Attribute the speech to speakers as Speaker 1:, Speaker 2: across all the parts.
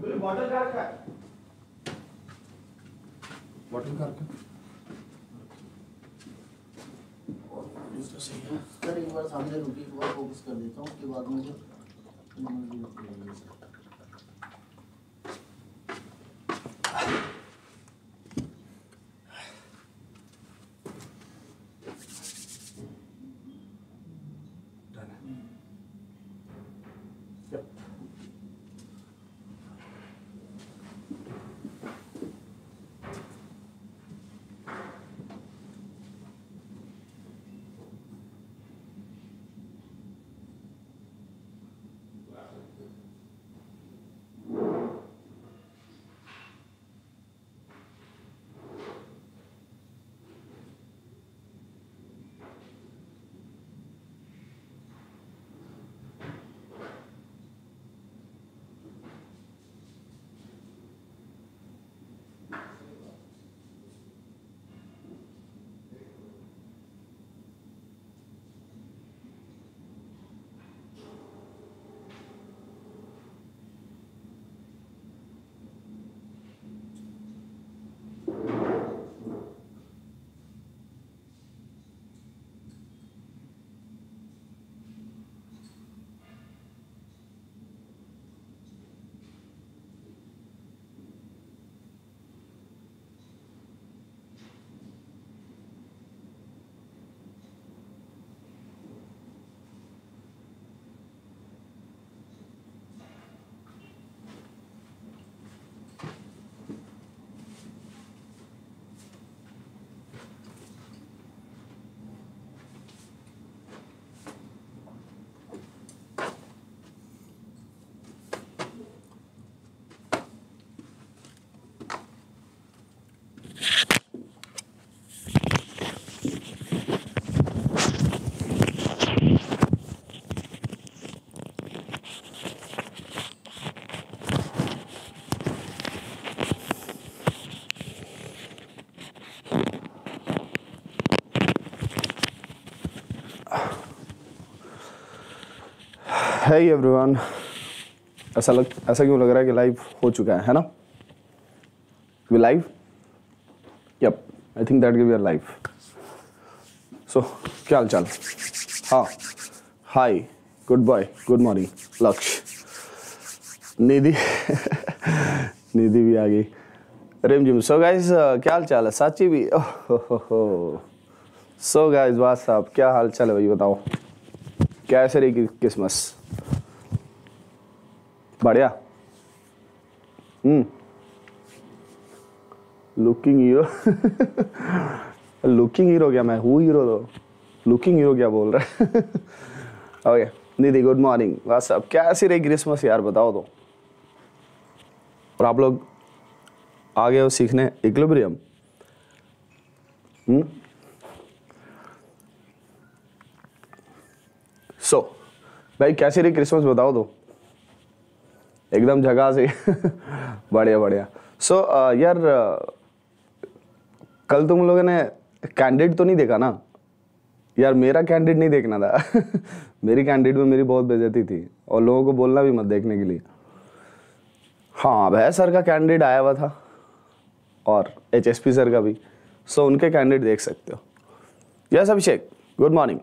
Speaker 1: Bottle का रखा bottle का रखा सर एक बार सामने एक बार फोकस कर देता हूँ उसके बाद में मुझे है एवरीवन ऐसा लग ऐसा क्यों लग रहा है कि लाइव हो चुका है है ना we live yup I think that give are live so क्या हाल चाल हाँ hi good boy good morning Lakshya Nidhi निधि भी आ गई रिम जिम सो गाइज क्या हाल चाल है साची भी हो सो गाइज बात साहब क्या हाल चाल है भाई बताओ कैसे रही किसमस बढ़िया लुकिंग हीरो लुकिंग हीरो क्या मैं हूँ हीरो तो लुकिंग हीरो क्या बोल रहा है ओके दीदी गुड मॉर्निंग बस अब कैसी रही क्रिसमस यार बताओ तो और आप लोग आ गए हो सीखने इक्लिब्रियम हम्म। सो so, भाई कैसी रही क्रिसमस बताओ तो एकदम झका से बढ़िया बढ़िया सो so, uh, यार uh, कल तुम लोगों ने कैंडिडेट तो नहीं देखा ना यार मेरा कैंडिडेट नहीं देखना था मेरी कैंडिडेट में मेरी बहुत बेजती थी और लोगों को बोलना भी मत देखने के लिए हाँ भैया सर का कैंडिडेट आया हुआ था और एच सर का भी सो so, उनके कैंडिडेट देख सकते हो यस अभिषेक गुड मॉर्निंग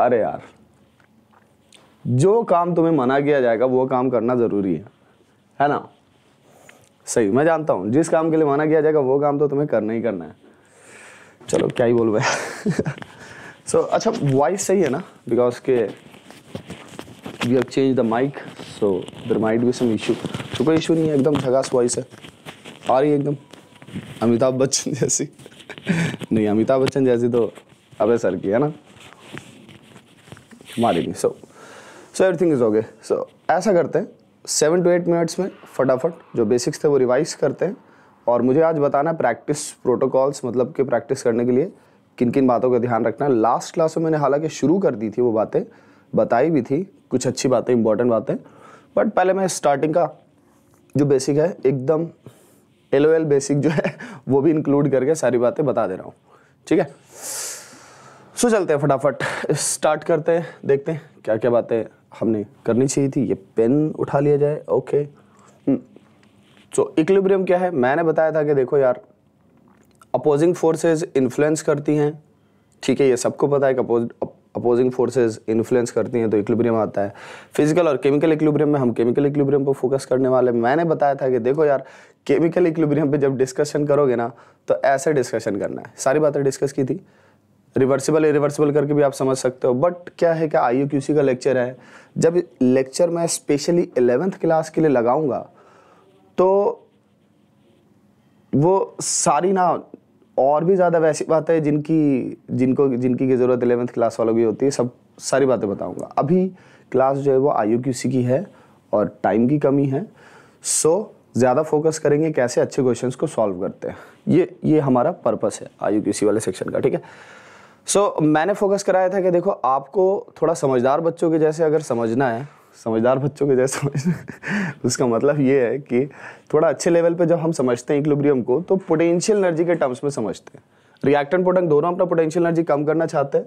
Speaker 1: अरे यार जो काम तुम्हें मना किया जाएगा वो काम करना ज़रूरी है है ना सही मैं जानता हूँ जिस काम के लिए मना किया जाएगा वो काम तो तुम्हें करना ही करना है चलो क्या ही बोल मैं सो अच्छा वॉइस सही है ना बिकॉज के we have change the mic so there might be some issue तो कोई इशू नहीं है एकदम झगास वॉइस है आ रही है एकदम अमिताभ बच्चन जैसी नहीं अमिताभ बच्चन जैसी तो अबे सर की है ना मारेगी so so, so everything is okay so ऐसा करते हैं सेवन टू एट मिनट्स में फटाफट जो बेसिक्स थे वो रिवाइज करते हैं और मुझे आज बताना है प्रैक्टिस प्रोटोकॉल्स मतलब कि प्रैक्टिस करने के लिए किन किन बातों का ध्यान रखना है लास्ट क्लास में मैंने हालांकि शुरू कर दी थी वो बातें बताई भी थी कुछ अच्छी बातें इंपॉर्टेंट बातें बट पहले मैं स्टार्टिंग का जो बेसिक है एकदम एल ओ एल बेसिक जो है वो भी इंक्लूड करके सारी बातें बता दे रहा हूँ ठीक है सो चलते हैं फटाफट स्टार्ट करते हैं देखते हैं क्या क्या बातें हमने करनी चाहिए थी ये पेन उठा लिया जाए ओके सो इक्लिब्रियम क्या है मैंने बताया था कि देखो यार अपोजिंग फोर्सेस इन्फ्लुएंस करती हैं ठीक है ये सबको पता है कि अपोजिंग फोर्सेस इन्फ्लुएंस करती हैं तो इक्लिब्रियम आता है फिजिकल और केमिकल इक्लिब्रियम में हम केमिकल इक्लिब्रियम पर फोकस करने वाले मैंने बताया था कि देखो यार केमिकल इक्लिब्रियम पे जब डिस्कशन करोगे ना तो ऐसे डिस्कशन करना है सारी बातें डिस्कस की थी रिवर्सिबल इरिवर्सिबल करके भी आप समझ सकते हो बट क्या है क्या आई क्यू का लेक्चर है जब लेक्चर मैं स्पेशली एलेवेंथ क्लास के लिए लगाऊंगा तो वो सारी ना और भी ज़्यादा वैसी बातें है जिनकी जिनको जिनकी की ज़रूरत एलेवेंथ क्लास वालों की होती है सब सारी बातें बताऊंगा अभी क्लास जो है वो आई यू की है और टाइम की कमी है सो ज़्यादा फोकस करेंगे कैसे अच्छे क्वेश्चंस को सॉल्व करते हैं ये ये हमारा पर्पस है आई वाले सेक्शन का ठीक है सो so, मैंने फोकस कराया था कि देखो आपको थोड़ा समझदार बच्चों के जैसे अगर समझना है समझदार बच्चों के जैसे समझना उसका मतलब ये है कि थोड़ा अच्छे लेवल पे जब हम समझते हैं इक्लोब्रियम को तो पोटेंशियल एनर्जी के टर्म्स में समझते हैं रिएक्टेंट प्रोडक्ट दोनों अपना पोटेंशियल एनर्जी कम करना चाहते हैं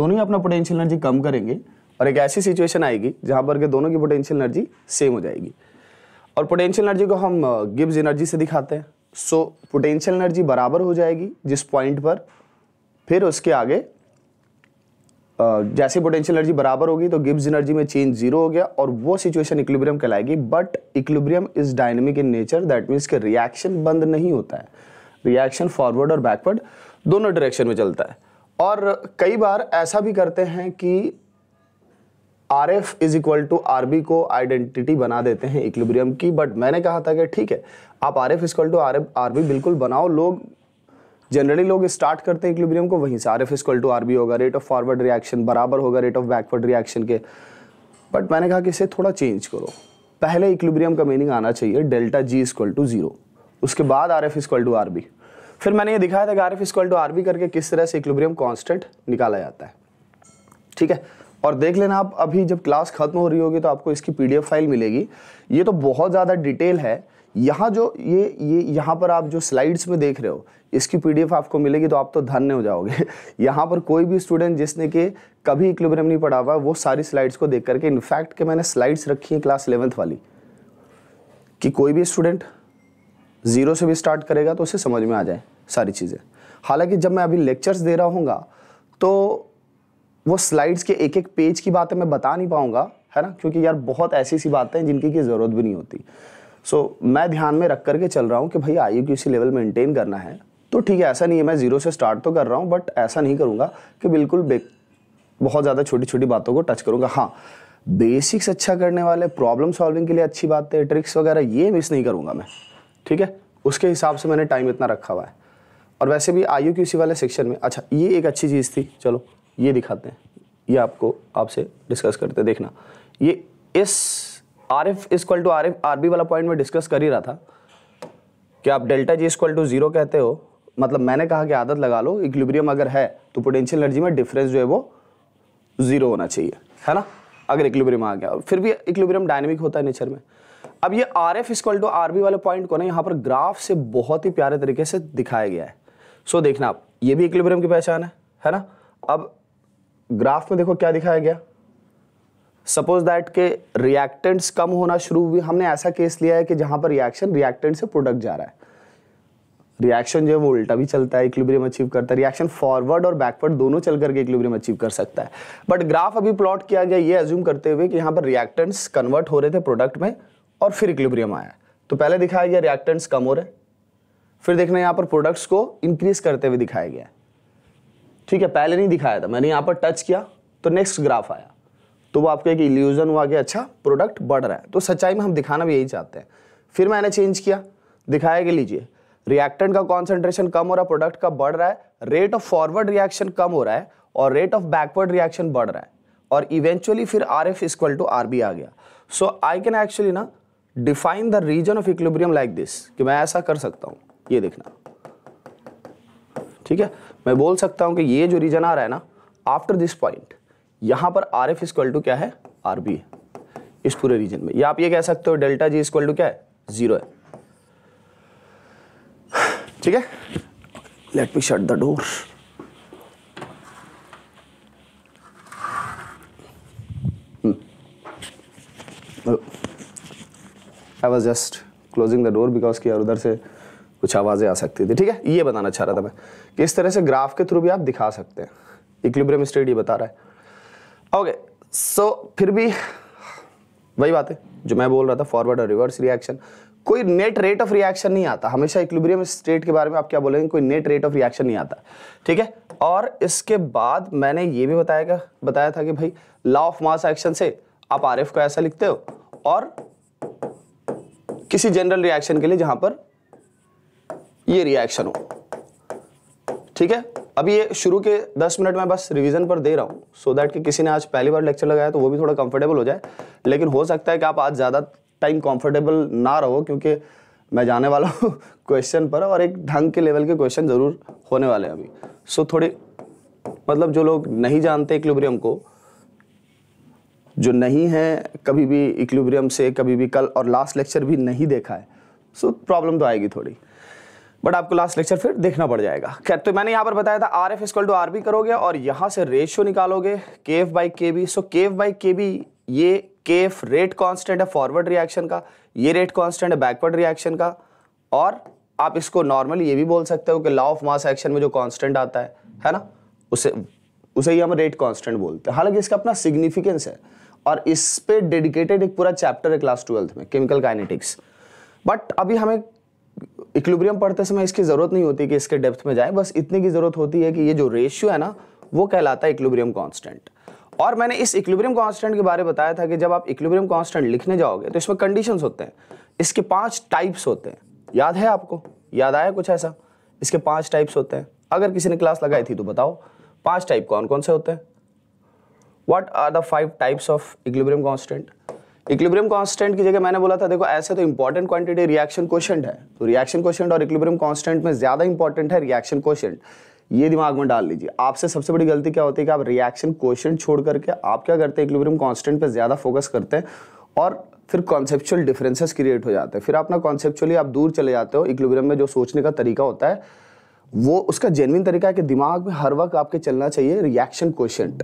Speaker 1: दोनों ही अपना पोटेंशियल एनर्जी कम करेंगे और एक ऐसी सिचुएशन आएगी जहाँ पर के दोनों की पोटेंशियल एनर्जी सेम हो जाएगी और पोटेंशियल एनर्जी को हम गिब्स uh, एनर्जी से दिखाते हैं सो पोटेंशियल एनर्जी बराबर हो जाएगी जिस पॉइंट पर फिर उसके आगे जैसे पोटेंशियल एनर्जी बराबर होगी तो गिब्स एनर्जी में चेंज जीरो हो गया और वो सिचुएशन इक्विलिब्रियम कहलाएगी but equilibrium is dynamic in nature that means के रिएक्शन बंद नहीं होता है रिएक्शन फॉरवर्ड और बैकवर्ड दोनों डायरेक्शन में चलता है और कई बार ऐसा भी करते हैं कि R F is equal to R B को आइडेंटिटी बना देते हैं इक्लिब्रियम की बट मैंने कहा था कि ठीक है आप R F equal to R F R B बिल्कुल बनाओ लोग जनरली लोग स्टार्ट करते हैं इक्विलिब्रियम को वहीं से R F equal to R B होगा रेट ऑफ फॉरवर्ड रिएक्शन बराबर होगा रेट ऑफ बैकवर्ड रिएक्शन के बट मैंने कहा कि इसे थोड़ा चेंज करो पहले इक्विलिब्रियम का मीनिंग आना चाहिए delta G equal to zero उसके बाद R F equal to R B फिर मैंने ये दिखाया था कि R F equal to R B करके किस तरह से इक्विलिब्रियम कांस्टेंट निकाला जाता है ठीक है और देख लेना आप अभी जब क्लास खत्म हो रही होगी तो आपको इसकी पीडीएफ फाइल मिलेगी ये तो बहुत ज़्यादा डिटेल है यहाँ जो ये ये यहाँ पर आप जो स्लाइड्स में देख रहे हो इसकी पीडीएफ आपको मिलेगी तो आप तो धन्य हो जाओगे यहाँ पर कोई भी स्टूडेंट जिसने के कभी इक्विलिब्रियम नहीं पढ़ा हुआ वो सारी स्लाइड्स को देख करके इनफैक्ट के मैंने स्लाइड्स रखी हैं क्लास इलेवंथ वाली कि कोई भी स्टूडेंट ज़ीरो से भी स्टार्ट करेगा तो उसे समझ में आ जाए सारी चीज़ें हालांकि जब मैं अभी लेक्चर्स दे रहा हूँ तो वो स्लाइड्स के एक एक पेज की बातें मैं बता नहीं पाऊँगा है ना क्योंकि यार बहुत ऐसी सी बातें हैं जिनकी की ज़रूरत भी नहीं होती सो so, मैं ध्यान में रख करके चल रहा हूँ कि भाई आई यू लेवल मेंटेन करना है तो ठीक है ऐसा नहीं है मैं ज़ीरो से स्टार्ट तो कर रहा हूँ बट ऐसा नहीं करूँगा कि बिल्कुल बहुत ज़्यादा छोटी छोटी बातों को टच करूँगा हाँ बेसिक्स अच्छा करने वाले प्रॉब्लम सॉल्विंग के लिए अच्छी बात है ट्रिक्स वगैरह ये मिस नहीं करूँगा मैं ठीक है उसके हिसाब से मैंने टाइम इतना रखा हुआ है और वैसे भी आई यू वाले सेक्शन में अच्छा ये एक अच्छी चीज़ थी चलो ये दिखाते हैं ये आपको आपसे डिस्कस करते देखना ये इस R F equal to R F R B वाला पॉइंट में डिस्कस कर ही रहा था कि आप delta G equal to zero कहते हो मतलब मैंने कहा कि आदत लगा लो इक्विब्रियम अगर है तो पोटेंशियल एनर्जी में डिफरेंस जो है वो जीरो होना चाहिए है ना अगर इक्विब्रियम आ गया फिर भी इक्विब्रियम डायनेमिक होता है नेचर में अब ये R F equal to R B वाले पॉइंट को ना यहाँ पर ग्राफ से बहुत ही प्यारे तरीके से दिखाया गया है सो देखना आप ये भी इक्विब्रियम की पहचान है है ना अब ग्राफ में देखो क्या दिखाया गया सपोज दैट के रिएक्टेंट्स कम होना शुरू हुई हमने ऐसा केस लिया है कि जहाँ पर रिएक्शन रिएक्टेंट से प्रोडक्ट जा रहा है रिएक्शन जो है वो उल्टा भी चलता है इक्लिब्रियम अचीव करता है रिएक्शन फॉरवर्ड और बैकवर्ड दोनों चल करके इक्लिब्रियम अचीव कर सकता है बट ग्राफ अभी प्लॉट किया गया ये एज्यूम करते हुए कि यहाँ पर रिएक्टेंट्स कन्वर्ट हो रहे थे प्रोडक्ट में और फिर इक्लिब्रियम आया तो पहले दिखाया गया रिएक्टेंट्स कम हो रहे फिर देखना यहाँ पर प्रोडक्ट्स को इंक्रीज करते हुए दिखाया गया ठीक है पहले नहीं दिखाया था मैंने यहाँ पर टच किया तो नेक्स्ट ग्राफ आया तो वो आपको एक इल्यूजन हुआ कि अच्छा प्रोडक्ट बढ़ रहा है तो सच्चाई में हम दिखाना भी यही चाहते हैं फिर मैंने चेंज किया दिखाया कि लीजिए रिएक्टेंट का कॉन्सेंट्रेशन कम हो रहा है प्रोडक्ट का बढ़ रहा है रेट ऑफ फॉरवर्ड रिएक्शन कम हो रहा है और रेट ऑफ बैकवर्ड रिएक्शन बढ़ रहा है और इवेंचुअली फिर R F equal to R B आ गया सो आई कैन एक्चुअली ना define the reason of equilibrium like this कि मैं ऐसा कर सकता हूँ ये देखना ठीक है मैं बोल सकता हूँ कि ये जो रीजन आ रहा है ना आफ्टर दिस पॉइंट यहां पर आर एफ इक्वल टू क्या है आर बी इस पूरे रीजन में या आप ये कह सकते हो डेल्टा जी इक्वल टू क्या है जीरो है ठीक है let me shut the door I was just closing the door because की उधर से कुछ आवाज़ें आ सकती थी ठीक है ये बताना चाह रहा था मैं कि इस तरह से ग्राफ के थ्रू भी आप दिखा सकते हैं इक्लिब्रियम स्टेट ये बता रहा है ओके सो फिर भी वही बात है जो मैं बोल रहा था फॉरवर्ड और रिवर्स रिएक्शन कोई नेट रेट ऑफ रिएक्शन नहीं आता हमेशा इक्लिब्रियम स्टेट के बारे में आप क्या बोलेंगे कोई नेट रेट ऑफ रिएक्शन नहीं आता ठीक है और इसके बाद मैंने ये भी बताया बताया था कि भाई लॉ ऑफ मास एक्शन से आप आर को ऐसा लिखते हो और किसी जनरल रिएक्शन के लिए जहां पर ये रिएक्शन हो ठीक है अभी ये शुरू के 10 मिनट में बस रिवीजन पर दे रहा हूँ सो दैट कि किसी ने आज पहली बार लेक्चर लगाया तो वो भी थोड़ा कंफर्टेबल हो जाए लेकिन हो सकता है कि आप आज ज़्यादा टाइम कंफर्टेबल ना रहो क्योंकि मैं जाने वाला हूँ क्वेश्चन पर और एक ढंग के लेवल के क्वेश्चन ज़रूर होने वाले हैं अभी सो so, थोड़ी मतलब जो लोग नहीं जानते इक्लिब्रियम को जो नहीं है कभी भी इक्लिब्रियम से कभी भी कल और लास्ट लेक्चर भी नहीं देखा है सो so, प्रॉब्लम तो आएगी थोड़ी बट आपको लास्ट लेक्चर फिर देखना पड़ जाएगा खैर तो मैंने यहाँ पर बताया था R F equal to R B करोगे और यहाँ से रेशियो निकालोगे K F by K B so K F by K B ये के एफ रेट कांस्टेंट है फॉरवर्ड रिएक्शन का ये रेट कांस्टेंट है बैकवर्ड रिएक्शन का और आप इसको नॉर्मली ये भी बोल सकते हो कि लॉ ऑफ मास एक्शन में जो कॉन्स्टेंट आता है है ना उसे उसे ही हम रेट कॉन्स्टेंट बोलते हैं हालांकि इसका अपना सिग्निफिकेंस है और इस पे डेडिकेटेड एक पूरा चैप्टर है क्लास ट्वेल्थ में केमिकल काइनेटिक्स बट अभी हमें इक्लिब्रियम पढ़ते समय इसकी ज़रूरत नहीं होती कि इसके डेप्थ में जाए बस इतनी की ज़रूरत होती है कि ये जो रेशियो है ना वो कहलाता है इक्लिब्रियम कांस्टेंट और मैंने इस इक्लिब्रियम कांस्टेंट के बारे में बताया था कि जब आप इक्लिब्रियम कांस्टेंट लिखने जाओगे तो इसमें कंडीशंस होते हैं इसके पांच टाइप्स होते हैं याद है आपको याद आया कुछ ऐसा इसके पांच टाइप्स होते हैं अगर किसी ने क्लास लगाई थी तो बताओ पांच टाइप कौन कौन से होते हैं what are the five types of equilibrium constant equilibrium constant की जगह मैंने बोला था देखो ऐसे तो इंपॉर्टेंट क्वांटिटी रिएक्शन क्वेश्चन है तो रिएक्शन क्वेश्चन और इक्विलिब्रियम कांस्टेंट में ज्यादा इंपॉर्टेंट है रिएक्शन क्वेश्चन ये दिमाग में डाल लीजिए आपसे सबसे बड़ी गलती क्या होती है कि आप रिएक्शन क्वेश्चन छोड़ करके आप क्या करते हैं इक्लिब्रियम कॉन्स्टेंट पर ज्यादा फोकस करते हैं और फिर कॉन्सेप्चुअल डिफरेंसेस क्रिएट हो जाते हैं फिर अपना कॉन्सेप्चुअली आप दूर चले जाते हो इक्लिब्रियम में जो सोचने का तरीका होता है वो उसका जेनविन तरीका है कि दिमाग में हर वक्त आपके चलना चाहिए रिएक्शन क्वेश्चन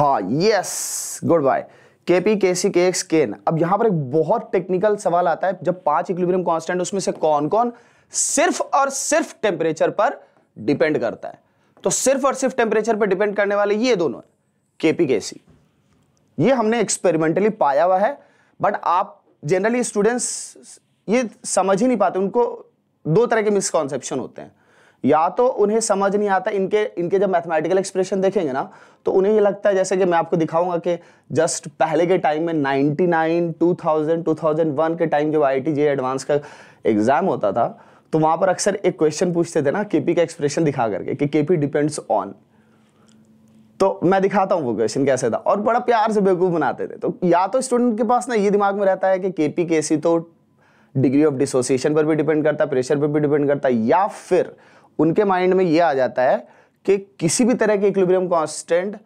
Speaker 1: हाँ yes good bye K P K C के एक्स के एन अब यहां पर एक बहुत टेक्निकल सवाल आता है जब पांच इक्विलिब्रियम कांस्टेंट उसमें से कौन कौन सिर्फ और सिर्फ टेम्परेचर पर डिपेंड करता है तो सिर्फ और सिर्फ टेम्परेचर पर डिपेंड करने वाले ये दोनों है केपी के सी ये हमने एक्सपेरिमेंटली पाया हुआ है बट आप जनरली स्टूडेंट्स ये समझ ही नहीं पाते उनको दो तरह के मिसकॉन्सेप्शन होते हैं या तो उन्हें समझ नहीं आता इनके इनके जब मैथमेटिकल एक्सप्रेशन देखेंगे ना तो उन्हें ये लगता है जैसे कि मैं आपको दिखाऊंगा कि जस्ट पहले के टाइम में 99, 2000, 2001 के टाइम जब आई टी एडवांस का एग्जाम होता था तो वहां पर अक्सर एक क्वेश्चन पूछते थे ना केपी का एक्सप्रेशन दिखा करके कि केपी डिपेंड्स ऑन तो मैं दिखाता हूँ वो क्वेश्चन कैसे था और बड़ा प्यार से बेवकूफ़ बनाते थे तो या तो स्टूडेंट के पास ना ये दिमाग में रहता है कि केपी के सी तो डिग्री ऑफ डिसोसिएशन पर भी डिपेंड करता है प्रेशर पर भी डिपेंड करता है या फिर उनके माइंड में ये आ जाता है कि किसी भी तरह के इक्विलिब्रियम कांस्टेंट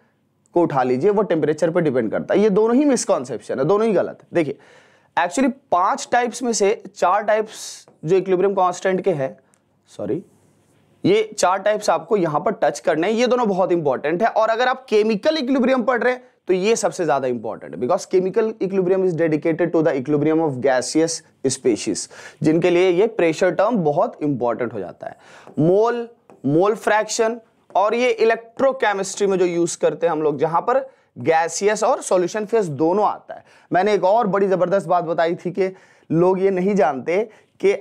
Speaker 1: को उठा लीजिए वो टेम्परेचर पर डिपेंड करता है ये दोनों ही मिसकॉन्सेप्शन है दोनों ही गलत है देखिए एक्चुअली पांच टाइप्स में से चार टाइप्स जो इक्विलिब्रियम कांस्टेंट के हैं सॉरी ये चार टाइप्स आपको यहां पर टच करने हैं ये दोनों बहुत इंपॉर्टेंट है और अगर आप केमिकल इक्विलिब्रियम पढ़ रहे हैं तो ये सबसे ज्यादा इंपॉर्टेंट है because chemical equilibrium is dedicated to the equilibrium of gaseous species जिनके लिए ये प्रेशर टर्म बहुत इंपॉर्टेंट हो जाता है मोल मोल फ्रैक्शन और ये इलेक्ट्रोकेमिस्ट्री में जो यूज करते हैं हम लोग जहां पर गैसियस और सॉल्यूशन फेस दोनों आता है मैंने एक और बड़ी ज़बरदस्त बात बताई थी कि लोग ये नहीं जानते कि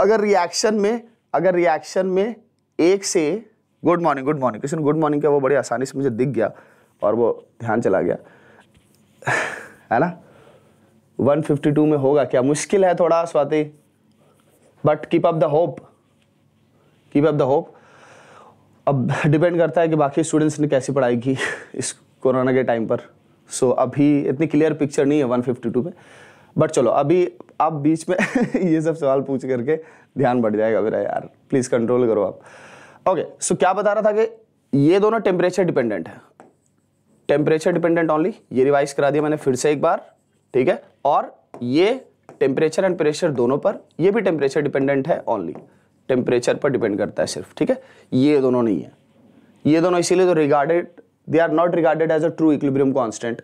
Speaker 1: अगर रिएक्शन में अगर रिएक्शन में एक से गुड मॉर्निंग गुड मॉर्निंग किसी गुड मॉर्निंग क्या वो बड़ी आसानी से मुझे दिख गया और वो ध्यान चला गया है ना 152 में होगा क्या मुश्किल है थोड़ा Swati but keep up the hope keep up the hope अब डिपेंड करता है कि बाकी स्टूडेंट्स ने कैसी पढ़ाई की इस कोरोना के टाइम पर सो so, अभी इतनी क्लियर पिक्चर नहीं है 152 में बट चलो अभी आप बीच में ये सब सवाल पूछ करके ध्यान बढ़ जाएगा मेरा यार प्लीज़ कंट्रोल करो आप ओके okay, सो so क्या बता रहा था कि ये दोनों टेम्परेचर डिपेंडेंट है टेम्परेचर डिपेंडेंट ऑनली ये रिवाइज करा दिया मैंने फिर से एक बार ठीक है और ये टेम्परेचर एंड प्रेशर दोनों पर ये भी टेम्परेचर डिपेंडेंट है ऑनली टेम्परेचर पर डिपेंड करता है सिर्फ ठीक है ये दोनों नहीं है ये दोनों इसीलिए तो regarded they are not regarded as a true equilibrium constant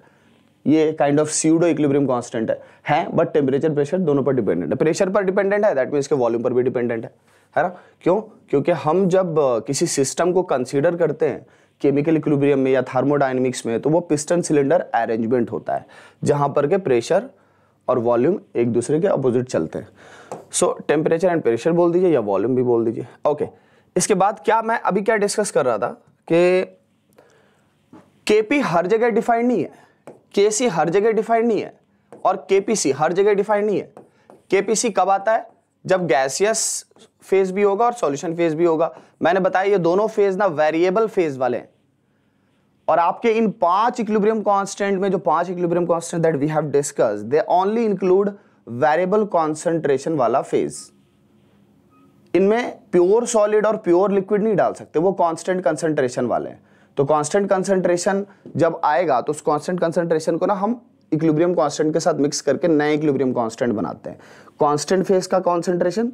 Speaker 1: ये kind of pseudo equilibrium constant है हैं बट टेम्परेचर प्रेशर दोनों पर डिपेंडेंट है प्रेशर पर डिपेंडेंट है दैट मीन्स के वॉल्यूम पर भी डिपेंडेंट है है ना क्यों क्योंकि हम जब किसी सिस्टम को कंसिडर करते हैं केमिकल इक्विलिब्रियम में या थर्मोडाइनमिक्स में तो वो पिस्टन सिलेंडर अरेंजमेंट होता है जहां पर के प्रेशर और वॉल्यूम एक दूसरे के अपोजिट चलते हैं सो टेम्परेचर एंड प्रेशर बोल दीजिए या वॉल्यूम भी बोल दीजिए ओके okay. इसके बाद क्या मैं अभी क्या डिस्कस कर रहा था कि केपी हर जगह डिफाइंड नहीं है के हर जगह डिफाइंड नहीं है और के हर जगह डिफाइंड नहीं है के कब आता है जब गैसियस फेज भी होगा और सॉल्यूशन फेज भी होगा मैंने बताया ये दोनों फेज ना वेरिएबल फेज वाले हैं और आपके इन पांच इक्विलिब्रियम कांस्टेंट में जो पांच equilibrium constant that we have discuss they only include variable concentration वाला फेज इनमें प्योर सॉलिड और प्योर लिक्विड नहीं डाल सकते वो कॉन्स्टेंट कंसेंट्रेशन वाले हैं तो कॉन्स्टेंट कंसेंट्रेशन जब आएगा तो उस कॉन्स्टेंट कंसेंट्रेशन को ना हम इक्लिब्रियम कांस्टेंट के साथ मिक्स करके नए इक्लिब्रियम कांस्टेंट बनाते हैं कांस्टेंट फेस का concentration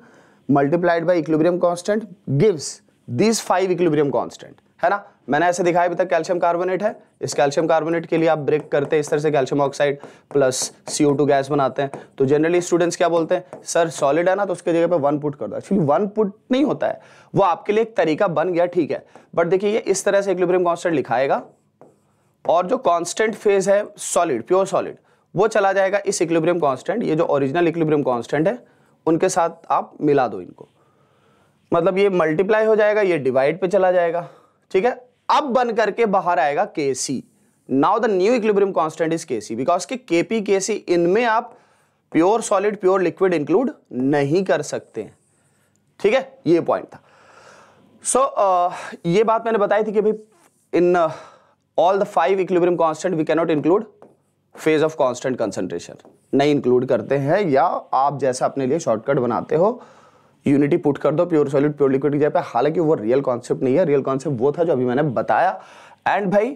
Speaker 1: multiplied by equilibrium constant gives this five equilibrium constant है ना मैंने ऐसे दिखाया अभी तक कैल्शियम कार्बोनेट है इस कैल्शियम कार्बोनेट के लिए आप ब्रेक करते हैं इस तरह से calcium oxide plus CO2 gas बनाते हैं तो जनरली स्टूडेंट्स क्या बोलते हैं सर सॉलिड है ना तो उसके जगह पे वन पुट कर दो एक्चुअली वन पुट नहीं होता है वो आपके लिए एक तरीका बन गया ठीक है बट देखिए ये इस तरह से इक्विलिब्रियम कांस्टेंट लिखाएगा और जो कांस्टेंट फेज है सॉलिड प्योर सॉलिड वो चला जाएगा इस इक्विलिब्रियम कांस्टेंट ये जो ओरिजिनल इक्विलिब्रियम कांस्टेंट है उनके साथ आप मिला दो इनको मतलब ये मल्टीप्लाई हो जाएगा ये डिवाइड पे चला जाएगा ठीक है अब बन करके बाहर आएगा K C now the new equilibrium constant is K C because के के पी के सी इनमें आप pure solid pure liquid include नहीं कर सकते ठीक है ये पॉइंट था सो so, uh, ये बात मैंने बताई थी कि भाई in uh, all the five equilibrium constant we cannot include phase of constant concentration नहीं इंक्लूड करते हैं या आप जैसा अपने लिए शॉर्टकट बनाते हो यूनिटी पुट कर दो प्योर सॉलिड प्योर लिक्विड की जगह पे हालांकि वो रियल कॉन्सेप्ट नहीं है रियल कॉन्सेप्ट वो था जो अभी मैंने बताया एंड भाई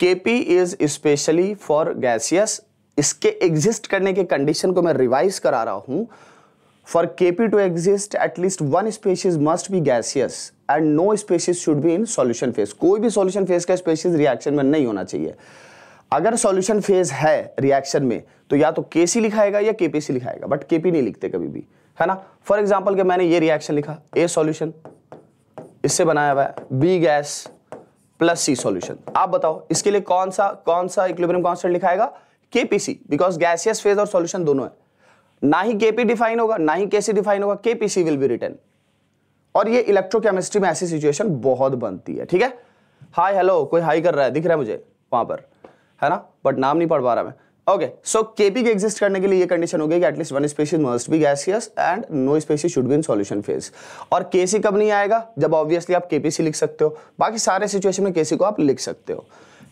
Speaker 1: K P is specially for gaseous इसके एग्जिस्ट करने के कंडीशन को मैं रिवाइज करा रहा हूं For Kp to exist, at least one species must be gaseous and no species should be in solution phase. कोई भी solution phase का species reaction में नहीं होना चाहिए अगर सोल्यूशन फेज है रिएक्शन में तो या तो के सी लिखाएगा या के सी लिखाएगा बट के पी नहीं लिखते कभी भी है ना फॉर एग्जाम्पल के मैंने ये रिएक्शन लिखा ए सॉल्यूशन इससे बनाया हुआ है B gas plus C solution आप बताओ इसके लिए कौन सा कौन सा इक्विलिब्रियम कांस्टेंट लिखाएगा केपीसी बिकॉज गैसियस फेज और सॉल्यूशन दोनों है ना ही केपी डिफाइन होगा ना ही केसी डिफाइन होगा केपीसी विल बी रिटर्न और ये इलेक्ट्रोकेमिस्ट्री में ऐसी सिचुएशन बहुत बनती है ठीक है हाई हेलो कोई हाई कर रहा है दिख रहा है मुझे वहां पर है ना बट नाम नहीं पढ़ पा रहा मैं ओके सो केपी के एग्जिस्ट करने के लिए ये कंडीशन होगी कि at least one species must be gaseous and no species should be in solution phase और केसी कब नहीं आएगा जब ऑब्वियसली आप केपीसी लिख सकते हो बाकी सारे सिचुएशन में केसी को आप लिख सकते हो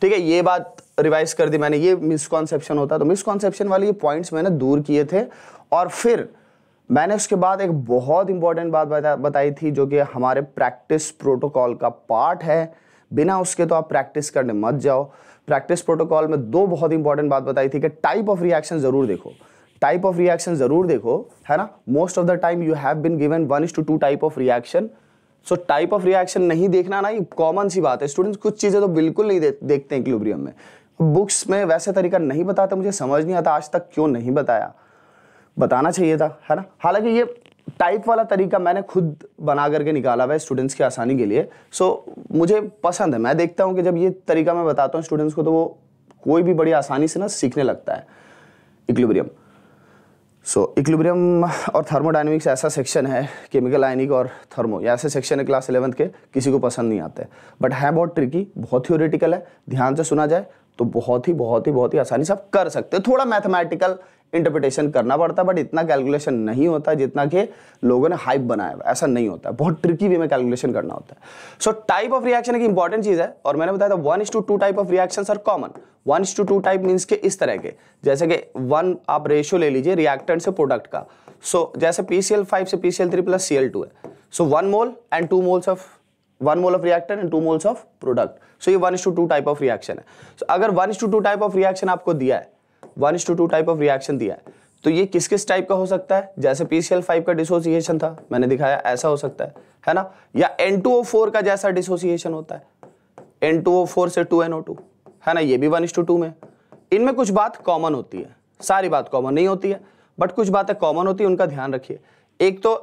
Speaker 1: ठीक है ये बात रिवाइज कर दी मैंने ये मिसकॉन्सेप्शन होता तो मिसकॉन्सेप्शन वाले ये पॉइंट्स मैंने दूर किए थे और फिर मैंने उसके बाद एक बहुत इंपॉर्टेंट बात बताई थी जो कि हमारे प्रैक्टिस प्रोटोकॉल का पार्ट है बिना उसके तो आप प्रैक्टिस करने मत जाओ प्रैक्टिस प्रोटोकॉल में दो बहुत इंपॉर्टेंट बात बताई थी कि टाइप ऑफ रिएक्शन ज़रूर देखो टाइप ऑफ रिएक्शन ज़रूर देखो है ना most of the time you have been given one is to two type of reaction so type of reaction नहीं देखना ना ये कॉमन सी बात है स्टूडेंट्स कुछ चीज़ें तो बिल्कुल नहीं दे, देखते हैं इक्विलिब्रियम में बुक्स में वैसे तरीका नहीं बताते मुझे समझ नहीं आता आज तक क्यों नहीं बताया बताना चाहिए था है ना हालांकि ये टाइप वाला तरीका मैंने खुद बना करके निकाला हुआ है स्टूडेंट्स की आसानी के लिए सो so, मुझे पसंद है मैं देखता हूँ कि जब ये तरीका मैं बताता हूँ स्टूडेंट्स को तो वो कोई भी बड़ी आसानी से ना सीखने लगता है इक्लिब्रियम सो इक्लिब्रियम और थर्मोडाइनमिक्स ऐसा सेक्शन है केमिकल आइनिक और थर्मो या ऐसे सेक्शन है क्लास इलेवंथ के किसी को पसंद नहीं आते बट है बहुत ट्रिकी बहुत थ्योरेटिकल है ध्यान से सुना जाए तो बहुत ही बहुत ही बहुत ही आसानी से आप कर सकते हैं थोड़ा मैथमेटिकल इंटरप्रिटेशन करना पड़ता है बट इतना कैलकुलेशन नहीं होता जितना कि लोगों ने हाइप बनाया हुआ ऐसा नहीं होता बहुत ट्रिकी वे में कैलकुलेशन करना होता है सो टाइप ऑफ रिएक्शन एक इंपॉर्टेंट चीज़ है और मैंने बताया था one is to two type of reaction are common one is to two type means के इस तरह के जैसे कि वन आप रेशियो ले लीजिए रिएक्टेंट से प्रोडक्ट का सो so, जैसे पीसीएल फाइव से P C L three plus C L two है so one mole and two moles of one mole of reactor and two moles of product so ये one is to two type of reaction है so so, अगर one is to two type of reaction आपको दिया है one to two type of reaction दिया है तो ये किस किस टाइप का हो सकता है जैसे पी फाइव का डिसोसिएशन था मैंने दिखाया ऐसा हो सकता है है ना या एन टू ओ फोर का जैसा डिसोसिएशन होता है एन टू ओ फोर से टू एन ओ टू है ना ये भी वन टू टू में इनमें कुछ बात कॉमन होती है सारी बात कॉमन नहीं होती है बट कुछ बातें कॉमन होती है उनका ध्यान रखिए एक तो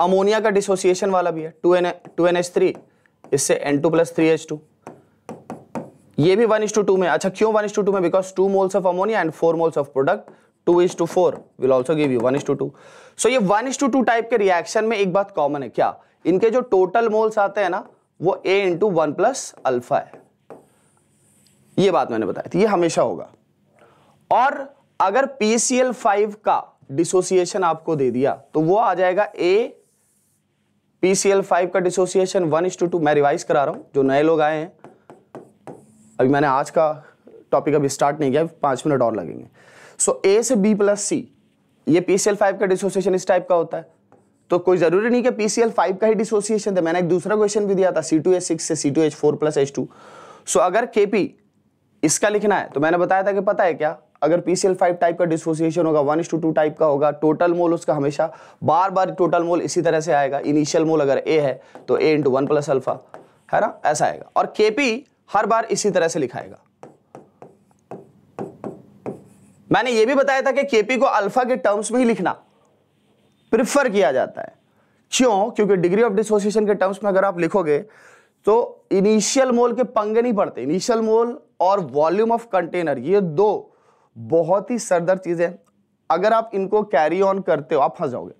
Speaker 1: अमोनिया का डिसोसिएशन वाला भी है two N two N H three इससे N two plus three H two ये भी वन इज टू टू में अच्छा क्यों वन इज टू टू में because two moles of ammonia and four moles of product two is to four will also give you one is to two so ये one is to two type के reaction में एक बात common है क्या इनके जो टोटल मोल्स आते हैं ना वो A into one plus alpha है ये बात मैंने बताई थी ये हमेशा होगा और अगर पीसीएल फाइव का डिसोसिएशन आपको दे दिया तो वो आ जाएगा ए पीसीएल फाइव का dissociation one is to two मैं रिवाइज करा रहा हूं जो नए लोग आए हैं अभी मैंने आज का टॉपिक अभी स्टार्ट नहीं किया पाँच मिनट और लगेंगे सो ए से बी प्लस सी ये पी सी एल फाइव का डिसोसिएशन इस टाइप का होता है तो कोई जरूरी नहीं कि पी सी एल फाइव का ही डिसोसिएशन था मैंने एक दूसरा क्वेश्चन भी दिया था सी टू एच सिक्स से C two H four plus H two so अगर के पी इसका लिखना है तो मैंने बताया था कि पता है क्या अगर P C L five type का डिसोसिएशन होगा वन टू टू टाइप का होगा टोटल मोल उसका हमेशा बार बार टोटल मोल इसी तरह से आएगा इनिशियल मोल अगर ए है तो A into one plus alpha है ना ऐसा आएगा और के पी हर बार इसी तरह से लिखाएगा मैंने यह भी बताया था कि केपी को अल्फा के टर्म्स में ही लिखना प्रिफर किया जाता है क्यों क्योंकि डिग्री ऑफ डिसोसिएशन के टर्म्स में अगर आप लिखोगे तो इनिशियल मोल के पंगे नहीं पड़ते इनिशियल मोल और वॉल्यूम ऑफ कंटेनर ये दो बहुत ही सरदर चीज़ें अगर आप इनको कैरी ऑन करते हो आप फंस जाओगे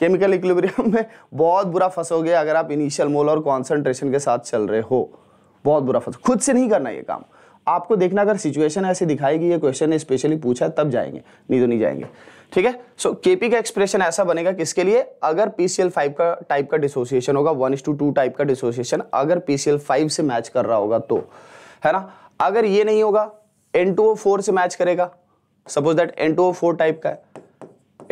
Speaker 1: केमिकल इक्विलिब्रियम में बहुत बुरा फंसोगे अगर आप इनिशियल मोल और कॉन्सेंट्रेशन के साथ चल रहे हो बहुत बुरा फंस खुद से नहीं करना ये काम आपको देखना अगर सिचुएशन ऐसी दिखाएगी ये क्वेश्चन स्पेशली पूछा तब जाएंगे नहीं तो नहीं जाएंगे ठीक है सो केपी का एक्सप्रेशन ऐसा बनेगा किसके लिए अगर पीसीएल फाइव का टाइप का डिसोसिएशन होगा वन टू टू टाइप का डिसोसिएशन अगर पीसीएल फाइव से मैच कर रहा होगा तो है ना अगर ये नहीं होगा एन टू ओ फोर से मैच करेगा suppose that N two O four type का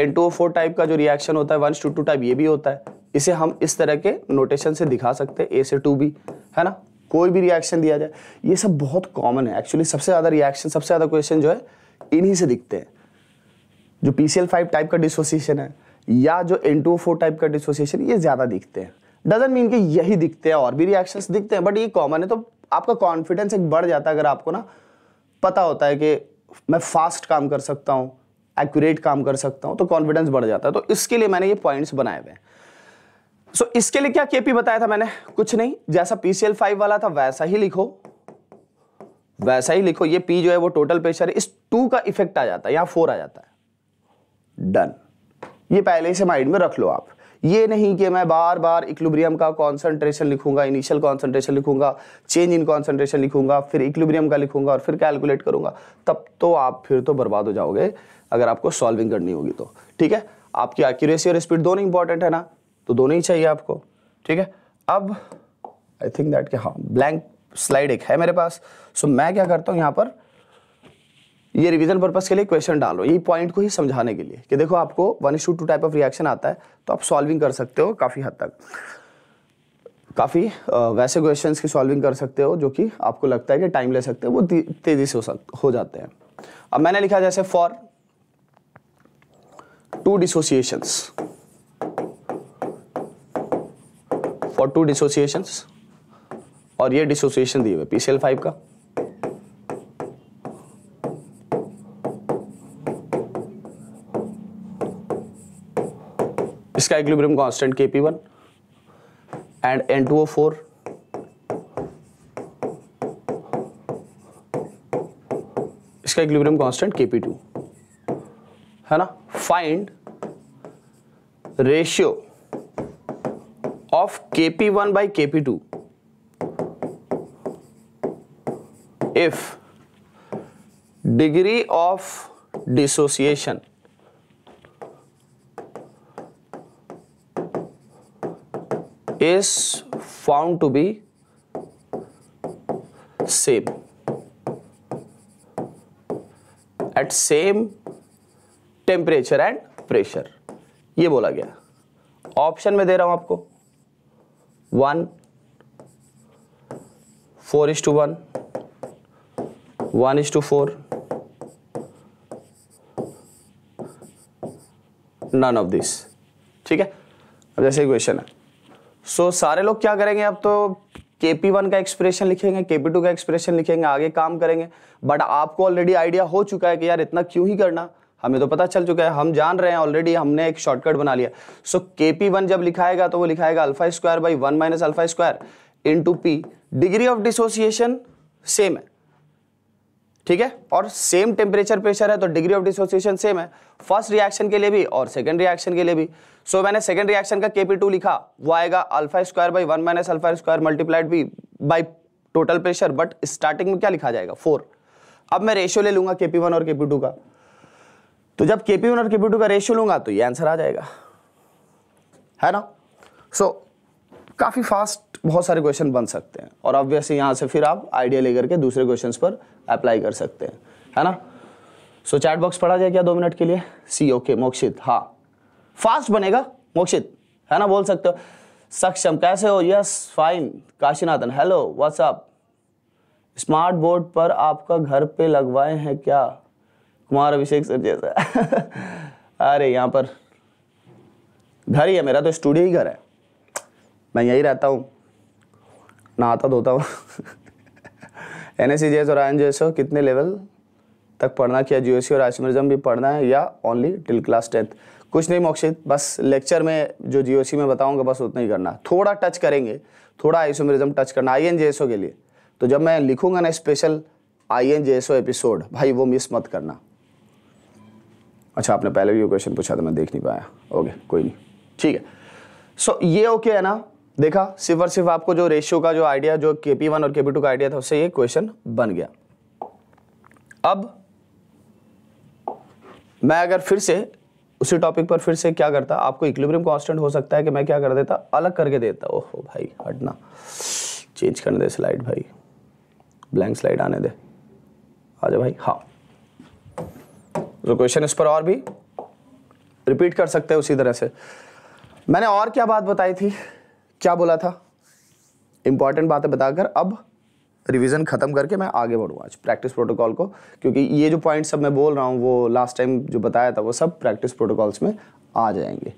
Speaker 1: N two O four type का जो रिएक्शन होता है वन टू टू टाइप ये भी होता है इसे हम इस तरह के नोटेशन से दिखा सकते हैं ए से टू बी है ना कोई भी रिएक्शन दिया जाए ये सब बहुत कॉमन है एक्चुअली सबसे ज़्यादा रिएक्शन सबसे ज़्यादा क्वेश्चन जो है इन्हीं से दिखते हैं जो पी टाइप का डिसोसिएशन है या जो एन टू फोर टाइप का डिसोसिएशन ये ज़्यादा दिखते हैं डजन मीन कि यही दिखते हैं और भी रिएक्शन दिखते हैं बट ये कॉमन है तो आपका कॉन्फिडेंस एक बढ़ जाता है अगर आपको ना पता होता है कि मैं फास्ट काम कर सकता हूँ एक्यूरेट काम कर सकता हूँ तो कॉन्फिडेंस बढ़ जाता है तो इसके लिए मैंने ये पॉइंट्स बनाए हुए हैं सो so, इसके लिए क्या केपी बताया था मैंने कुछ नहीं जैसा पीसीएल फाइव वाला था वैसा ही लिखो वैसा ही लिखो ये पी जो है वो टोटल प्रेशर इस टू का इफेक्ट आ जाता है यहां फोर आ जाता है डन ये पहले से माइंड में रख लो आप ये नहीं कि मैं बार बार इक्लुब्रियम का कॉन्सेंट्रेशन लिखूंगा इनिशियल कॉन्सेंट्रेशन लिखूंगा चेंज इन कॉन्सेंट्रेशन लिखूंगा फिर इक्लुब्रियम का लिखूंगा और फिर कैलकुलेट करूंगा तब तो आप फिर तो बर्बाद हो जाओगे अगर आपको सॉल्विंग करनी होगी तो ठीक है आपकी एक्यूरेसी और स्पीड दोनों इंपॉर्टेंट है ना तो दोनों ही चाहिए आपको ठीक है अब आई थिंक दैट कि हाँ ब्लैंक स्लाइड एक है मेरे पास सो मैं क्या करता हूँ यहाँ पर ये रिवीजन पर्पस के लिए क्वेश्चन डालो ये पॉइंट को ही समझाने के लिए कि देखो आपको one is to two type of reaction आता है तो आप सॉल्विंग कर सकते हो काफ़ी हद तक काफ़ी वैसे क्वेश्चन की सॉल्विंग कर सकते हो जो कि आपको लगता है कि टाइम ले सकते हो वो तेज़ी से हो सकते हो जाते हैं अब मैंने लिखा जैसे for two dissociations for two dissociation और ये डिसोसिएशन दिए हुए पीसीएल फाइव का इसका equilibrium constant K P one and N two O four इसका इक्विलिब्रियम कांस्टेंट केपी टू है ना find ratio of K P one by K P two if degree of dissociation is found to be same at same temperature and pressure ये बोला गया option में दे रहा हूं आपको one four is to one one is to four none of this ठीक है अब जैसे क्वेश्चन है सो so, सारे लोग क्या करेंगे अब तो केपी वन का एक्सप्रेशन लिखेंगे केपी टू का एक्सप्रेशन लिखेंगे आगे काम करेंगे बट आपको ऑलरेडी आइडिया हो चुका है कि यार इतना क्यों ही करना हमें तो पता चल चुका है हम जान रहे हैं ऑलरेडी हमने एक शॉर्टकट बना लिया सो के पी वन जब लिखाएगा तो वो लिखाएगा alpha square by one minus alpha square into P degree of dissociation same है ठीक है और सेम टेम्परेचर प्रेशर है तो डिग्री ऑफ डिसोसिएशन सेम है फर्स्ट रिएक्शन के लिए भी और सेकंड रिएक्शन के लिए भी सो so, मैंने सेकेंड रिएक्शन का केपी टू लिखा वो आएगा alpha square by one minus alpha square multiplied भी by total pressure but starting में क्या लिखा जाएगा फोर अब मैं रेशियो ले लूंगा केपी वन और केपी टू का तो जब के पी वन और के पी टू का रेशियो लूंगा तो ये आंसर आ जाएगा है ना सो so, काफ़ी फास्ट बहुत सारे क्वेश्चन बन सकते हैं और ऑब्वियसली यहाँ से फिर आप आइडिया लेकर के दूसरे क्वेश्चन पर अप्लाई कर सकते हैं है ना सो चैट बॉक्स पढ़ा जाए क्या दो मिनट के लिए सी ओके मोक्षित हाँ फास्ट बनेगा मोक्षित है ना बोल सकते हो सक्षम कैसे हो yes fine Kashinathan hello what's up smart board पर आपका घर पे लगवाए हैं क्या कुमार अभिषेक सर जैसा अरे यहाँ पर घर ही है मेरा तो स्टूडियो ही घर है मैं यहीं रहता हूँ नहाता धोता हूँ N S C G S और आई एन कितने लेवल तक पढ़ना क्या जी और आशमरिज्म भी पढ़ना है या ओनली टिल क्लास टेंथ कुछ नहीं मोक्षित बस लेक्चर में जो जी में बताऊंगा बस उतना ही करना थोड़ा टच करेंगे थोड़ा आइसोमरिज्म टच करना आई एन के लिए तो जब मैं लिखूंगा ना स्पेशल आई एन एपिसोड भाई वो मिस मत करना अच्छा आपने पहले भी ये क्वेश्चन पूछा था मैं देख नहीं पाया ओके कोई नहीं ठीक है सो so, ये ओके है ना देखा सिर्फ और सिर्फ आपको जो रेशियो का जो आइडिया जो के पी वन और के पी टू का आइडिया था उससे ये क्वेश्चन बन गया अब मैं अगर फिर से उसी टॉपिक पर फिर से क्या करता आपको इक्विलिब्रियम कांस्टेंट हो सकता है कि मैं क्या कर देता अलग करके देता ओहो भाई हटना चेंज करने दे स्लाइड भाई ब्लैंक स्लाइड आने दे आ जाए भाई हाँ तो क्वेश्चन इस पर और भी रिपीट कर सकते हैं उसी तरह से मैंने और क्या बात बताई थी क्या बोला था इंपॉर्टेंट बातें बताकर अब रिवीजन खत्म करके मैं आगे बढ़ूँ आज प्रैक्टिस प्रोटोकॉल को क्योंकि ये जो पॉइंट सब मैं बोल रहा हूँ वो लास्ट टाइम जो बताया था वो सब प्रैक्टिस प्रोटोकॉल्स में आ जाएंगे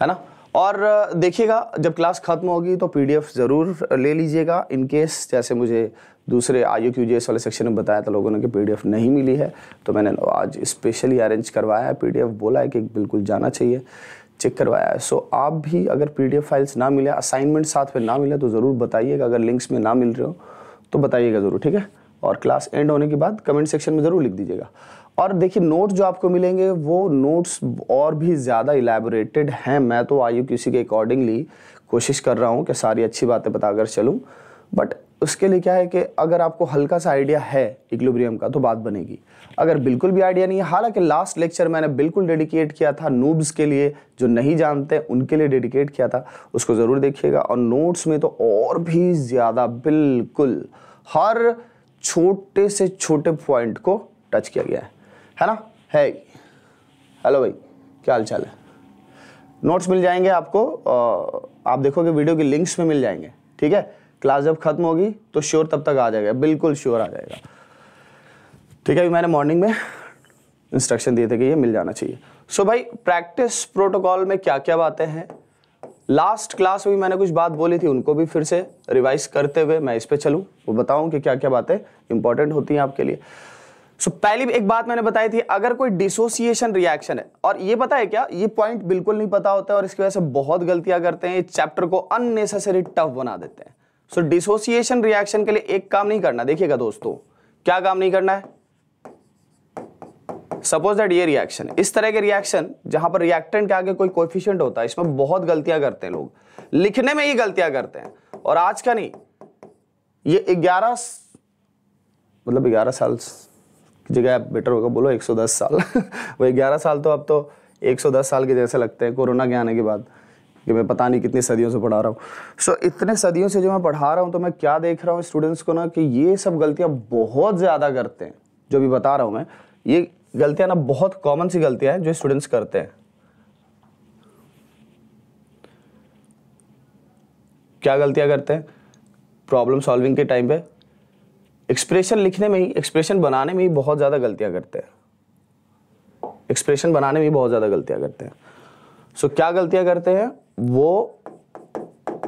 Speaker 1: है ना और देखिएगा जब क्लास खत्म होगी तो पीडीएफ ज़रूर ले लीजिएगा इनकेस जैसे मुझे दूसरे आई क्यू जी एस वाले सेक्शन में बताया था लोगों ने कि पीडीएफ नहीं मिली है तो मैंने आज स्पेशली अरेंज करवाया है पी बोला है कि बिल्कुल जाना चाहिए चेक करवाया है सो आप भी अगर पी फाइल्स ना मिले असाइनमेंट साथ में ना मिले तो ज़रूर बताइएगा अगर लिंक्स में ना मिल रहे हो तो बताइएगा ज़रूर ठीक है और क्लास एंड होने के बाद कमेंट सेक्शन में ज़रूर लिख दीजिएगा और देखिए नोट्स जो आपको मिलेंगे वो नोट्स और भी ज़्यादा इलेबोरेटेड हैं मैं तो आई के अकॉर्डिंगली कोशिश कर रहा हूँ कि सारी अच्छी बातें बताकर चलूँ बट उसके लिए क्या है कि अगर आपको हल्का सा आइडिया है इक्लोब्रियम का तो बात बनेगी अगर बिल्कुल भी आइडिया नहीं है हालांकि लास्ट लेक्चर मैंने बिल्कुल डेडिकेट किया था नूब्स के लिए जो नहीं जानते उनके लिए डेडिकेट किया था उसको ज़रूर देखिएगा और नोट्स में तो और भी ज़्यादा बिल्कुल हर छोटे से छोटे पॉइंट को टच किया गया है है ना है हेलो भाई क्या हाल चाल है नोट्स मिल जाएंगे आपको आप देखोगे वीडियो के लिंक्स में मिल जाएंगे ठीक है क्लास जब खत्म होगी तो श्योर तब तक आ जाएगा बिल्कुल श्योर आ जाएगा ठीक है मैंने मॉर्निंग में इंस्ट्रक्शन दिए थे कि ये मिल जाना चाहिए सो so भाई प्रैक्टिस प्रोटोकॉल में क्या क्या बातें हैं लास्ट क्लास में भी मैंने कुछ बात बोली थी उनको भी फिर से रिवाइज करते हुए मैं इस पर चलू वो बताऊं कि क्या क्या बातें इंपॉर्टेंट होती हैं आपके लिए सो so, पहली एक बात मैंने बताई थी अगर कोई डिसोसिएशन रिएक्शन है और ये पता है क्या ये पॉइंट बिल्कुल नहीं पता होता है और इसकी वजह से बहुत गलतियां करते हैं इस चैप्टर को अननेसेसरी टफ बना देते हैं सो डिसोसिएशन रिएक्शन के लिए एक काम नहीं करना देखिएगा दोस्तों क्या काम नहीं करना है सपोज दैट ये रिएक्शन इस तरह के रिएक्शन जहां पर रिएक्टेंट के आगे कोई कोफिशियंट होता है इसमें बहुत गलतियां करते हैं लोग लिखने में ही गलतियां करते हैं और आज का नहीं ये ग्यारह मतलब ग्यारह साल की जगह आप बेटर होगा बोलो 110 साल वो ग्यारह साल तो अब तो 110 साल के जैसे लगते हैं कोरोना के आने के बाद कि मैं पता नहीं कितनी सदियों से पढ़ा रहा हूँ सो so, इतने सदियों से जो मैं पढ़ा रहा हूँ तो मैं क्या देख रहा हूँ स्टूडेंट्स को ना कि ये सब गलतियाँ बहुत ज़्यादा करते हैं जो भी बता रहा हूँ मैं ये गलतियाँ ना बहुत कॉमन सी गलतियाँ हैं जो स्टूडेंट्स करते हैं क्या गलतियाँ करते हैं प्रॉब्लम सॉल्विंग के टाइम पे एक्सप्रेशन लिखने में ही एक्सप्रेशन बनाने में ही बहुत ज़्यादा गलतियाँ करते हैं एक्सप्रेशन बनाने में ही बहुत ज़्यादा गलतियाँ करते हैं सो so, क्या गलतियाँ करते हैं वो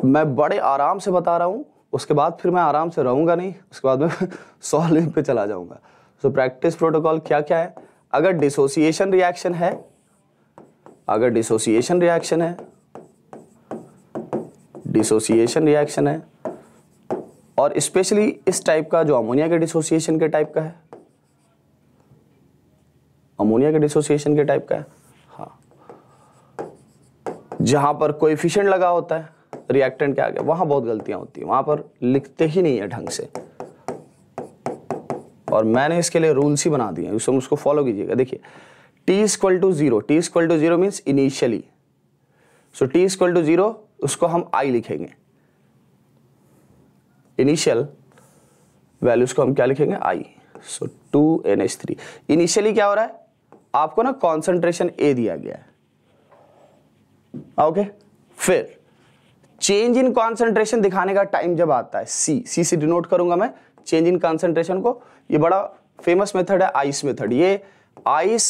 Speaker 1: मैं बड़े आराम से बता रहा हूँ उसके बाद फिर मैं आराम से रहूँगा नहीं उसके बाद मैं सॉल्विंग पे चला जाऊँगा सो प्रैक्टिस प्रोटोकॉल क्या क्या है अगर डिसोसिएशन रिएक्शन है अगर डिसोसिएशन रिएक्शन है डिसोसिएशन रिएक्शन है और स्पेशली इस टाइप का जो अमोनिया के डिसोसिएशन के टाइप का है अमोनिया के डिसोसिएशन के टाइप का है जहां पर फिशेंट लगा होता है रिएक्टेंट के आगे वहां बहुत गलतियां होती है वहां पर लिखते ही नहीं है ढंग से और मैंने इसके लिए रूल्स ही बना दिए उसको उसको फॉलो कीजिएगा देखिए T equal to zero T equal to zero means initially so T equal to zero उसको हम आई लिखेंगे इनिशियल वैल्यूज को हम क्या लिखेंगे I so two N H three initially क्या हो रहा है आपको ना कॉन्सेंट्रेशन ए दिया गया है ओके फिर चेंज इन कॉन्सेंट्रेशन दिखाने का टाइम जब आता है सी सी से डिनोट करूंगा मैं चेंज इन कॉन्सेंट्रेशन को ये बड़ा फेमस मेथड है आइस मेथड ये आइस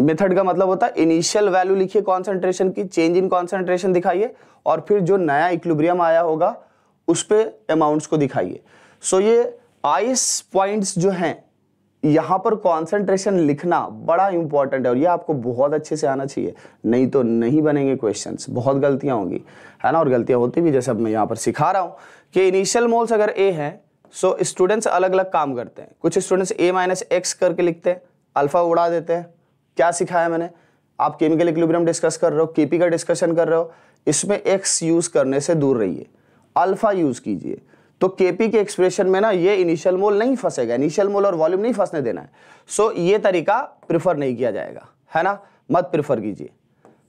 Speaker 1: मेथड का मतलब होता है इनिशियल वैल्यू लिखिए कॉन्सेंट्रेशन की चेंज इन कॉन्सेंट्रेशन दिखाइए और फिर जो नया इक्विलिब्रियम आया होगा उस पर अमाउंट्स को दिखाइए सो so ये आइस पॉइंट्स जो हैं यहाँ पर कॉन्सेंट्रेशन लिखना बड़ा इंपॉर्टेंट है और ये आपको बहुत अच्छे से आना चाहिए नहीं तो नहीं बनेंगे क्वेश्चन बहुत गलतियाँ होंगी है ना और गलतियाँ होती भी जैसे अब मैं यहाँ पर सिखा रहा हूँ कि इनिशियल मोल्स अगर ए है सो स्टूडेंट्स अलग अलग काम करते हैं कुछ स्टूडेंट्स ए माइनस एक्स करके लिखते हैं अल्फा उड़ा देते हैं क्या सिखाया मैंने आप केमिकल इक्विलिब्रियम डिस्कस कर रहे हो केपी का डिस्कशन कर रहे हो इसमें एक्स यूज़ करने से दूर रहिए अल्फा यूज़ कीजिए तो केपी के एक्सप्रेशन में ना ये इनिशियल मोल नहीं फंसेगा इनिशियल मोल और वॉल्यूम नहीं फंसने देना है सो so, ये तरीका प्रिफर नहीं किया जाएगा है ना मत प्रिफर कीजिए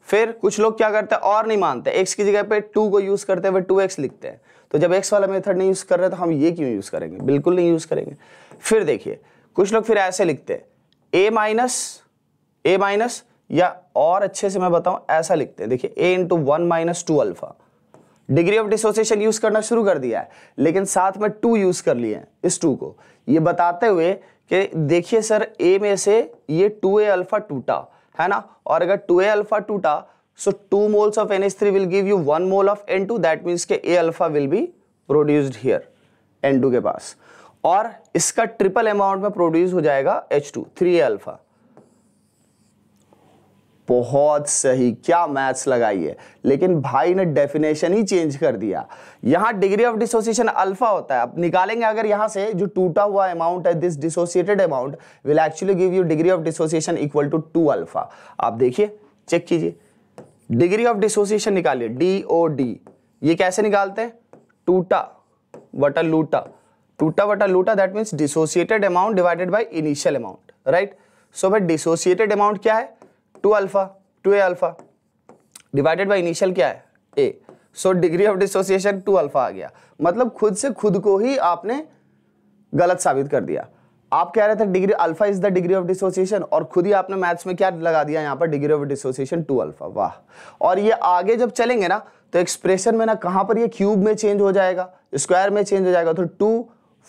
Speaker 1: फिर कुछ लोग क्या करते हैं और नहीं मानते एक्स की जगह पे टू को यूज़ करते हुए टू एक्स लिखते हैं तो जब एक्स वाला मेथड नहीं यूज़ कर रहे तो हम ये क्यों यूज़ करेंगे बिल्कुल नहीं यूज़ करेंगे फिर देखिए कुछ लोग फिर ऐसे लिखते ए माइनस ए माइनस या और अच्छे से मैं बताऊं ऐसा लिखते हैं देखिए A into one minus two alpha degree of dissociation use करना शुरू कर दिया है लेकिन साथ में टू यूज कर लिए हैं इस टू को ये बताते हुए कि देखिए सर ए में से ये टू ए अल्फा टूटा है ना और अगर टू ए अल्फा टूटा so two moles of N S three will give you one mole of N two that means के A alpha will be produced here N two के पास और इसका ट्रिपल अमाउंट में प्रोड्यूस हो जाएगा H two three A alpha बहुत सही क्या मैथ्स लगाई है लेकिन भाई ने डेफिनेशन ही चेंज कर दिया यहाँ डिग्री ऑफ डिसोसिएशन अल्फा होता है अब निकालेंगे अगर यहाँ से जो टूटा हुआ अमाउंट है this dissociated amount will actually give you degree of dissociation equal to two alpha आप देखिए चेक कीजिए डिग्री ऑफ डिसोसिएशन निकालिए डी ओ डी ये कैसे निकालते हैं टूटा वटा लूटा टूटा वटा लूटा that means dissociated amount divided by initial amount right so भाई डिसोसिएटेड अमाउंट क्या है two alpha two A alpha divided by initial क्या है A so degree of dissociation two alpha आ गया मतलब खुद से खुद को ही आपने गलत साबित कर दिया आप कह रहे थे degree alpha is the degree of dissociation और खुद ही आपने मैथ्स में क्या लगा दिया यहाँ पर degree of dissociation two alpha वाह और ये आगे जब चलेंगे ना तो एक्सप्रेशन में ना कहाँ पर ये क्यूब में चेंज हो जाएगा स्क्वायर में चेंज हो जाएगा तो टू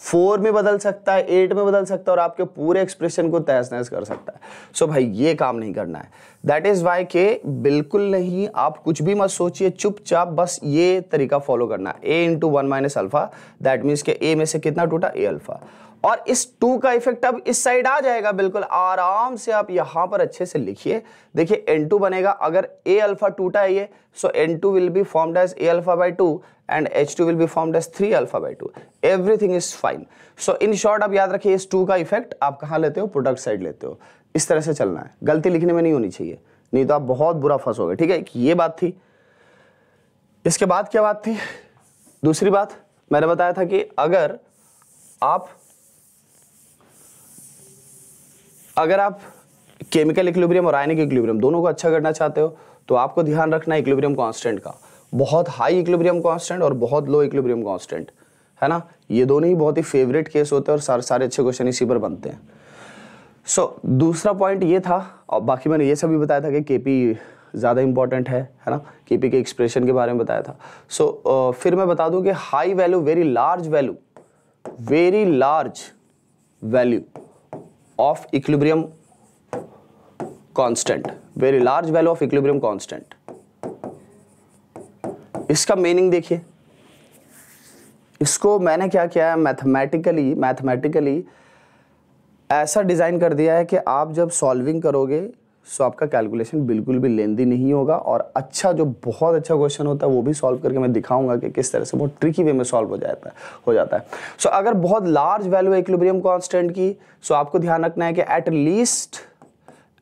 Speaker 1: फोर में बदल सकता है एट में बदल सकता है और आपके पूरे एक्सप्रेशन को तहस नहस कर सकता है सो so भाई ये काम नहीं करना है दैट इज़ वाई के बिल्कुल नहीं आप कुछ भी मत सोचिए चुपचाप बस ये तरीका फॉलो करना है A into one minus alpha that means के ए में से कितना टूटा ए अल्फा और इस टू का इफेक्ट अब इस साइड आ जाएगा बिल्कुल आराम से आप यहां पर अच्छे से लिखिए देखिए एन टू बनेगा अगर ए अल्फा टूटा है ये so N two will be formed as A alpha by two and H two will be formed as three alpha by two everything is fine so in short आप याद रखिए इस two का इफेक्ट आप कहाँ लेते हो प्रोडक्ट साइड लेते हो इस तरह से चलना है गलती लिखने में नहीं होनी चाहिए नहीं तो आप बहुत बुरा फंसोगे ठीक है ये बात थी इसके बाद क्या बात थी दूसरी बात मैंने बताया था कि अगर आप अगर आप केमिकल इक्लिब्रियम और आयनिक इक्लिब्रियम दोनों को अच्छा करना चाहते हो तो आपको ध्यान रखना है इक्विलिब्रियम कॉन्स्टेंट का बहुत हाई इक्लिब्रियम कॉन्स्टेंट और बहुत लो इक्लिब्रियम कॉन्स्टेंट है ना ये दोनों ही बहुत ही फेवरेट केस होते हैं और सारे सारे अच्छे क्वेश्चन इसी पर बनते हैं सो so, दूसरा पॉइंट ये था और बाकी मैंने ये सब भी बताया था कि केपी ज़्यादा इंपॉर्टेंट है है ना केपी के एक्सप्रेशन के बारे में बताया था सो so, फिर मैं बता दूं कि high value very large value very large value of equilibrium constant very large value of equilibrium constant इसका मीनिंग देखिए इसको मैंने क्या किया है मैथमेटिकली मैथमेटिकली ऐसा डिज़ाइन कर दिया है कि आप जब सॉल्विंग करोगे सो आपका कैलकुलेशन बिल्कुल भी लेंदी नहीं होगा और अच्छा जो बहुत अच्छा क्वेश्चन होता है वो भी सॉल्व करके मैं दिखाऊंगा कि किस तरह से बहुत ट्रिकी वे में सॉल्व हो जाता है हो जाता है सो अगर बहुत लार्ज वैल्यू है इक्लिब्रियम कॉन्स्टेंट की सो आपको ध्यान रखना है कि at least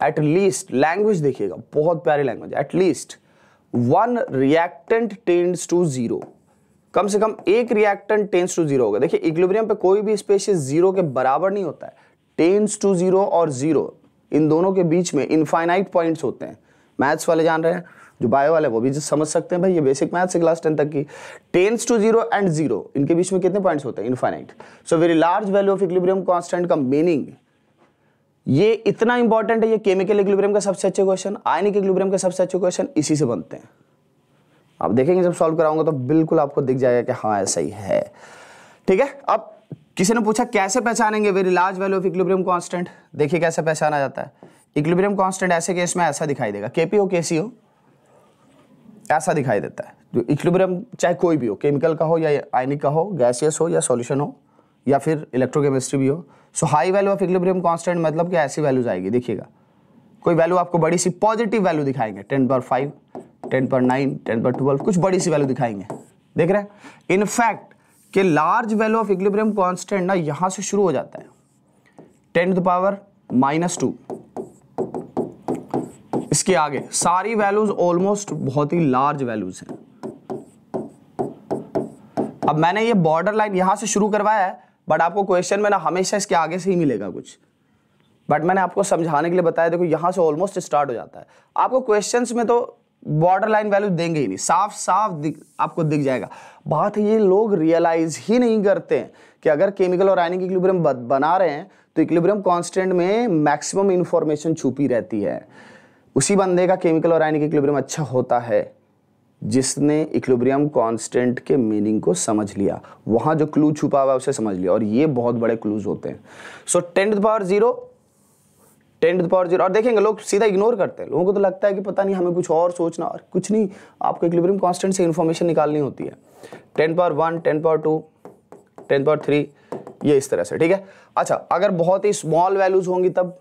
Speaker 1: at least language देखिएगा बहुत प्यारी language at least one reactant tends to zero कम से कम एक रिएक्टेंट टेंस टू जीरो होगा देखिए इक्लिब्रियम पे कोई भी स्पेशियस जीरो के बराबर नहीं होता है टेंस टू जीरो और जीरो इन दोनों के बीच में इनफाइनाइट पॉइंट्स होते हैं मैथ्स वाले जान रहे हैं जो बायो वाले वो भी समझ सकते हैं भाई ये बेसिक मैथ्स क्लास टेन तक की tends to zero and zero इनके बीच में कितने पॉइंट्स होते हैं infinite so very large value of equilibrium constant का मीनिंग ये इतना इंपॉर्टेंट है ये केमिकल इक्लिब्रियम का सबसे अच्छे क्वेश्चन आयनिक इक्लिब्रियम का सबसे अच्छे क्वेश्चन इसी से बनते हैं आप देखेंगे जब सॉल्व कराऊंगा तो बिल्कुल आपको दिख जाएगा कि हाँ ऐसा ही है ठीक है अब किसी ने पूछा कैसे पहचानेंगे very large value of equilibrium constant देखिए कैसे पहचाना जाता है इक्लिब्रियम कांस्टेंट ऐसे केस में ऐसा दिखाई देगा केपी हो केसी हो ऐसा दिखाई देता है जो इक्लिब्रियम चाहे कोई भी हो केमिकल का हो या आयनिक का हो गैसियस हो या सोल्यूशन हो या फिर इलेक्ट्रोकेमिस्ट्री भी हो so high value of equilibrium constant मतलब कि ऐसी वैल्यूज आएगी देखिएगा कोई वैल्यू आपको बड़ी सी पॉजिटिव वैल्यू दिखाएंगे टेन पर फाइव टेन पर नाइन टेन पर ट्वेल्व कुछ बड़ी सी वैल्यू दिखाएंगे देख रहे हैं इनफैक्ट कि large value of equilibrium constant ना यहां से शुरू हो जाता है ten to power minus two इसके आगे सारी वैल्यूज ऑलमोस्ट बहुत ही लार्ज वैल्यूज हैं अब मैंने ये बॉर्डर लाइन यहां से शुरू करवाया है बट आपको क्वेश्चन में ना हमेशा इसके आगे से ही मिलेगा कुछ बट मैंने आपको समझाने के लिए बताया देखो यहां से ऑलमोस्ट स्टार्ट हो जाता है आपको क्वेश्चंस में तो बॉर्डर लाइन वैल्यू देंगे ही नहीं साफ साफ दिख, आपको दिख जाएगा बात ये लोग रियलाइज ही नहीं करते कि अगर केमिकल और आयनिक इक्विलिब्रियम बना रहे हैं तो इक्विलिब्रियम कांस्टेंट में मैक्सिमम इंफॉर्मेशन छुपी रहती है उसी बंदे का केमिकल और आयनिक इक्विलिब्रियम अच्छा होता है जिसने इक्विलिब्रियम कांस्टेंट के मीनिंग को समझ लिया वहां जो क्लू छुपा हुआ है उसे समझ लिया और ये बहुत बड़े क्लूज होते हैं so ten to power zero ten to power zero और देखेंगे लोग सीधा इग्नोर करते हैं लोगों को तो लगता है कि पता नहीं हमें कुछ और सोचना और कुछ नहीं आपको इक्विलिब्रियम कांस्टेंट से इन्फॉर्मेशन निकालनी होती है ten power one ten power two ten power three ये इस तरह से ठीक है अच्छा अगर बहुत ही स्मॉल वैल्यूज होंगी तब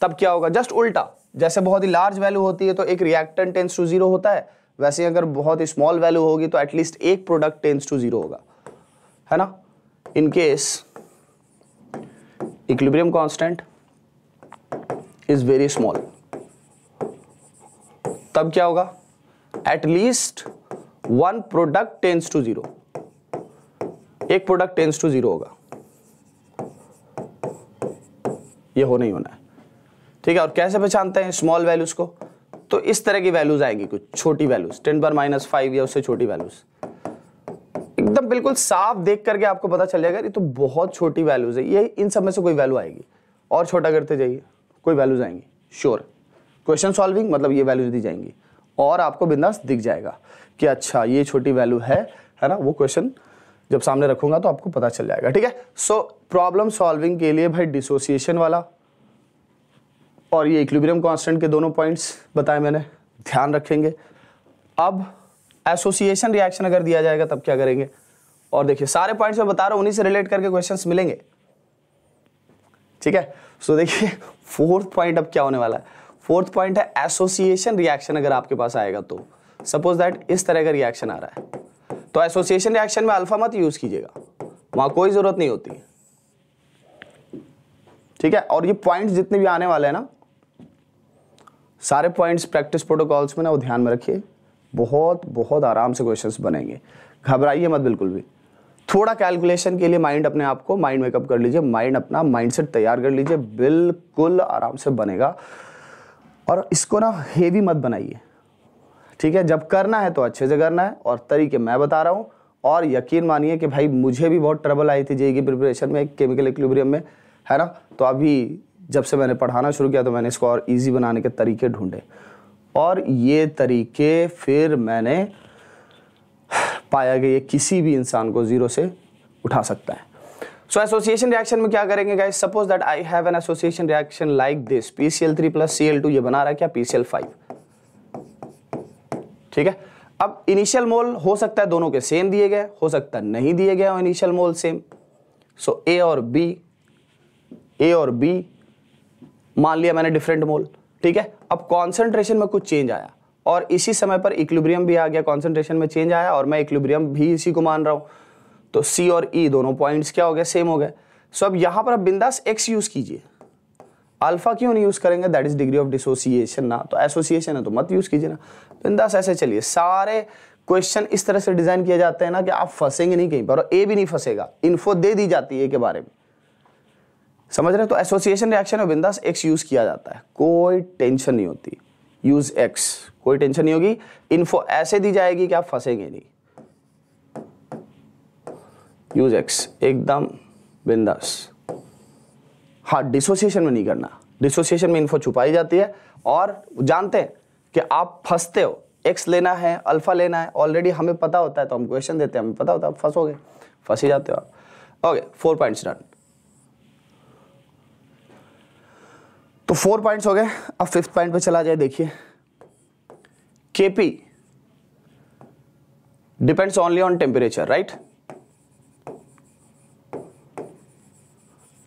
Speaker 1: तब क्या होगा जस्ट उल्टा जैसे बहुत ही लार्ज वैल्यू होती है तो एक रिएक्टेंट टेंस टू जीरो होता है वैसे अगर बहुत ही स्मॉल वैल्यू होगी तो एटलीस्ट एक प्रोडक्ट टेंस टू जीरो होगा है ना in case equilibrium constant is very small तब क्या होगा at least one product tends to zero एक प्रोडक्ट टेंस टू जीरो होगा ये हो नहीं होना है ठीक है और कैसे पहचानते हैं स्मॉल वैल्यूज को तो इस तरह की वैल्यूज आएंगी कुछ छोटी वैल्यूज टेन पर माइनस फाइव या उससे छोटी वैल्यूज एकदम बिल्कुल साफ देख करके आपको पता चल जाएगा ये तो बहुत छोटी वैल्यूज है ये इन सब में से कोई वैल्यू आएगी और छोटा करते जाइए कोई वैल्यूज आएंगी श्योर क्वेश्चन सॉल्विंग मतलब ये वैल्यूज दी जाएंगी और आपको बिंदास दिख जाएगा कि अच्छा ये छोटी वैल्यू है है ना वो क्वेश्चन जब सामने रखूंगा तो आपको पता चल जाएगा ठीक है सो प्रॉब्लम सॉल्विंग के लिए भाई डिसोसिएशन वाला और ये इक्विब्रियम कांस्टेंट के दोनों पॉइंट्स बताए मैंने ध्यान रखेंगे अब एसोसिएशन रिएक्शन अगर दिया जाएगा तब क्या करेंगे और देखिए सारे पॉइंट्स मैं बता रहा हूँ उन्हीं से रिलेट करके क्वेश्चंस मिलेंगे ठीक है सो देखिए फोर्थ पॉइंट अब क्या होने वाला है फोर्थ पॉइंट है एसोसिएशन रिएक्शन अगर आपके पास आएगा तो सपोज दैट इस तरह का रिएक्शन आ रहा है तो एसोसिएशन रिएक्शन में अल्फा मत यूज कीजिएगा वहां कोई जरूरत नहीं होती ठीक है और ये पॉइंट्स जितने भी आने वाले हैं ना सारे पॉइंट्स प्रैक्टिस प्रोटोकॉल्स में ना वो ध्यान में रखिए बहुत बहुत आराम से क्वेश्चंस बनेंगे घबराइए मत बिल्कुल भी थोड़ा कैलकुलेशन के लिए माइंड अपने आप को माइंड मेकअप कर लीजिए माइंड अपना माइंडसेट तैयार कर लीजिए बिल्कुल आराम से बनेगा और इसको ना हेवी मत बनाइए ठीक है जब करना है तो अच्छे से करना है और तरीके मैं बता रहा हूँ और यकीन मानिए कि भाई मुझे भी बहुत ट्रबल आई थी जेई की प्रिपरेशन में केमिकल इक्लिब्रियम में है ना तो अभी जब से मैंने पढ़ाना शुरू किया तो मैंने इसको और ईजी बनाने के तरीके ढूंढे और ये तरीके फिर मैंने पाया गया है किसी भी इंसान को ज़ीरो से उठा सकता है सो एसोसिएशन रिएक्शन में क्या करेंगे guys suppose that I have an association reaction like this PCl three plus C two ये बना रहा है क्या पीसीएल फाइव ठीक है अब इनिशियल मोल हो सकता है दोनों के सेम दिए गए हो सकता है नहीं दिए गए इनिशियल मोल सेम सो ए और बी ए और बी मान लिया मैंने डिफरेंट मोल ठीक है अब कॉन्सेंट्रेशन में कुछ चेंज आया और इसी समय पर इक्लिब्रियम भी आ गया कॉन्सेंट्रेशन में चेंज आया और मैं इक्लिब्रियम भी इसी को मान रहा हूँ तो सी और ई e दोनों पॉइंट्स क्या हो गए सेम हो गए सो अब यहाँ पर आप बिंदास एक्स यूज़ कीजिए अल्फा क्यों नहीं यूज़ करेंगे that is degree of dissociation ना तो एसोसिएशन है तो मत यूज़ कीजिए ना बिंदास ऐसे चलिए सारे क्वेश्चन इस तरह से डिजाइन किया जाते हैं ना कि आप फंसेंगे नहीं कहीं पर और ए भी नहीं फंसेगा इन्फो दे दी जाती है ए के बारे में समझ रहे हैं? तो एसोसिएशन रिएक्शन में बिंदास एक्स यूज किया जाता है कोई टेंशन नहीं होती यूज एक्स कोई टेंशन नहीं होगी इन्फो ऐसे दी जाएगी कि आप फंसेंगे नहीं यूज एक्स एकदम बिंदास हाँ डिसोसिएशन में नहीं करना डिसोसिएशन में इन्फो छुपाई जाती है और जानते हैं कि आप फंसते हो एक्स लेना है अल्फा लेना है ऑलरेडी हमें पता होता है तो हम क्वेश्चन देते हैं हमें पता होता है आप फंसोगे फंस ही जाते हो आप ओके फोर पॉइंट्स डन तो फोर पॉइंट्स हो गए अब फिफ्थ पॉइंट पे चला जाए देखिए KP depends only on temperature right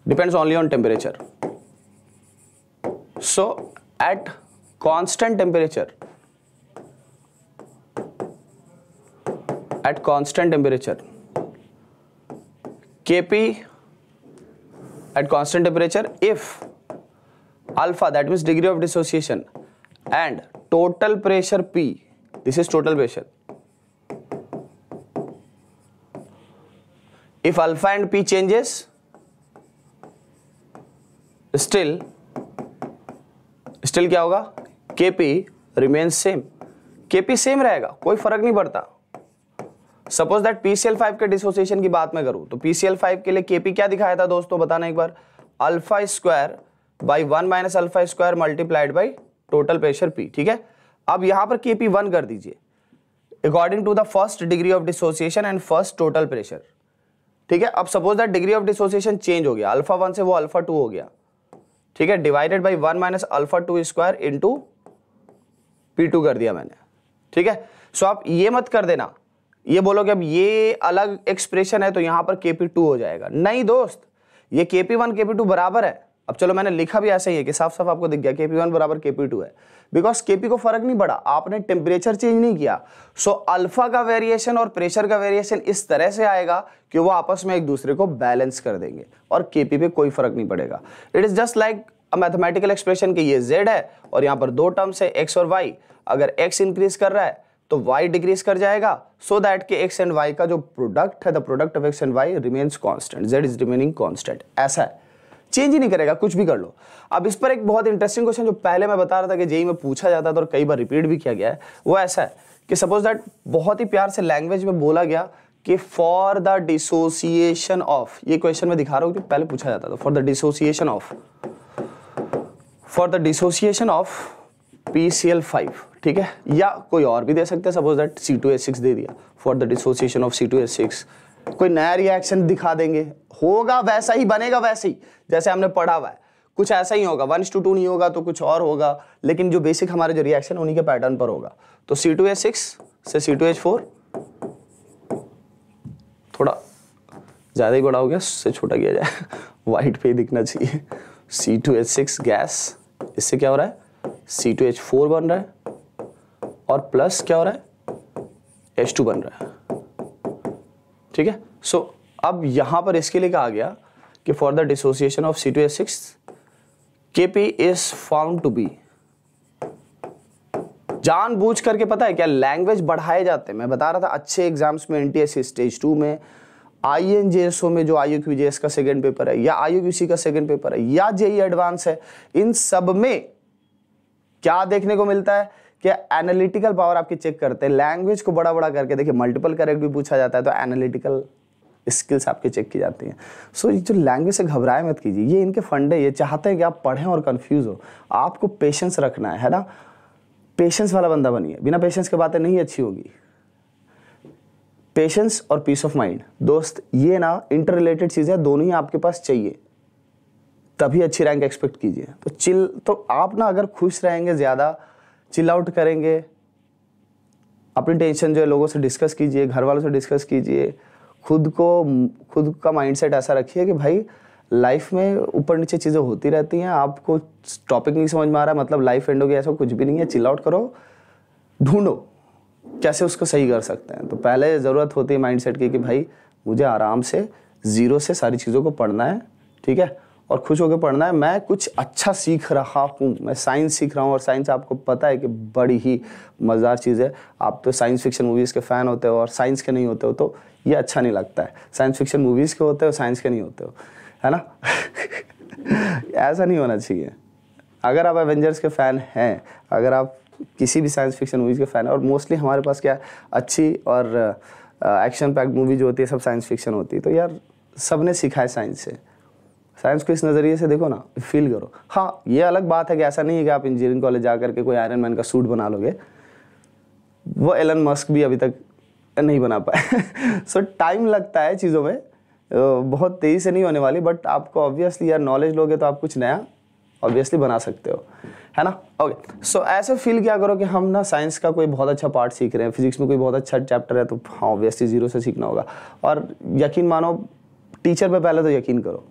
Speaker 1: depends only on temperature so at constant temperature at constant temperature KP at constant temperature if alpha that mean degree of dissociation and total pressure P this is total pressure if alpha and P changes still still क्या होगा K P remain same के P same रहेगा कोई फर्क नहीं पड़ता suppose that PCl five के dissociation की बात मैं करूं तो पीसीएल फाइव के लिए केपी क्या दिखाया था दोस्तों बताना एक बार alpha square by one minus alpha square multiplied by total pressure P ठीक है अब यहाँ पर के पी वन कर दीजिए according to the first degree of dissociation and first total pressure ठीक है अब suppose that degree of dissociation change हो गया अल्फा वन से वो अल्फा टू हो गया ठीक है divided by one minus alpha two square two P two कर दिया मैंने ठीक है सो आप ये मत कर देना ये बोलोगे अब ये अलग एक्सप्रेशन है तो यहाँ पर के पी टू हो जाएगा नहीं दोस्त ये K P one K P two बराबर है अब चलो मैंने लिखा भी ऐसा ही है कि साफ साफ आपको दिख गया के पी वन बराबर के पी टू है बिकॉज के पी को फर्क नहीं पड़ा आपने टेम्परेचर चेंज नहीं किया सो so, अल्फा का वेरिएशन और प्रेशर का वेरिएशन इस तरह से आएगा कि वो आपस में एक दूसरे को बैलेंस कर देंगे और के पी पे कोई फर्क नहीं पड़ेगा it is just like mathematical expression की ये जेड है और यहाँ पर दो टर्म्स है एक्स और वाई अगर एक्स इंक्रीज कर रहा है तो वाई डिक्रीज कर जाएगा सो दैट के एक्स एंड वाई का जो प्रोडक्ट है the product of X and Y remains constant Z is remaining constant ऐसा है चेंज ही नहीं करेगा कुछ भी कर लो अब इस पर एक बहुत इंटरेस्टिंग क्वेश्चन जो पहले मैं बता रहा था कि जेई में पूछा जाता था और कई बार रिपीट भी किया गया है वो ऐसा है कि सपोज दैट बहुत ही प्यार से लैंग्वेज में बोला गया कि फॉर द डिसोसिएशन ऑफ ये क्वेश्चन मैं दिखा रहा हूं कि पहले पूछा जाता था for the dissociation of for the dissociation of PCL5 ठीक है या कोई और भी दे सकते हैं सपोज दैट C2H6 दे दिया for the dissociation of C2H6 कोई नया रिएक्शन दिखा देंगे होगा वैसा ही बनेगा वैसे ही जैसे हमने पढ़ा हुआ है कुछ ऐसा ही होगा वन टू टू नहीं होगा तो कुछ और होगा लेकिन जो बेसिक हमारे जो रिएक्शन उन्हीं के पैटर्न पर होगा तो सी टू एच सिक्स से सी टू एच फोर थोड़ा ज़्यादा ही बड़ा हो गया उससे छोटा किया जाए वाइट पे ही दिखना चाहिए C two H six gas इससे क्या हो रहा है सी टू एच फोर बन रहा है और प्लस क्या हो रहा है एच टू बन रहा है ठीक है सो अब यहां पर इसके लिए कहा गया कि for the dissociation of C two S six K P is found to be जान बूझ करके पता है क्या लैंग्वेज बढ़ाए जाते हैं मैं बता रहा था अच्छे एग्जाम्स में एनटीएससी स्टेज टू में I N J S O में जो आई क्यू जे एस का सेकेंड पेपर है या आई क्यू सी का सेकेंड पेपर है या जेई एडवांस e है इन सब में क्या देखने को मिलता है क्या एनालिटिकल पावर आपकी चेक करते हैं लैंग्वेज को बड़ा बड़ा करके देखिए मल्टीपल करेक्ट भी पूछा जाता है तो एनालिटिकल स्किल्स आपकी चेक की जाती हैं सो so, जो लैंग्वेज से घबराए मत कीजिए ये इनके फंडे ये चाहते हैं कि आप पढ़ें और कन्फ्यूज हो आपको पेशेंस रखना है है ना पेशेंस वाला बंदा बनिए बिना पेशेंस के बातें नहीं अच्छी होगी पेशेंस और पीस ऑफ माइंड दोस्त ये ना इंटर रिलेटेड चीज़ें दोनों ही आपके पास चाहिए तभी अच्छी रैंक एक्सपेक्ट कीजिए तो चिल तो आप ना अगर खुश रहेंगे ज़्यादा चिल आउट करेंगे अपनी टेंशन जो है लोगों से डिस्कस कीजिए घर वालों से डिस्कस कीजिए खुद को खुद का माइंडसेट ऐसा रखिए कि भाई लाइफ में ऊपर नीचे चीज़ें होती रहती हैं आपको टॉपिक नहीं समझ में आ रहा मतलब लाइफ एंड हो गया ऐसा कुछ भी नहीं है चिल आउट करो ढूंढो कैसे उसको सही कर सकते हैं तो पहले ज़रूरत होती है माइंड की कि भाई मुझे आराम से ज़ीरो से सारी चीज़ों को पढ़ना है ठीक है और खुश होकर पढ़ना है मैं कुछ अच्छा सीख रहा हूँ मैं साइंस सीख रहा हूँ और साइंस आपको पता है कि बड़ी ही मज़ेदार चीज़ है आप तो साइंस फिक्शन मूवीज़ के फ़ैन होते हो और साइंस के नहीं होते हो तो ये अच्छा नहीं लगता है साइंस फिक्शन मूवीज़ के होते हो साइंस के नहीं होते हो है ना ऐसा नहीं होना चाहिए अगर आप एवेंजर्स के फ़ैन हैं अगर आप किसी भी साइंस फिक्शन मूवीज़ के फ़ैन हैं और मोस्टली हमारे पास क्या अच्छी और एक्शन पैक्ड मूवी जो होती है सब साइंस फिक्शन होती है तो यार सब ने सीखा है साइंस से साइंस को इस नज़रिए से देखो ना फील करो हाँ ये अलग बात है कि ऐसा नहीं है कि आप इंजीनियरिंग कॉलेज जा करके कोई आयरन मैन का सूट बना लोगे वो एलन मस्क भी अभी तक नहीं बना पाए सो टाइम लगता है चीज़ों में बहुत तेज़ी से नहीं होने वाली बट आपको ऑब्वियसली यार नॉलेज लोगे तो आप कुछ नया ऑब्वियसली बना सकते हो है ना ओके okay. सो so, ऐसे फील क्या करो कि हम ना साइंस का कोई बहुत अच्छा पार्ट सीख रहे हैं फिजिक्स में कोई बहुत अच्छा चैप्टर है तो हाँ ऑब्वियसली ज़ीरो से सीखना होगा और यकीन मानो टीचर पे पहले तो यकीन करो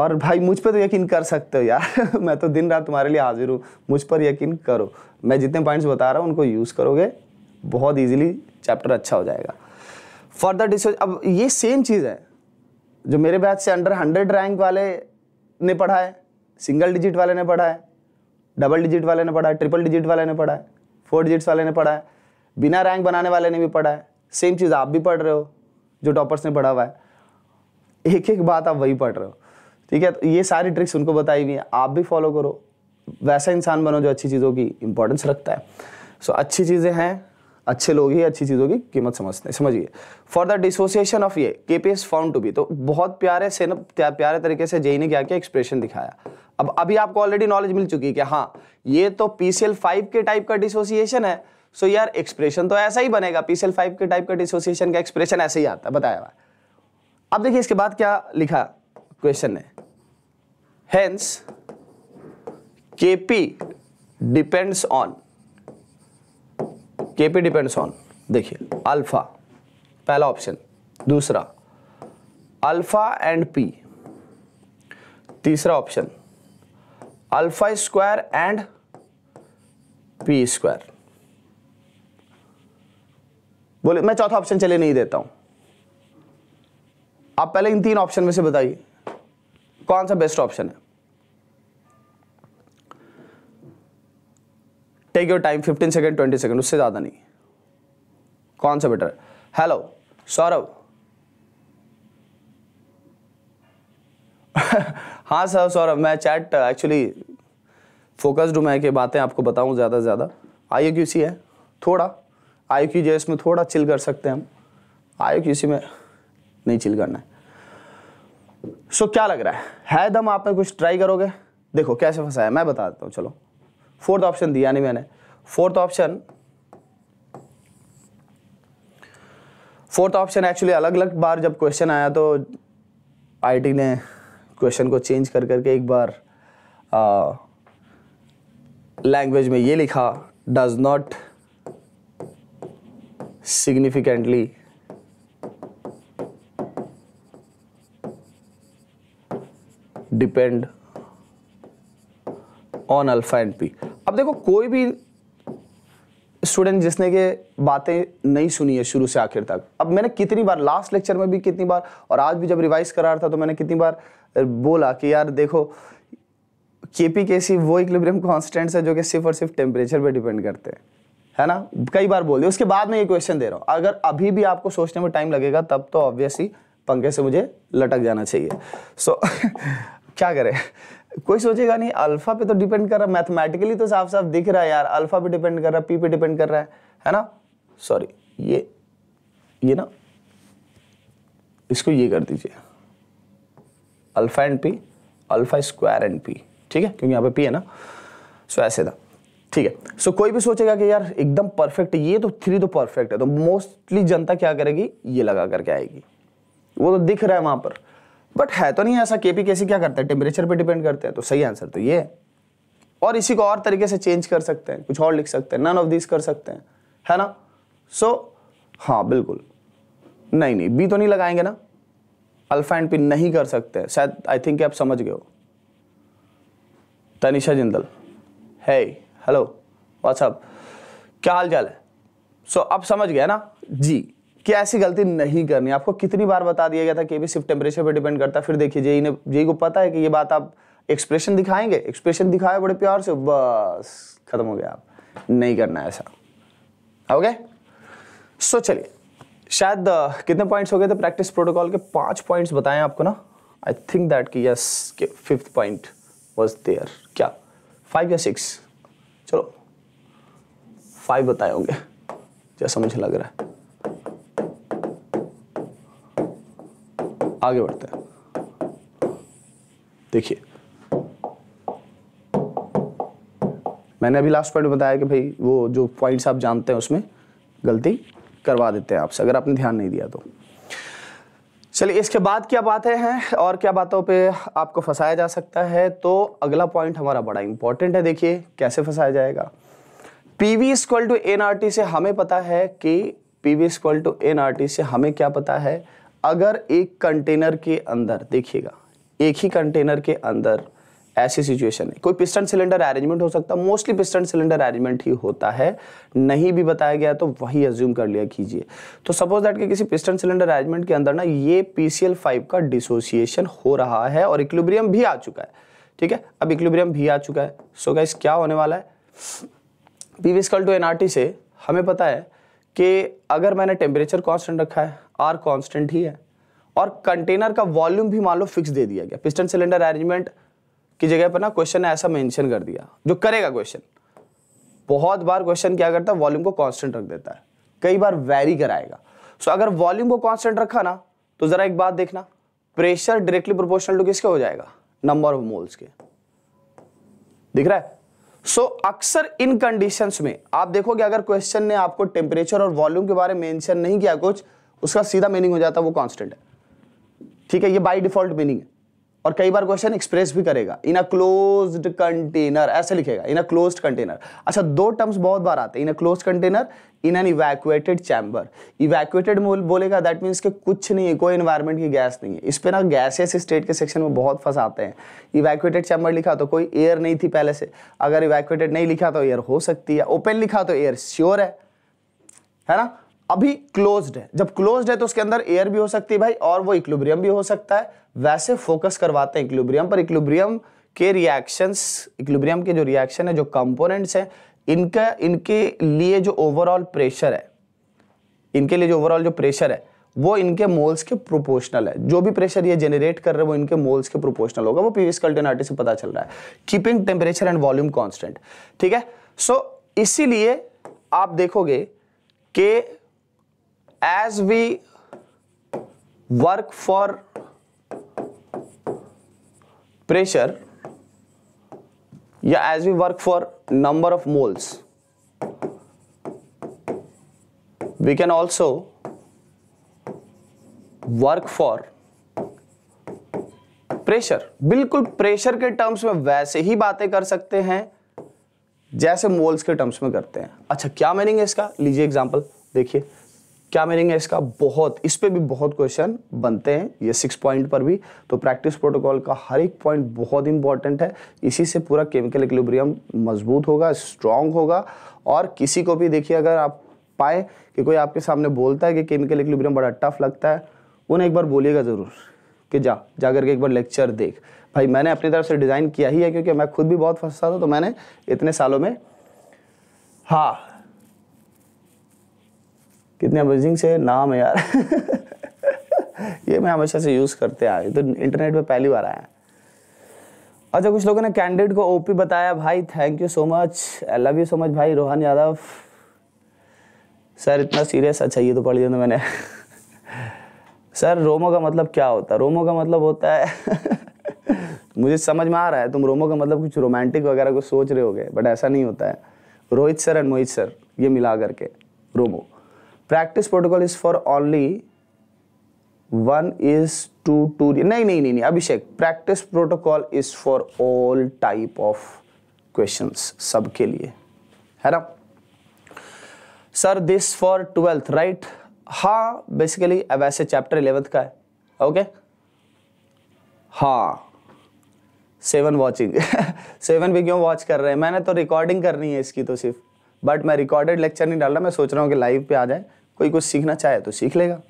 Speaker 1: और भाई मुझ पर तो यकीन कर सकते हो यार मैं तो दिन रात तुम्हारे लिए हाजिर हूँ मुझ पर यकीन करो मैं जितने पॉइंट्स बता रहा हूँ उनको यूज़ करोगे बहुत ईजिली चैप्टर अच्छा हो जाएगा फर्दर डिस अब ये सेम चीज़ है जो मेरे बैच से अंडर हंड्रेड रैंक वाले ने पढ़ा है सिंगल डिजिट वाले ने पढ़ा है डबल डिजिट वाले ने पढ़ा है ट्रिपल डिजिट वाले ने पढ़ा है फोर डिजिट्स वाले ने पढ़ा है बिना रैंक बनाने वाले ने भी पढ़ा है सेम चीज़ आप भी पढ़ रहे हो जो टॉपर्स ने पढ़ा हुआ है एक एक बात आप वही पढ़ रहे हो ठीक है तो ये सारी ट्रिक्स उनको बताई हुई है आप भी फॉलो करो वैसा इंसान बनो जो अच्छी चीज़ों की इंपॉर्टेंस रखता है सो so, अच्छी चीज़ें हैं अच्छे लोग ही अच्छी चीज़ों की कीमत समझते हैं समझिए फॉर द डिसोसिएशन ऑफ ये K P is found to be तो बहुत प्यारे से ना प्यारे तरीके से जेई ने e e क्या किया एक्सप्रेशन दिखाया अब अभी आपको ऑलरेडी नॉलेज मिल चुकी है कि हाँ ये तो पी सी एल फाइव के टाइप का डिसोसिएशन है सो so यार एक्सप्रेशन तो ऐसा ही बनेगा पी सी एल फाइव के टाइप का डिसोसिएशन का एक्सप्रेशन ऐसे ही आता है बताया हुआ अब देखिए इसके बाद क्या लिखा क्वेश्चन ने hence kp depends on kp depends on देखिए अल्फा पहला ऑप्शन दूसरा अल्फा एंड पी तीसरा option alpha square and P square बोले मैं चौथा ऑप्शन चले नहीं देता हूं आप पहले इन तीन ऑप्शन में से बताइए कौन सा बेस्ट ऑप्शन है take your time 15 second 20 second उससे ज़्यादा नहीं कौन सा बेटर हेलो सौरव हाँ सर सौरभ मैं चैट एक्चुअली फोकस्ड हूँ मैं कि बातें आपको बताऊँ ज़्यादा से ज़्यादा आई क्यू सी है थोड़ा आई क्यू जे में थोड़ा चिल कर सकते हैं हम आई क्यू सी में नहीं चिल करना है सो so, क्या लग रहा है है दम आप में कुछ ट्राई करोगे देखो कैसे फंसाया मैं बता देता हूँ चलो फोर्थ ऑप्शन दिया नहीं मैंने fourth option fourth option actually अलग अलग बार जब क्वेश्चन आया तो आईटी ने क्वेश्चन को चेंज कर करके एक बार लैंग्वेज में ये लिखा does not significantly depend on alpha and P अब देखो कोई भी स्टूडेंट जिसने के बातें नहीं सुनी है शुरू से आखिर तक अब मैंने कितनी बार लास्ट लेक्चर में भी कितनी बार और आज भी जब रिवाइज करा रहा था तो मैंने कितनी बार बोला कि यार देखो के पी के सी वो इक्लिब्रियम कॉन्स्टेंट्स है जो कि सिर्फ और सिर्फ टेम्परेचर पर डिपेंड करते हैं है ना कई बार बोल दिया उसके बाद में ये क्वेश्चन दे रहा हूँ अगर अभी भी आपको सोचने में टाइम लगेगा तब तो ऑब्वियसली पंखे से मुझे लटक जाना चाहिए सो so, क्या करें कोई सोचेगा नहीं अल्फा पे तो डिपेंड कर रहा है मैथमेटिकली तो साफ साफ दिख रहा है यार अल्फा पे डिपेंड कर रहा है पी पे डिपेंड कर रहा है है ना सॉरी ये ये ना इसको ये कर दीजिए alpha and P alpha square and P ठीक है क्योंकि यहाँ पे पी है ना सो ऐसे था ठीक है सो कोई भी सोचेगा कि यार एकदम परफेक्ट ये तो थ्री तो परफेक्ट है तो मोस्टली जनता क्या करेगी ये लगा करके आएगी वो तो दिख रहा है वहां पर बट है तो नहीं ऐसा केपी केसी क्या करता है टेम्परेचर पे डिपेंड करते हैं तो सही आंसर तो ये है और इसी को और तरीके से चेंज कर सकते हैं कुछ और लिख सकते हैं नन ऑफ दिस कर सकते हैं है ना सो so, हाँ बिल्कुल नहीं नहीं बी तो नहीं लगाएंगे ना अल्फा एंड पी नहीं कर सकते शायद आई थिंक आप समझ गए हो तनिषा जिंदल है हेलो व्हाट्सअप क्या हाल चाल है सो so, आप समझ गए ना जी कि ऐसी गलती नहीं करनी आपको कितनी बार बता दिया गया था कि भी सिर्फ टेम्परेचर पर डिपेंड करता फिर देखिए जेई ने जेई को पता है कि ये बात आप एक्सप्रेशन दिखाएंगे एक्सप्रेशन दिखाए बड़े प्यार से बस खत्म हो गया आप नहीं करना ऐसा ओके सो चलिए शायद कितने पॉइंट्स हो गए थे प्रैक्टिस प्रोटोकॉल के पांच पॉइंट्स बताएं आपको ना आई थिंक दैट कि yes fifth point was there क्या फाइव या सिक्स चलो फाइव बताए होंगे जैसा मुझे लग रहा है आगे बढ़ते हैं देखिए मैंने अभी लास्ट पॉइंट बताया कि भाई वो जो पॉइंट्स आप जानते हैं उसमें गलती करवा देते हैं आपसे अगर आपने ध्यान नहीं दिया तो चलिए इसके बाद क्या बातें हैं और क्या बातों पे आपको फंसाया जा सकता है तो अगला पॉइंट हमारा बड़ा इंपॉर्टेंट है देखिए कैसे फंसाया जाएगा P V equal to N R T से हमें पता है कि P V equal to N R T से हमें क्या पता है अगर एक कंटेनर के अंदर देखिएगा एक ही कंटेनर के अंदर ऐसी सिचुएशन है कोई पिस्टन सिलेंडर अरेंजमेंट हो सकता है मोस्टली पिस्टन सिलेंडर अरेंजमेंट ही होता है नहीं भी बताया गया तो वही एज्यूम कर लिया कीजिए तो सपोज दैट कि किसी पिस्टन सिलेंडर अरेंजमेंट के अंदर ना ये पी फाइव का डिसोसिएशन हो रहा है और इक्लिब्रियम भी आ चुका है ठीक है अब इक्लिब्रियम भी आ चुका है सो गाइस क्या होने वाला है पी टू एनआरटी से हमें पता है कि अगर मैंने टेम्परेचर कॉन्स्टेंट रखा है आर कॉन्स्टेंट ही है और कंटेनर का वॉल्यूम भी मान लो फिक्स दे दिया गया पिस्टन सिलेंडर अरेंजमेंट की जगह पर ना क्वेश्चन ने ऐसा मेंशन कर दिया जो करेगा क्वेश्चन बहुत बार क्वेश्चन क्या करता है वॉल्यूम को कांस्टेंट रख देता है कई बार वैरी कराएगा सो so, अगर वॉल्यूम को कांस्टेंट रखा ना तो जरा एक बात देखना प्रेशर डायरेक्टली प्रोपोर्शनल टू किसके हो जाएगा नंबर ऑफ मोल्स के दिख रहा है सो so, अक्सर इन कंडीशंस में आप देखोगे अगर क्वेश्चन ने आपको टेम्परेचर और वॉल्यूम के बारे में मेंशन नहीं किया कुछ उसका सीधा मीनिंग हो जाता है वो कॉन्स्टेंट है ठीक है ये बाई डिफॉल्ट मीनिंग है और कई बार क्वेश्चन एक्सप्रेस भी करेगा इन अ क्लोज कंटेनर ऐसे लिखेगा इन अ क्लोज कंटेनर अच्छा दो टर्म्स बहुत बार आते हैं in a close container in an evacuated chamber evacuated बोलेगा दैट मीन्स के कुछ नहीं है कोई इन्वायरमेंट की गैस नहीं है इस पर ना गैसेस स्टेट के सेक्शन में बहुत फंसाते हैं इवैक्यूएटेड चैम्बर लिखा तो कोई एयर नहीं थी पहले से अगर इवैक्यूएटेड नहीं लिखा तो एयर हो सकती है ओपन लिखा तो एयर श्योर है है ना अभी क्लोज्ड है जब क्लोज्ड है तो उसके अंदर एयर भी हो सकती है भाई और वो इक्लुब्रियम भी हो सकता है वैसे फोकस करवाते हैं इक्लुब्रियम पर इक्लुब्रियम के रिएक्शंस इक्लुब्रियम के जो रिएक्शन है जो कंपोनेंट्स हैं इनका इनके लिए जो ओवरऑल प्रेशर है इनके लिए जो ओवरऑल जो प्रेशर है वो इनके मोल्स के प्रोपोर्शनल है जो भी प्रेशर ये जनरेट कर रहे हैं वो इनके मोल्स के प्रोपोर्शनल होगा वो पीवीएस कल्टनाटी से पता चल रहा है keeping temperature and volume constant ठीक है सो so, इसीलिए आप देखोगे कि as we work for pressure yeah as we work for number of moles we can also work for pressure बिल्कुल प्रेशर के टर्म्स में वैसे ही बातें कर सकते हैं जैसे मोल्स के टर्म्स में करते हैं अच्छा क्या मीनिंग है इसका लीजिए एग्जांपल देखिए क्या मीनिंग है इसका बहुत इस पर भी बहुत क्वेश्चन बनते हैं ये सिक्स पॉइंट पर भी तो प्रैक्टिस प्रोटोकॉल का हर एक पॉइंट बहुत इंपॉर्टेंट है इसी से पूरा केमिकल इक्लिब्रियम मजबूत होगा स्ट्रांग होगा और किसी को भी देखिए अगर आप पाए कि कोई आपके सामने बोलता है कि केमिकल इक्लिब्रियम बड़ा टफ लगता है उन्हें एक बार बोलिएगा ज़रूर कि जा जा करके एक बार लेक्चर देख भाई मैंने अपनी तरफ से डिज़ाइन किया ही है क्योंकि मैं खुद भी बहुत फंसता था तो मैंने इतने सालों में हाँ कितने अमेजिंग से नाम है यार ये मैं हमेशा से यूज़ करते आया तो इंटरनेट पे पहली बार आया अच्छा कुछ लोगों ने कैंडिडेट को ओपी बताया भाई thank you so much I love you so much भाई रोहन यादव सर इतना सीरियस अच्छा ये तो पढ़ लिया मैंने सर रोमो का मतलब क्या होता है रोमो का मतलब होता है मुझे समझ में आ रहा है तुम रोमो का मतलब कुछ रोमांटिक वगैरह को सोच रहे होगे बट ऐसा नहीं होता है Rohit sir and Mohit sir ये मिला करके रोमो practice protocol is for only one is to two नहीं नहीं नहीं नहीं Abhishek practice protocol is for all type of question सबके लिए है ना sir this for twelfth right हा बेसिकली अब ऐसे चैप्टर इलेवेंथ का है ओके okay? हा सेवन वॉचिंग सेवन भी क्यों वॉच कर रहे हैं मैंने तो रिकॉर्डिंग करनी है इसकी तो सिर्फ बट मैं रिकॉर्डेड लेक्चर नहीं डाल रहा मैं सोच रहा हूँ कि लाइव पे आ जाए कोई कुछ सीखना चाहे तो सीख लेगा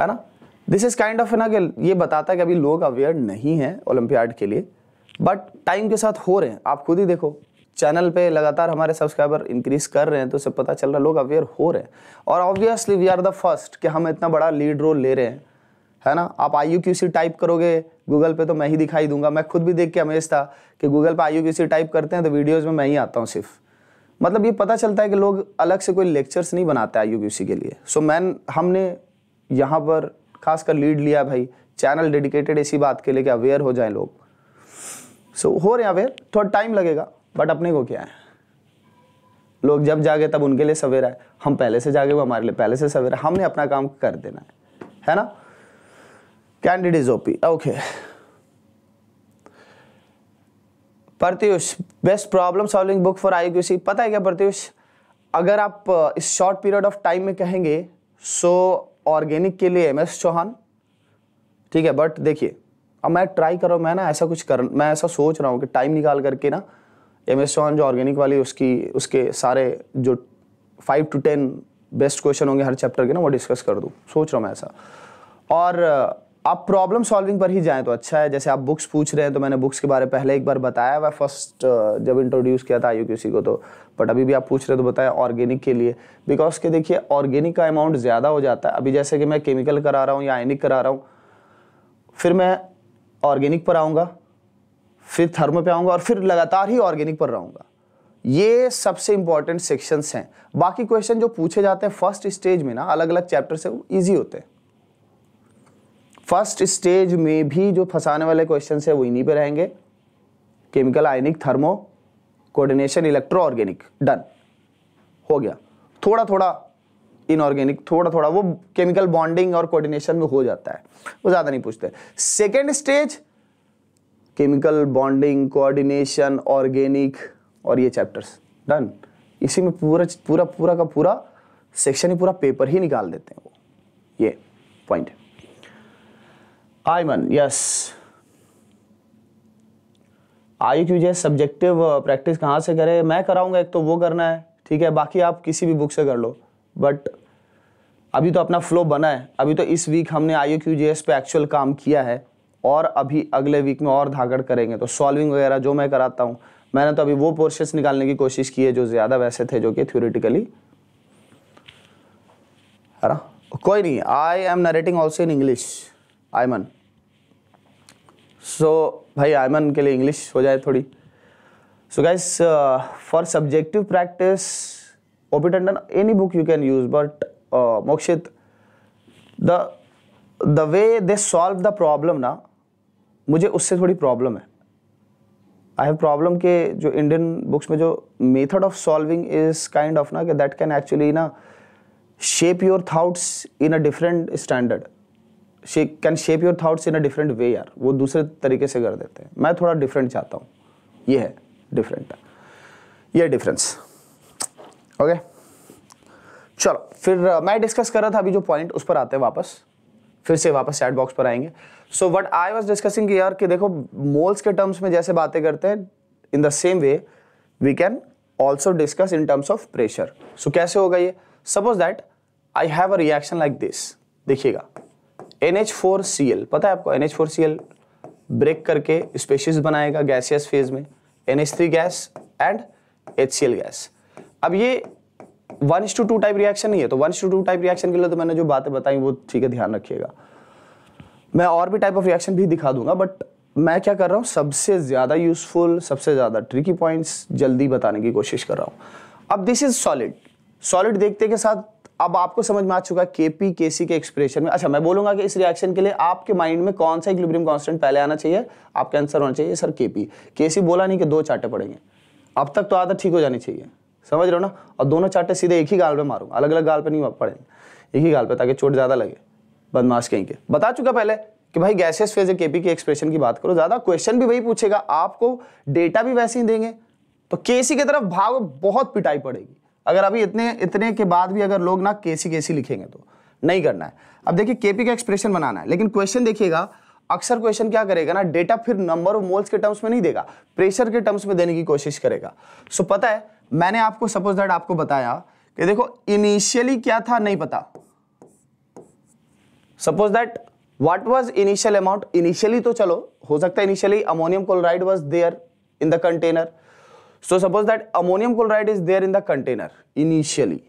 Speaker 1: है ना दिस इज काइंड ऑफ ना कि ये बताता है कि अभी लोग अवेयर नहीं हैं ओलंपियाड के लिए बट टाइम के साथ हो रहे हैं आप खुद ही देखो चैनल पे लगातार हमारे सब्सक्राइबर इंक्रीज कर रहे हैं तो उससे पता चल रहा है लोग अवेयर हो रहे हैं और obviously we are the first कि हम इतना बड़ा लीड रोल ले रहे हैं है ना आप I U Q C type करोगे गूगल पे तो मैं ही दिखाई दूंगा मैं खुद भी देख के अमेज था कि गूगल पे I U Q C type करते हैं तो वीडियोज़ में मैं ही आता हूँ सिर्फ मतलब ये पता चलता है कि लोग अलग से कोई लेक्चर्स नहीं बनाते आई यूबीसी के लिए सो so, मैन हमने यहाँ पर खासकर लीड लिया भाई चैनल डेडिकेटेड इसी बात के लिए कि अवेयर हो जाएं लोग सो so, हो रहे हैं अवेयर थोड़ा टाइम लगेगा बट अपने को क्या है लोग जब जागे तब उनके लिए सवेरा है हम पहले से जागे वो हमारे लिए पहले से सवेरा हमने अपना काम कर देना है है ना candid is OP okay Pratyush best problem solving book for I Q पता है क्या प्रत्युष अगर आप इस शॉर्ट पीरियड ऑफ टाइम में कहेंगे सो ऑर्गेनिक के लिए एम एस चौहान ठीक है बट देखिए अब मैं ट्राई कर रहा हूँ मैं ना ऐसा कुछ कर मैं ऐसा सोच रहा हूँ कि टाइम निकाल करके ना एम एस चौहान जो ऑर्गेनिक वाली उसकी उसके सारे जो five to ten best question होंगे हर चैप्टर के ना वो डिस्कस कर दूँ सोच रहा हूँ मैं ऐसा और आप प्रॉब्लम सॉल्विंग पर ही जाएँ तो अच्छा है जैसे आप बुक्स पूछ रहे हैं तो मैंने बुक्स के बारे में पहले एक बार बताया हुआ फर्स्ट uh, जब इंट्रोड्यूस किया था आई को तो बट अभी भी आप पूछ रहे हो तो बताया ऑर्गेनिक के लिए बिकॉज के देखिए ऑर्गेनिक का अमाउंट ज़्यादा हो जाता है अभी जैसे कि मैं केमिकल करा रहा हूँ या आयनिक करा रहा हूँ फिर मैं ऑर्गेनिक पर आऊँगा फिर थर्मो पर आऊँगा और फिर लगातार ही ऑर्गेनिक पर रहूँगा ये सबसे इंपॉर्टेंट सेक्शंस हैं बाकी क्वेश्चन जो पूछे जाते हैं फर्स्ट स्टेज में ना अलग अलग चैप्टर से वो ईजी होते हैं फर्स्ट स्टेज में भी जो फंसाने वाले क्वेश्चन है वो इन्हीं पे रहेंगे chemical ionic thermo coordination electro organic done हो गया थोड़ा थोड़ा इनऑर्गेनिक थोड़ा थोड़ा वो केमिकल बॉन्डिंग और कोऑर्डिनेशन में हो जाता है वो ज़्यादा नहीं पूछते second stage chemical bonding coordination organic और ये चैप्टर्स डन इसी में पूरा पूरा पूरा का पूरा सेक्शन ही पूरा पेपर ही निकाल देते हैं वो ये point Ayman yes I Q J subjective practice कहाँ से करें मैं कराऊंगा एक तो वो करना है ठीक है बाकी आप किसी भी बुक से कर लो बट अभी तो अपना फ्लो बना है अभी तो इस वीक हमने आई क्यू जे एस पे एक्चुअल काम किया है और अभी अगले वीक में और धागड़ करेंगे तो सॉल्विंग वगैरह जो मैं कराता हूँ मैंने तो अभी वो पोर्शंस निकालने की कोशिश की है जो ज़्यादा वैसे थे जो कि थ्योरेटिकली है ना कोई नहीं I am narrating also in English I mean so so, भाई आयमन के लिए इंग्लिश हो जाए थोड़ी so guys for subjective practice Tandon any book you can use but Mokshit the the way they solve the problem ना मुझे उससे थोड़ी प्रॉब्लम है आई हैव प्रॉब्लम के जो इंडियन बुक्स में जो method of solving is kind of ना कि दैट कैन एक्चुअली ना shape your thoughts in a different standard she can shape your thoughts in a different way यार वो दूसरे तरीके से कर देते हैं मैं थोड़ा डिफरेंट चाहता हूँ ये है डिफरेंट ये डिफरेंस ओके चलो फिर मैं डिस्कस कर रहा था अभी जो पॉइंट उस पर आते हैं वापस फिर से वापस चैट बॉक्स पर आएंगे so what I was discussing यार कि देखो मोल्स के टर्म्स में जैसे बातें करते हैं in the same way we can also discuss in terms of pressure so कैसे होगा ये suppose that I have a reaction like this देखिएगा NH4Cl पता है आपको NH4Cl ब्रेक करके स्पेशीज बनाएगा गैसियस फेज में NH3 gas and HCl gas अब ये one to two type reaction नहीं है तो one to two type reaction के लिए तो मैंने जो बातें बताई वो ठीक है ध्यान रखिएगा मैं और भी टाइप ऑफ रिएक्शन भी दिखा दूंगा बट मैं क्या कर रहा हूँ सबसे ज़्यादा यूजफुल सबसे ज़्यादा ट्रिकी पॉइंट्स जल्दी बताने की कोशिश कर रहा हूँ अब दिस इज सॉलिड सॉलिड देखते के साथ अब आपको समझ में आ चुका है के पी के सी के एक्सप्रेशन में अच्छा मैं बोलूंगा कि इस रिएक्शन के लिए आपके माइंड में कौन सा इक्विलिब्रियम कांस्टेंट पहले आना चाहिए आपका आंसर होना चाहिए सर के पी के सी बोला नहीं कि दो चाटे पड़ेंगे अब तक तो आदत ठीक हो जानी चाहिए समझ रहे हो ना और दोनों चाटे सीधे एक ही गाल पर मारूंगा अलग अलग गाल पर नहीं पड़ेंगे एक ही गाल पर ताकि चोट ज़्यादा लगे बदमाश कहीं के बता चुका पहले कि भाई गैसेस फेज केपी के एक्सप्रेशन की बात करो ज़्यादा क्वेश्चन भी वही पूछेगा आपको डेटा भी वैसे ही देंगे तो केसी की तरफ भाव बहुत पिटाई पड़ेगी अगर अभी इतने इतने के बाद भी अगर लोग ना केसी केसी लिखेंगे तो नहीं करना है अब देखिए केपी का एक्सप्रेशन बनाना है लेकिन क्वेश्चन देखिएगा अक्सर क्वेश्चन क्या करेगा ना डेटा फिर नंबर ऑफ मोल्स के टर्म्स में नहीं देगा प्रेशर के टर्म्स में देने की कोशिश करेगा सो पता है मैंने आपको सपोज दैट आपको बताया कि देखो इनिशियली क्या था नहीं पता suppose that what was initial amount initially तो चलो हो सकता है initially ammonium chloride was there in the container So suppose that ammonium chloride is there in the container initially.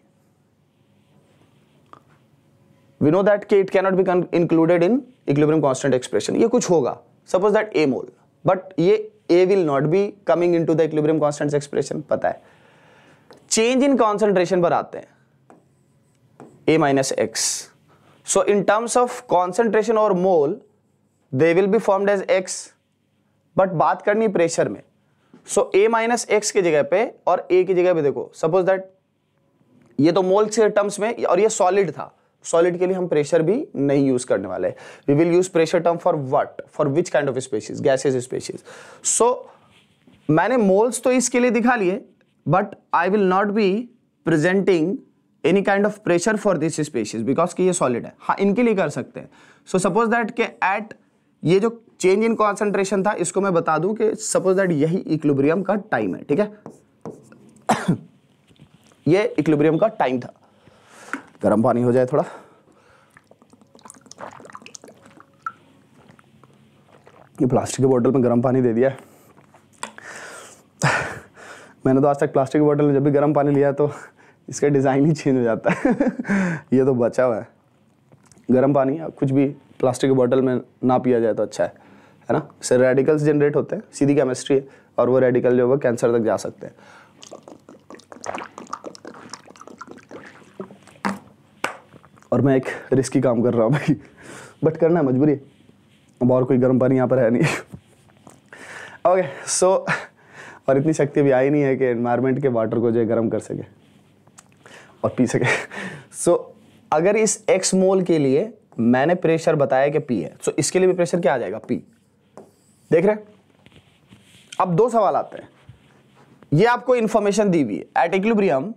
Speaker 1: We know that k it cannot be included in equilibrium constant expression. ye kuch hoga Suppose that A mole, but ye A will not be coming into the equilibrium constants expression. pata hai Change in concentration par aate hain A minus X. So in terms of concentration or mole, they will be formed as X. but baat karni pressure mein so a minus x की जगह पे और ए की जगह पे देखो suppose that ये तो मोल्स के टर्म्स में और ये सॉलिड था सॉलिड के लिए हम प्रेशर भी नहीं यूज करने वाले we will use pressure term for what for which kind of species gases species so मैंने मोल्स तो इसके लिए दिखा लिए but I will not be presenting any kind of pressure for this species because कि ये सॉलिड है हाँ इनके लिए कर सकते हैं सो सपोज दैट के एट ये जो चेंज इन कॉन्सेंट्रेशन था इसको मैं बता दूं कि सपोज दैट यही इक्लिब्रियम का टाइम है ठीक है ये इक्लिब्रियम का टाइम था गर्म पानी हो जाए थोड़ा ये प्लास्टिक की बोतल में गर्म पानी दे दिया मैंने तो आज तक प्लास्टिक की बोतल में जब भी गर्म पानी लिया तो इसका डिज़ाइन ही चेंज हो जाता है ये तो बचा हुआ है गर्म पानी कुछ भी प्लास्टिक की बोतल में ना पिया जाए तो अच्छा है है ना इससे रेडिकल्स जनरेट होते हैं सीधी केमिस्ट्री है और वो रेडिकल जो है कैंसर तक जा सकते हैं और मैं एक रिस्की काम कर रहा हूँ भाई बट करना है मजबूरी अब और कोई गर्म पानी यहाँ पर है नहीं ओके सो so, और इतनी शक्ति भी आई नहीं है कि इन्वायरमेंट के वाटर को जो है गर्म कर सके और पी सके सो so, अगर इस एक्स मोल के लिए मैंने प्रेशर बताया कि पी है सो so, इसके लिए भी प्रेशर क्या आ जाएगा पी देख रहे अब दो सवाल आते हैं ये आपको इन्फॉर्मेशन दी हुई है एट इक्लिब्रियम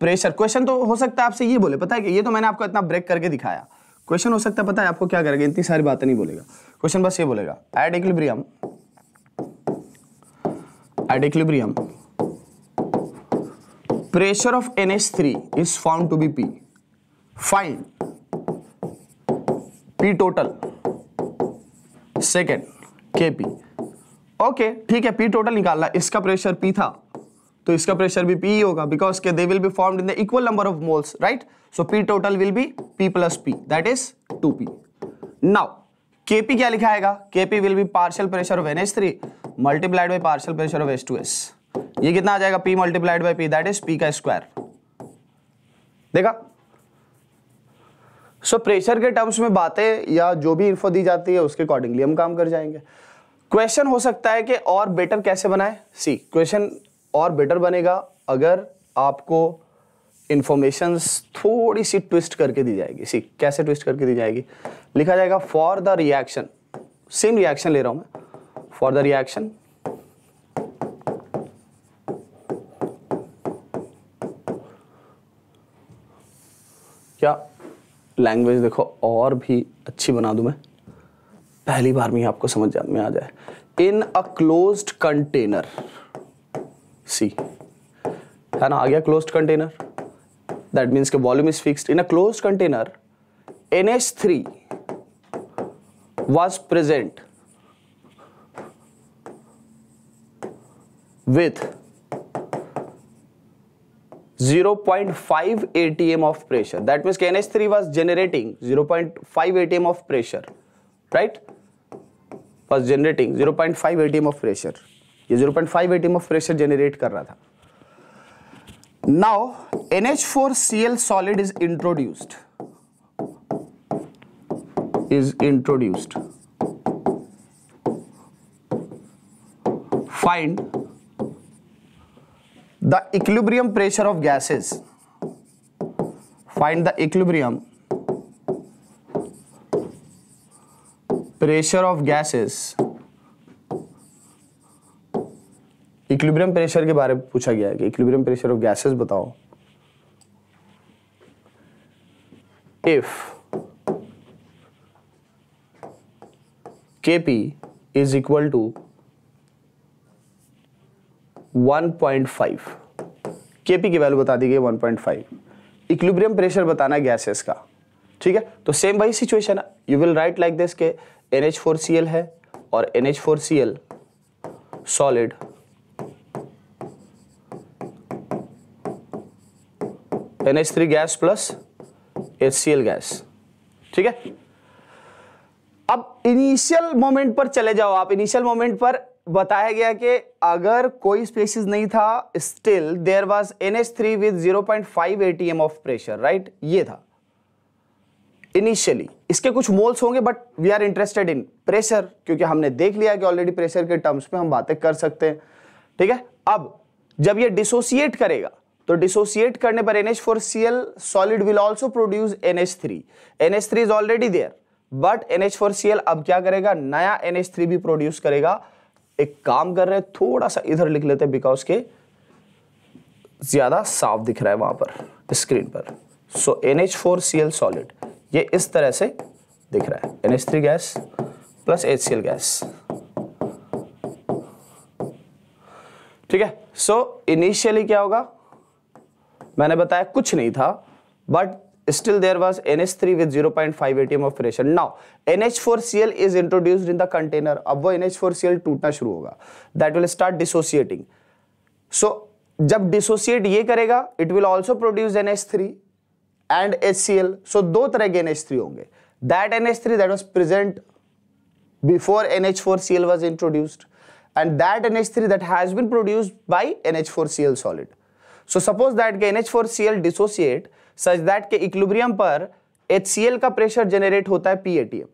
Speaker 1: प्रेशर क्वेश्चन तो हो सकता है आपसे ये बोले पता है कि ये तो मैंने आपको इतना ब्रेक करके दिखाया क्वेश्चन हो सकता है पता है आपको क्या करेगा इतनी सारी बातें नहीं बोलेगा क्वेश्चन बस ये बोलेगा at equilibrium at equilibrium pressure of N three is found to be P find P total second के पी ओके ठीक है पी टोटल निकालना इसका प्रेशर पी था तो इसका प्रेशर भी पी होगा बिकॉज के they will be form in the equal number of moles right so P total will be P plus P that is two P now Kp क्या लिखा आएगा Kp will be partial pressure of N S three multiplied by partial pressure of S two S ये कितना आ जाएगा P multiplied by P that is P का square देखा so pressure के टर्म्स में बातें या जो भी इन्फो दी जाती है उसके अकॉर्डिंगली हम काम कर जाएंगे क्वेश्चन हो सकता है कि और बेटर कैसे बनाए सी क्वेश्चन और बेटर बनेगा अगर आपको इंफॉर्मेशन थोड़ी सी ट्विस्ट करके दी जाएगी सी कैसे ट्विस्ट करके दी जाएगी लिखा जाएगा for the reaction same reaction ले रहा हूं मैं फॉर द रिएक्शन क्या लैंग्वेज देखो और भी अच्छी बना दू मैं पहली बार में आपको समझ में आ जाए इन अ क्लोज कंटेनर सी है ना आ गया क्लोज कंटेनर दैट मीन्स के volume is fix in a close container N H three was present with 0.5 atm of pressure that means knh3 was generating 0.5 atm of pressure right was generating 0.5 atm of pressure ye 0.5 atm of pressure generate kar raha tha now nh4cl solid is introduced is introduced find the equilibrium pressure of gases find the equilibrium pressure of gases equilibrium pressure के बारे में पूछा गया है कि equilibrium pressure of gases बताओ if Kp is equal to 1.5 Kp की value बता दी गई 1.5 इक्विब्रियम प्रेशर बताना गैसेस का ठीक है तो सेम वही सिचुएशन है you will write like this के NH4Cl है और NH4Cl solid NH3 gas plus HCl gas ठीक है अब इनिशियल मोमेंट पर चले जाओ आप इनिशियल मोमेंट पर बताया गया कि अगर कोई स्पेसिस नहीं था still there was H three with 0.5 ATM of pressure right ये था इनिशियली इसके कुछ मोल्स होंगे but we are interested in pressure क्योंकि हमने देख लिया कि ऑलरेडी प्रेशर के टर्म्स में हम बातें कर सकते हैं ठीक है अब जब ये डिसोसिएट करेगा तो डिसोसिएट करने पर N H four C L solid will also produce N H three N H three is already there but N H four C L अब क्या करेगा नया एन एच थ्री भी प्रोड्यूस करेगा एक काम कर रहे हैं थोड़ा सा इधर लिख लेते हैं बिकॉज के ज्यादा साफ दिख रहा है वहां पर स्क्रीन पर so N H four C L solid ये इस तरह से दिख रहा है N H three gas plus H C L gas ठीक है सो इनिशियली क्या होगा मैंने बताया कुछ नहीं था but still there was NH3 with 0.5 atm of pressure. Now NH4Cl is introduced in the container. Now, NH4Cl cl will शुरू That will start dissociating. So when dissociate ये it will also produce NH3 and HCl. So two तरह nh NH3 होंगे. That NH3 that was present before NH4Cl was introduced, and that NH3 that has been produced by NH4Cl solid. So suppose that NH4Cl dissociate such that के equilibrium पर H का pressure generate होता है PATM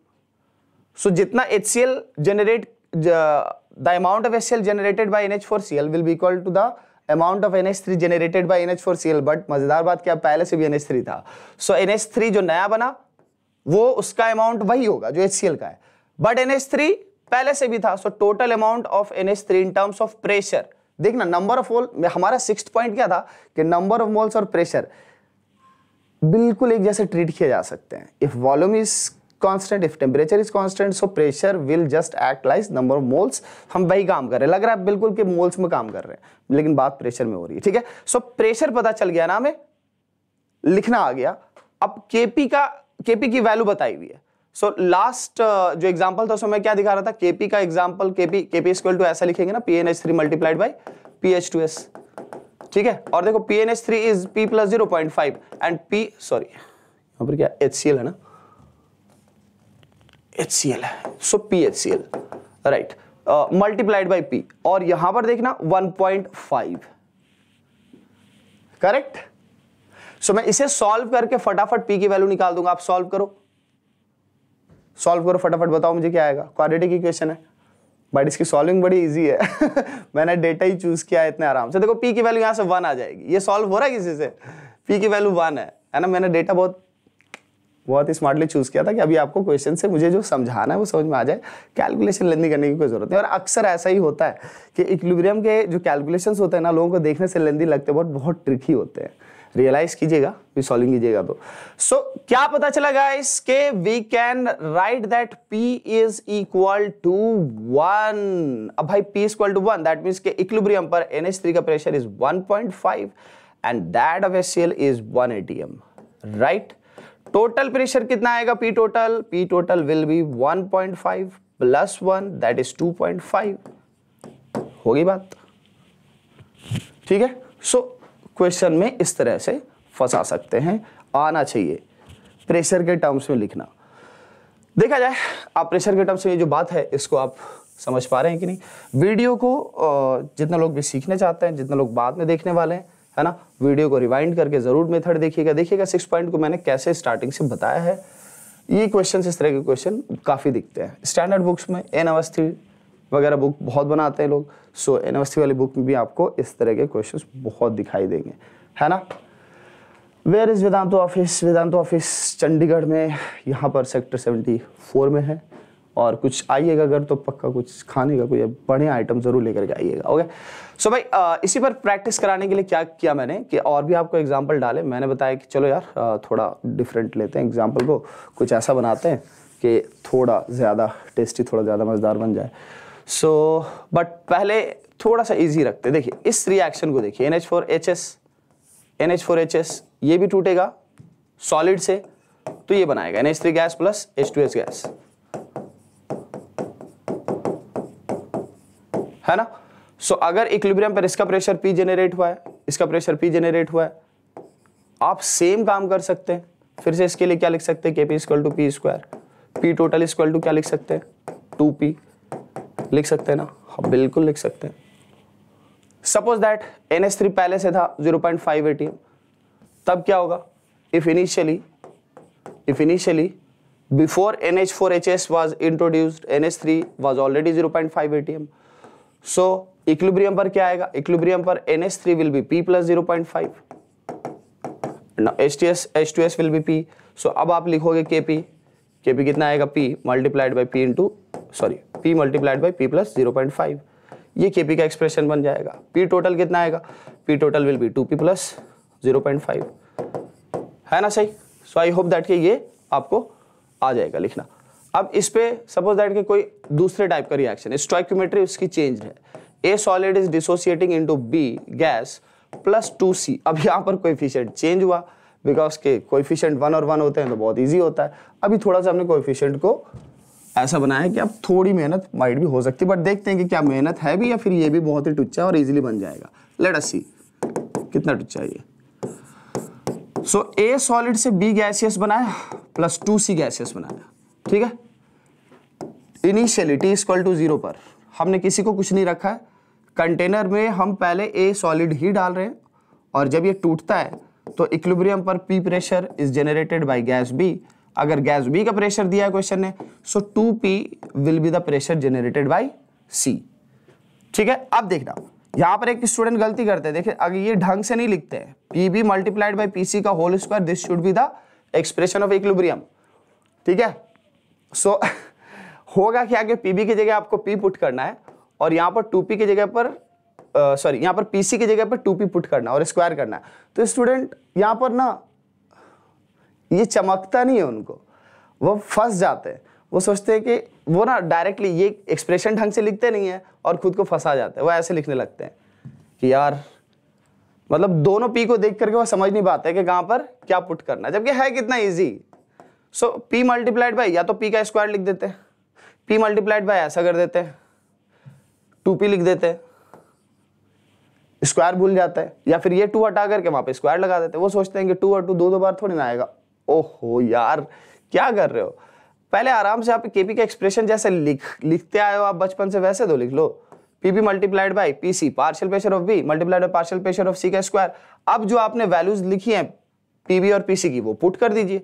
Speaker 1: so जितना H C L generate the amount of C HCl generated C L will be equal to the amount of N H NH3 generated C L but मजेदार बात क्या पहले से भी एन एच थ्री था सो N H three जो नया बना वो उसका अमाउंट वही होगा जो एच सी एल का है बट एन एच थ्री पहले से भी था so total amount of N H three in terms of pressure देखना नंबर ऑफ मोल हमारा सिक्स पॉइंट क्या था कि नंबर ऑफ मोल्स और प्रेशर बिल्कुल एक जैसे ट्रीट किए जा सकते हैं if volume is constant if temperature is constant so pressure will just act like number of moles हम वही काम कर रहे हैं लग रहा है बिल्कुल कि मोल्स में काम कर रहे हैं लेकिन बात प्रेशर में हो रही है ठीक है सो प्रेशर पता चल गया ना हमें लिखना आ गया अब केपी का केपी की वैल्यू बताई हुई है सो so, लास्ट uh, जो एग्जांपल था उसमें क्या दिखा रहा था केपी का example Kp Kp equal to ऐसा लिखेंगे ना P N H three multiplied by P H two S ठीक है और देखो P N H three is P plus zero point five and P sorry यहां पर क्या एच सी एल है ना एच सी एल है so P H C L right multiplied by P और यहां पर देखना one point five correct so मैं इसे सॉल्व करके फटाफट पी की वैल्यू निकाल दूंगा आप सॉल्व करो सॉल्व करो फटाफट बताओ मुझे क्या आएगा क्वाड्रेटिक इक्वेशन है बट इसकी सॉल्विंग बड़ी ईजी है मैंने डेटा ही चूज किया है इतने आराम से देखो पी की वैल्यू यहाँ से वन आ जाएगी ये सॉल्व हो रहा है किसी से पी की वैल्यू वन है है ना मैंने डेटा बहुत बहुत ही स्मार्टली चूज किया था कि अभी आपको क्वेश्चन से मुझे जो समझाना है वो समझ में आ जाए कैलकुलेशन लेंदी करने की कोई जरूरत नहीं और अक्सर ऐसा ही होता है कि इक्विलिब्रियम के जो कैलकुलेशन होते हैं ना लोगों को देखने से लेंदी लगते हैं बहुत बहुत ट्रिकी होते हैं रियलाइज कीजिएगा फिर सॉल्विंग कीजिएगा तो सो so, क्या पता चला गाइस के we can write that P is equal to one अब भाई P is equal to one that means के इक्लिब्रियम पर थ्री का pressure is 1.5 and that of S is one atm right total pressure कितना आएगा P total P total will be 1.5 plus one that is five होगी बात ठीक है so so, question में इस तरह से फंसा सकते हैं आना चाहिए प्रेशर के टर्म्स में लिखना देखा जाए आप प्रेशर के टर्म्स में ये जो बात है इसको आप समझ पा रहे हैं कि नहीं वीडियो को जितना लोग भी सीखना चाहते हैं जितना लोग बाद में देखने वाले हैं है ना वीडियो को रिवाइंड करके ज़रूर मेथड देखिएगा देखिएगा सिक्स पॉइंट को मैंने कैसे स्टार्टिंग से बताया है ये क्वेश्चन इस तरह के क्वेश्चन काफ़ी दिखते हैं स्टैंडर्ड बुक्स में एन अवस्थी वगैरह बुक बहुत बनाते हैं लोग सो so, यूनिवर्सिटी वाली बुक में भी आपको इस तरह के क्वेश्चन बहुत दिखाई देंगे है ना where is Vedantu office Vedantu office Chandigarh में यहाँ पर सेक्टर सेवेंटी फोर में है और कुछ आइएगा अगर तो पक्का कुछ खाने का कोई बढ़िया आइटम जरूर लेकर के आइएगा ओके सो भाई आ, इसी पर प्रैक्टिस कराने के लिए क्या किया मैंने कि और भी आपको एग्जाम्पल डाले मैंने बताया कि चलो यार आ, थोड़ा डिफरेंट लेते हैं एग्जाम्पल को कुछ ऐसा बनाते हैं कि थोड़ा ज़्यादा टेस्टी थोड़ा ज़्यादा मज़ेदार बन जाए सो so, बट पहले थोड़ा सा इजी रखते देखिए इस रिएक्शन को देखिए N H four H S N H four H S ये भी टूटेगा सॉलिड से तो ये बनाएगा N H three gas plus H two H gas है ना सो so, अगर इक्विलिब्रियम पर इसका प्रेशर पी जेनरेट हुआ है इसका प्रेशर पी जेनरेट हुआ है आप सेम काम कर सकते हैं फिर से इसके लिए क्या लिख सकते हैं K P equal to P square P total equal to क्या लिख सकते हैं टू पी लिख सकते हैं ना हाँ बिल्कुल लिख सकते हैं सपोज दैट एन थ्री पहले से था 0.5 पॉइंट तब क्या होगा if initially if initially before N H four H S was introduced N H three was already zero point five A so equilibrium पर क्या आएगा इक्लिब्रियम पर N S three will be P plus zero point five S T S H two S will be P so अब आप लिखोगे K P K P कितना आएगा P multiplied by P into sorry p multiplied by P plus zero point five ये K P का expression बन जाएगा p total कितना आएगा p total will be two P plus zero point five है ना सही सो आई होप दैट कि ये आपको आ जाएगा लिखना अब इस पे सपोज दैट कि कोई दूसरे टाइप का रिएक्शन स्टॉक्यूमेट्री उसकी चेंज है A solid is dissociating into B gas plus two C अब यहाँ पर कोएफिशिएंट चेंज हुआ बिकॉज के कोएफिशिएंट वन और वन होते हैं तो बहुत इजी होता है अभी थोड़ा सा हमने कोएफिशिएंट को ऐसा बनाया कि अब थोड़ी मेहनत माइट भी हो सकती है बट देखते हैं कि क्या मेहनत है भी या फिर ये भी बहुत ही टुच्चा और इजीली बन जाएगा लेट अस सी कितना टुच्चा है ये सो ए सॉलिड से बी गैसियस बनाया प्लस टू सी गैसियस बनाया ठीक है initially T equal to zero पर हमने किसी को कुछ नहीं रखा है कंटेनर में हम पहले ए सॉलिड ही डाल रहे हैं और जब ये टूटता है तो इक्विलिब्रियम पर P pressure is generated by gas B अगर गैस बी का प्रेशर दिया है क्वेश्चन ने so two P will be the pressure generated by C ठीक है अब देखना यहां पर एक स्टूडेंट गलती करते हैं देखिए अगर ये ढंग से नहीं लिखते हैं P B multiplied by P C का whole square this should be the expression of equilibrium ठीक है सो so, होगा क्या कि पी बी की जगह आपको पी पुट करना है और यहां पर टू पी की जगह पर सॉरी यहां पर पीसी की जगह पर टू पी पुट करना और स्क्वायर करना है तो स्टूडेंट यहां पर ना ये चमकता नहीं है उनको वो फंस जाते हैं वो सोचते हैं कि वो ना डायरेक्टली ये एक्सप्रेशन ढंग से लिखते नहीं है और खुद को फंसा जाते हैं वो ऐसे लिखने लगते हैं कि यार मतलब दोनों पी को देख करके वो समझ नहीं पाते कि कहाँ पर क्या पुट करना जबकि है कितना easy so P multiplied by या तो पी का स्क्वायर लिख देते पी मल्टीप्लाइड बाई ऐसा कर देते हैं टू पी लिख देते स्क्वायर भूल जाते हैं या फिर ये टू हटा करके वहाँ पे स्क्वायर लगा देते हैं वो सोचते हैं कि टू और टू दो दो बार थोड़ी ना आएगा ओहो यार क्या कर रहे हो पहले आराम से आप केपी का एक्सप्रेशन जैसे लिख लिखते आए हो आप बचपन से वैसे दो तो लिख लो P P multiplied by P C partial pressure of B multiplied partial pressure of C का स्क्वायर अब जो आपने वैल्यूज लिखी हैं पीबी और पीसी की वो पुट कर दीजिए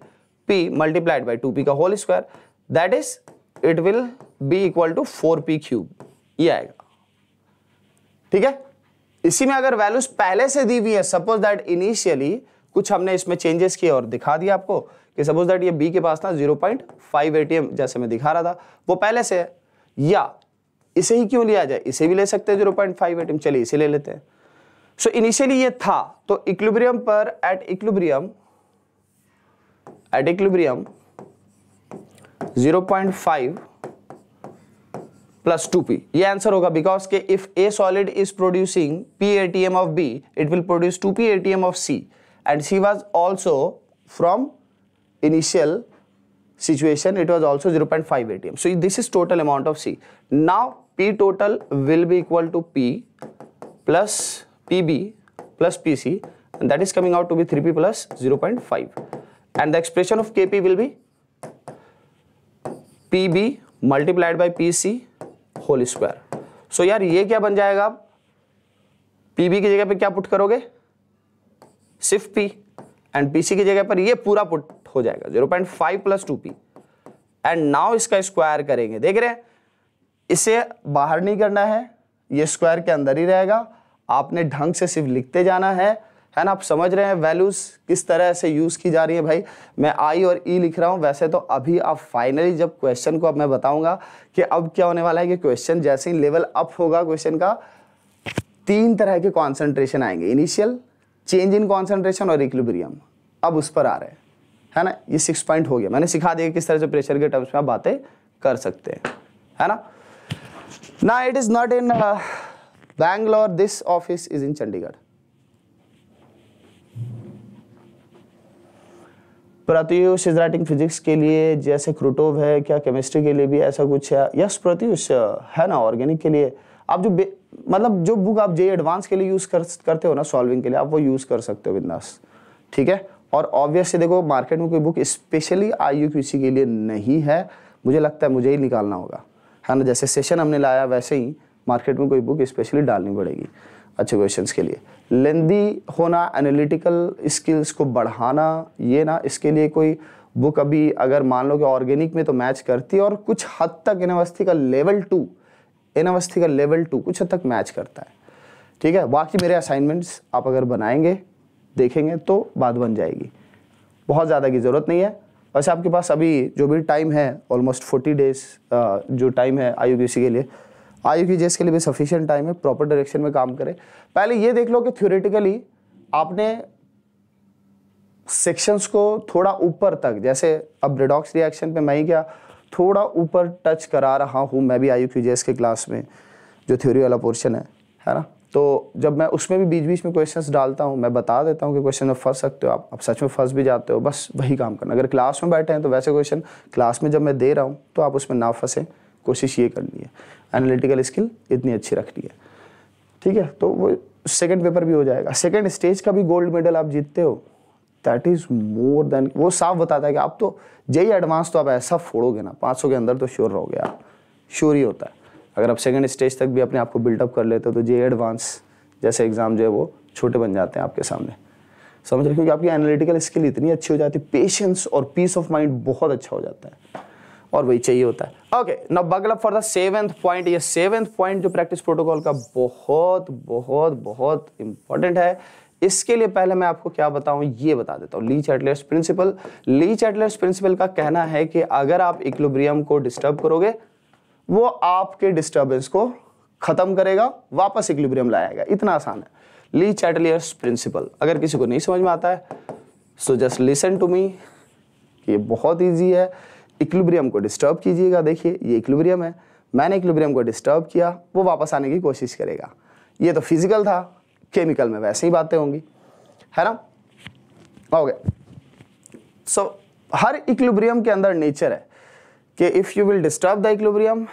Speaker 1: P multiplied by two P का whole square that is it will be equal to four P cube ये आएगा ठीक है इसी में अगर वैल्यूज पहले से दी हुई है सपोज दैट इनिशियली कुछ हमने इसमें चेंजेस किए और दिखा दिया आपको कि सपोज दैट ये बी के पास था जीरो पॉइंट फाइव एटीएम जैसे मैं दिखा रहा था वो पहले से है या इसे ही क्यों लिया जाए इसे भी ले सकते हैं जीरो पॉइंट फाइव एटीएम चलिए इसे ले लेते हैं सो so, इनिशियली ये था तो इक्विब्रियम पर एट इक्विब्रियम एट पॉइंट 0.5 प्लस 2p ये आंसर होगा बिकॉज के if A solid is producing P ATM of B it will produce two P ATM of C and she was also from initial situation it was also 0.5 atm so this is total amount of c now p total will be equal to p plus pb plus pc and that is coming out to be 3p plus 0.5 and the expression of kp will be pb multiplied by pc whole square so yaar ye kya ban jayega जाएगा आप PB की जगह पे क्या put सिर्फ P and PC की जगह पर ये पूरा पुट हो जाएगा zero point five plus two P and now इसका स्क्वायर करेंगे देख रहे हैं इसे बाहर नहीं करना है ये स्क्वायर के अंदर ही रहेगा आपने ढंग से सिर्फ लिखते जाना है है ना आप समझ रहे हैं वैल्यूज किस तरह से यूज की जा रही है भाई मैं आई और ई e लिख रहा हूं वैसे तो अभी आप फाइनली जब क्वेश्चन को अब मैं बताऊंगा कि अब क्या होने वाला है कि क्वेश्चन जैसे ही लेवल अप होगा क्वेश्चन का तीन तरह के कॉन्सेंट्रेशन आएंगे इनिशियल चेंज इन कॉन्सेंट्रेशन और इक्लिब्रियम अब उस पर आ रहे हैं है ना ये सिक्स पॉइंट हो गया मैंने सिखा दिया किस तरह से प्रेशर के टर्म्स में आप बातें कर सकते हैं है ना ना it is not in Bangalore this office is in Chandigarh Pratyush is writing physics के लिए जैसे क्रूटोव है क्या केमिस्ट्री के लिए भी ऐसा कुछ है यस प्रत्युष uh, है ना ऑर्गेनिक के लिए आप जो मतलब जो बुक आप जे एडवांस के लिए यूज़ कर करते हो ना सॉल्विंग के लिए आप वो यूज़ कर सकते हो बिंदास ठीक है और ऑब्वियसली देखो मार्केट में कोई बुक स्पेशली आई के लिए नहीं है मुझे लगता है मुझे ही निकालना होगा है ना जैसे सेशन हमने लाया वैसे ही मार्केट में कोई बुक स्पेशली डालनी पड़ेगी अच्छे क्वेश्चन के लिए लेंदी होना एनालिटिकल स्किल्स को बढ़ाना ये ना इसके लिए कोई बुक अभी अगर मान लो कि ऑर्गेनिक में तो मैच करती है और कुछ हद तक यूनिवर्सिटी का लेवल टू इन अवस्थी का लेवल टू कुछ हद तक मैच करता है ठीक है बाकी मेरे असाइनमेंट्स आप अगर बनाएंगे देखेंगे तो बात बन जाएगी बहुत ज़्यादा की ज़रूरत नहीं है वैसे आपके पास अभी जो भी टाइम है ऑलमोस्ट फोर्टी डेज जो टाइम है आई के लिए आई की जेस के लिए भी सफिशियंट टाइम है प्रॉपर डायरेक्शन में काम करें पहले ये देख लो कि थ्योरेटिकली आपने सेक्शंस को थोड़ा ऊपर तक जैसे अब रिडॉक्स रिएक्शन पे मैं ही क्या थोड़ा ऊपर टच करा रहा हूँ मैं भी आई यू के क्लास में जो थ्योरी वाला पोर्शन है है ना तो जब मैं उसमें भी बीच बीच में क्वेश्चंस डालता हूँ मैं बता देता हूँ कि क्वेश्चन में फंस सकते हो आप अब सच में फंस भी जाते हो बस वही काम करना अगर क्लास में बैठे हैं तो वैसे क्वेश्चन क्लास में जब मैं दे रहा हूँ तो आप उसमें ना फंसें कोशिश ये करनी है एनालिटिकल स्किल इतनी अच्छी रखनी है ठीक है तो वो सेकेंड पेपर भी हो जाएगा सेकेंड स्टेज का भी गोल्ड मेडल आप जीतते हो दैट इज मोर देन वो साफ बताता है कि आप तो जय एडवांस तो आप ऐसा फोड़ोगे ना 500 के अंदर तो श्योर रहोगे आप श्योर ही होता है अगर आप सेकेंड स्टेज तक भी अपने आप को बिल्डअप कर लेते हो तो जे एडवांस जैसे एग्ज़ाम जो है वो छोटे बन जाते हैं आपके सामने समझ रहे क्योंकि आपकी एनालिटिकल स्किल इतनी अच्छी हो जाती है पेशेंस और पीस ऑफ माइंड बहुत अच्छा हो जाता है और वही चाहिए होता है ओके नाउ बगल फॉर द सेवेंथ पॉइंट ये सेवेंथ पॉइंट जो प्रैक्टिस प्रोटोकॉल का बहुत बहुत बहुत इंपॉर्टेंट है इसके लिए पहले मैं आपको क्या बताऊं ये बता देता हूँ ली चैटलर्स प्रिंसिपल ली चैटलर्स प्रिंसिपल का कहना है कि अगर आप इक्लोब्रियम को डिस्टर्ब करोगे वो आपके डिस्टर्बेंस को खत्म करेगा वापस इक्लिब्रियम लाएगा इतना आसान है ली चैटलियर्स प्रिंसिपल अगर किसी को नहीं समझ में आता है so just listen to me ये बहुत ईजी है इक्लिब्रियम को डिस्टर्ब कीजिएगा देखिए ये इक्लिब्रियम है मैंने इक्लिब्रियम को डिस्टर्ब किया वो वापस आने की कोशिश करेगा ये तो फिजिकल था केमिकल में वैसे ही बातें होंगी है ना हो सो हर इक्लिब्रियम के अंदर नेचर है कि if you will disturb the equilibrium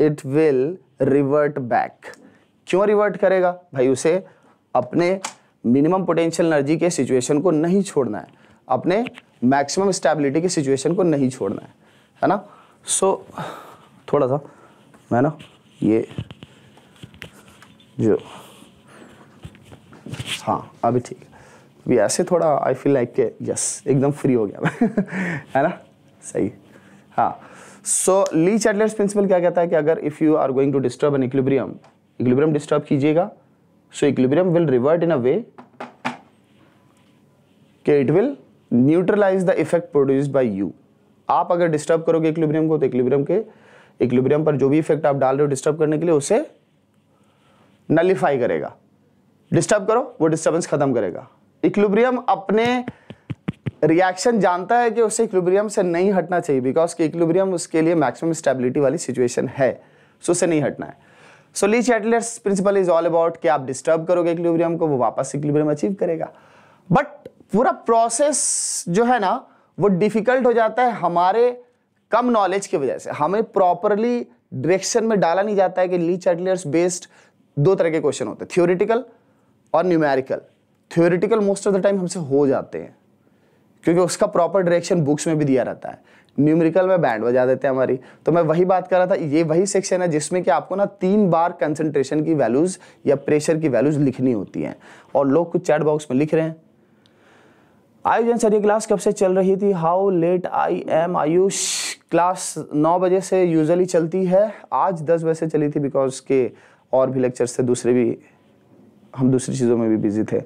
Speaker 1: it will revert back क्यों रिवर्ट करेगा भाई उसे अपने मिनिमम पोटेंशियल एनर्जी के सिचुएशन को नहीं छोड़ना है अपने मैक्सिमम स्टेबिलिटी के सिचुएशन को नहीं छोड़ना है है ना सो so, थोड़ा सा मैं ना ये जो हाँ अभी ठीक है अभी ऐसे थोड़ा आई फील लाइक के यस एकदम फ्री हो गया है ना सही हाँ सो ली चैटलर्स प्रिंसिपल क्या कहता है कि अगर if you are going to disturb an equilibrium equilibrium disturb कीजिएगा so equilibrium will revert in a way कि it will neutralize the effect produce by you आप अगर डिस्टर्ब करोगे इक्लिब्रियम को तो इक्लिब्रियम के इक्लिब्रियम पर जो भी इफेक्ट आप डाल रहे हो डिस्टर्ब करने के लिए उसे नलीफाई करेगा डिस्टर्ब करो वो डिस्टर्बेंस खत्म करेगा इक्लुब्रियम अपने रिएक्शन जानता है कि उसे इक्लुब्रियम से नहीं हटना चाहिए बिकॉज कि इक्लुब्रियम उसके लिए मैक्सिमम स्टेबिलिटी वाली सिचुएशन है सो उसे नहीं हटना है so Le Chatelier's principle is all about कि आप डिस्टर्ब करोगे इक्लुब्रियम को वो वापस इक्लुब्रियम अचीव करेगा बट पूरा प्रोसेस जो है ना वो डिफिकल्ट हो जाता है हमारे कम नॉलेज की वजह से हमें प्रॉपरली डायरेक्शन में डाला नहीं जाता है कि ली चैटलर्स बेस्ड दो तरह के क्वेश्चन होते हैं थियोरिटिकल और numerical theoretical most of the time हमसे हो जाते हैं क्योंकि उसका प्रॉपर डायरेक्शन बुक्स में भी दिया रहता है न्यूमेरिकल में बैंड बजा देते हैं हमारी तो मैं वही बात कर रहा था ये वही सेक्शन है जिसमें कि आपको ना तीन बार कंसंट्रेशन की वैल्यूज़ या प्रेशर की वैल्यूज़ लिखनी होती हैं और लोग कुछ चैट बॉक्स में लिख रहे हैं आयोजन सर ये क्लास कब से चल रही थी how late I am Ayush class नौ बजे से यूजली चलती है आज दस बजे से चली थी बिकॉज के और भी लेक्चर्स थे दूसरे भी हम दूसरी चीज़ों में भी बिजी थे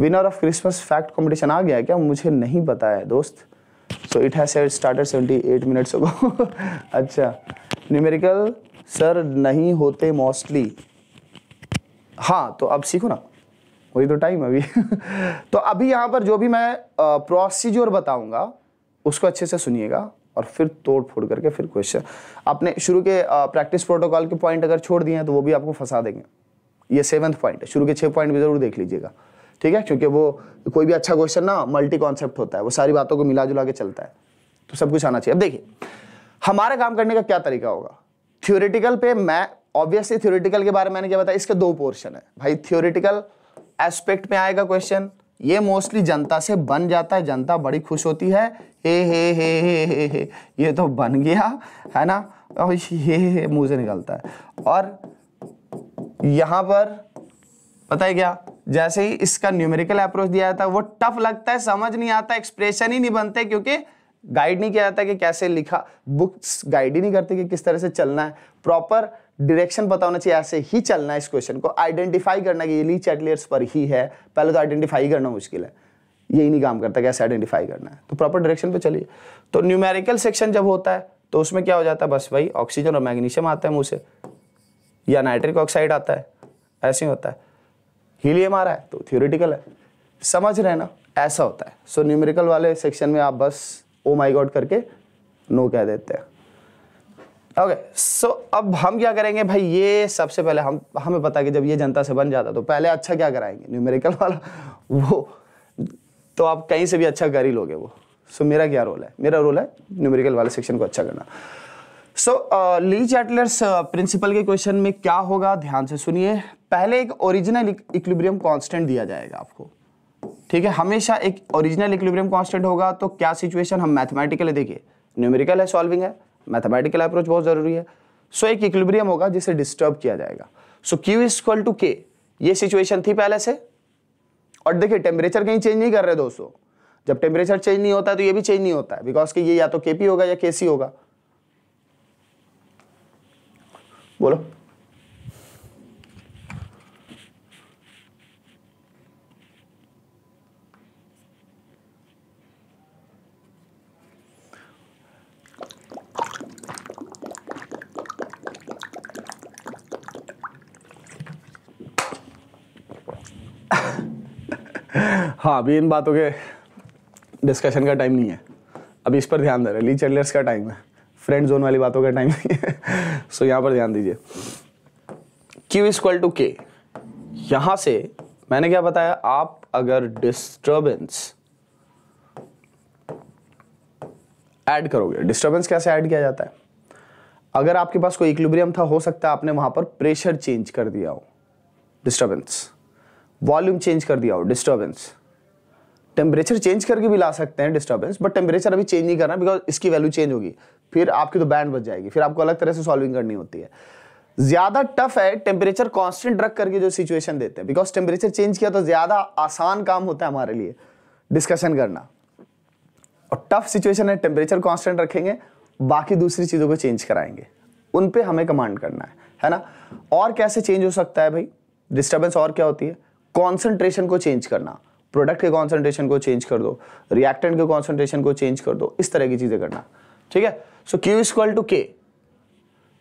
Speaker 1: winner of Christmas fact competition आ गया क्या मुझे नहीं पता है दोस्त so it has said seventy eight minutes को अच्छा न्यूमेरिकल सर नहीं होते मोस्टली हाँ तो अब सीखो ना वही तो टाइम अभी तो अभी यहाँ पर जो भी मैं प्रोसीजर बताऊँगा उसको अच्छे से सुनिएगा और फिर तोड़ फोड़ करके फिर क्वेश्चन आपने शुरू के प्रैक्टिस प्रोटोकॉल के पॉइंट अगर छोड़ दिए हैं तो वो भी आपको फंसा देंगे ये सेवन्थ पॉइंट है शुरू के छः पॉइंट भी जरूर देख लीजिएगा ठीक है क्योंकि वो कोई भी अच्छा क्वेश्चन ना मल्टी कॉन्सेप्ट होता है वो सारी बातों को मिला जुला के चलता है तो सब कुछ आना चाहिए अब देखिए हमारा काम करने का क्या तरीका होगा थ्योरेटिकल पे मैं ऑब्वियसली थ्योरेटिकल के बारे में मैंने क्या बताया इसके दो पोर्शन है भाई थ्योरेटिकल एस्पेक्ट में आएगा क्वेश्चन ये मोस्टली जनता से बन जाता है जनता बड़ी खुश होती है हे हे हे हे हे हे ये तो बन गया है ना और ये मुंह से निकलता है और यहां पर पता है क्या जैसे ही इसका न्यूमेरिकल अप्रोच दिया जाता है वो टफ लगता है समझ नहीं आता एक्सप्रेशन ही नहीं बनते क्योंकि गाइड नहीं किया जाता कि कैसे लिखा बुक्स गाइड ही नहीं करते कि किस तरह से चलना है प्रॉपर डायरेक्शन पता होना चाहिए ऐसे ही चलना है इस क्वेश्चन को आइडेंटिफाई करना कि ये ली चैटलेयर्स पर ही है पहले तो आइडेंटिफाई करना मुश्किल है यही नहीं काम करता कैसे आइडेंटिफाई करना है तो प्रॉपर डायरेक्शन पर चलिए तो न्यूमेरिकल सेक्शन जब होता है तो उसमें क्या हो जाता है बस भाई ऑक्सीजन और मैग्नीशियम आता है मुँह से या नाइट्रिक ऑक्साइड आता है ऐसे ही होता है हीलियम आ रहा है तो थियोरिटिकल है समझ रहे ना ऐसा होता है सो so, न्यूमेरिकल वाले सेक्शन में आप बस ओ माई गॉड करके नो कह देते हैं ओके okay, सो so, अब हम क्या करेंगे भाई ये सबसे पहले हम हमें पता कि जब ये जनता से बन जाता तो पहले अच्छा क्या कराएंगे न्यूमेरिकल वाला वो तो आप कहीं से भी अच्छा कर ही लोगे वो सो so, मेरा क्या रोल है मेरा रोल है न्यूमेरिकल वाले सेक्शन को अच्छा करना सो ली चैटलर्स प्रिंसिपल के क्वेश्चन में क्या होगा ध्यान से सुनिए पहले एक ओरिजिनल इक्विलिब्रियम कांस्टेंट दिया जाएगा आपको ठीक है हमेशा एक ओरिजिनल इक्विलिब्रियम कांस्टेंट होगा तो क्या सिचुएशन हम मैथमेटिकली देखिए न्यूमेरिकल है सॉल्विंग है मैथमेटिकल अप्रोच बहुत ज़रूरी है सो so, एक इक्विलिब्रियम होगा जिसे डिस्टर्ब किया जाएगा so Q is equal to K ये सिचुएशन थी पहले से और देखिए टेम्परेचर कहीं चेंज नहीं कर रहे दोस्तों जब टेम्परेचर चेंज नहीं होता है तो ये भी चेंज नहीं होता है बिकॉज कि ये या तो के होगा या के होगा बोलो हाँ अभी इन बातों के डिस्कशन का टाइम नहीं है अभी इस पर ध्यान दे रहे लीचरलेस का टाइम है फ्रेंड जोन वाली बातों का टाइम सो यहां पर ध्यान दीजिए क्यू इजक्वल टू के यहां से मैंने क्या बताया आप अगर डिस्टर्बेंस ऐड करोगे डिस्टर्बेंस कैसे ऐड किया जाता है अगर आपके पास कोई इक्लिब्रियम था हो सकता है आपने वहां पर प्रेशर चेंज कर दिया हो डिस्टर्बेंस वॉल्यूम चेंज कर दिया हो डिस्टर्बेंस टेम्परेचर चेंज करके भी ला सकते हैं डिस्टर्बेंस बट टेम्परेचर अभी चेंज नहीं करना बिकॉज इसकी वैल्यू चेंज होगी फिर आपकी तो बैंड बच जाएगी फिर आपको अलग तरह से सॉल्विंग करनी होती है ज्यादा टफ है टेम्परेचर कॉन्स्टेंट रख करके जो सिचुएशन देते हैं बिकॉज टेम्परेचर चेंज किया तो ज्यादा आसान काम होता है हमारे लिए डिस्कशन करना और टफ सिचुएशन है टेम्परेचर कॉन्स्टेंट रखेंगे बाकी दूसरी चीज़ों को चेंज कराएंगे उन पे हमें कमांड करना है है ना और कैसे चेंज हो सकता है भाई डिस्टर्बेंस और क्या होती है कॉन्सेंट्रेशन को चेंज करना प्रोडक्ट के कॉन्सेंट्रेशन को चेंज कर दो रिएक्टेंट के कॉन्सेंट्रेशन को चेंज कर दो इस तरह की चीज़ें करना ठीक है सो क्यू इक्वल टू के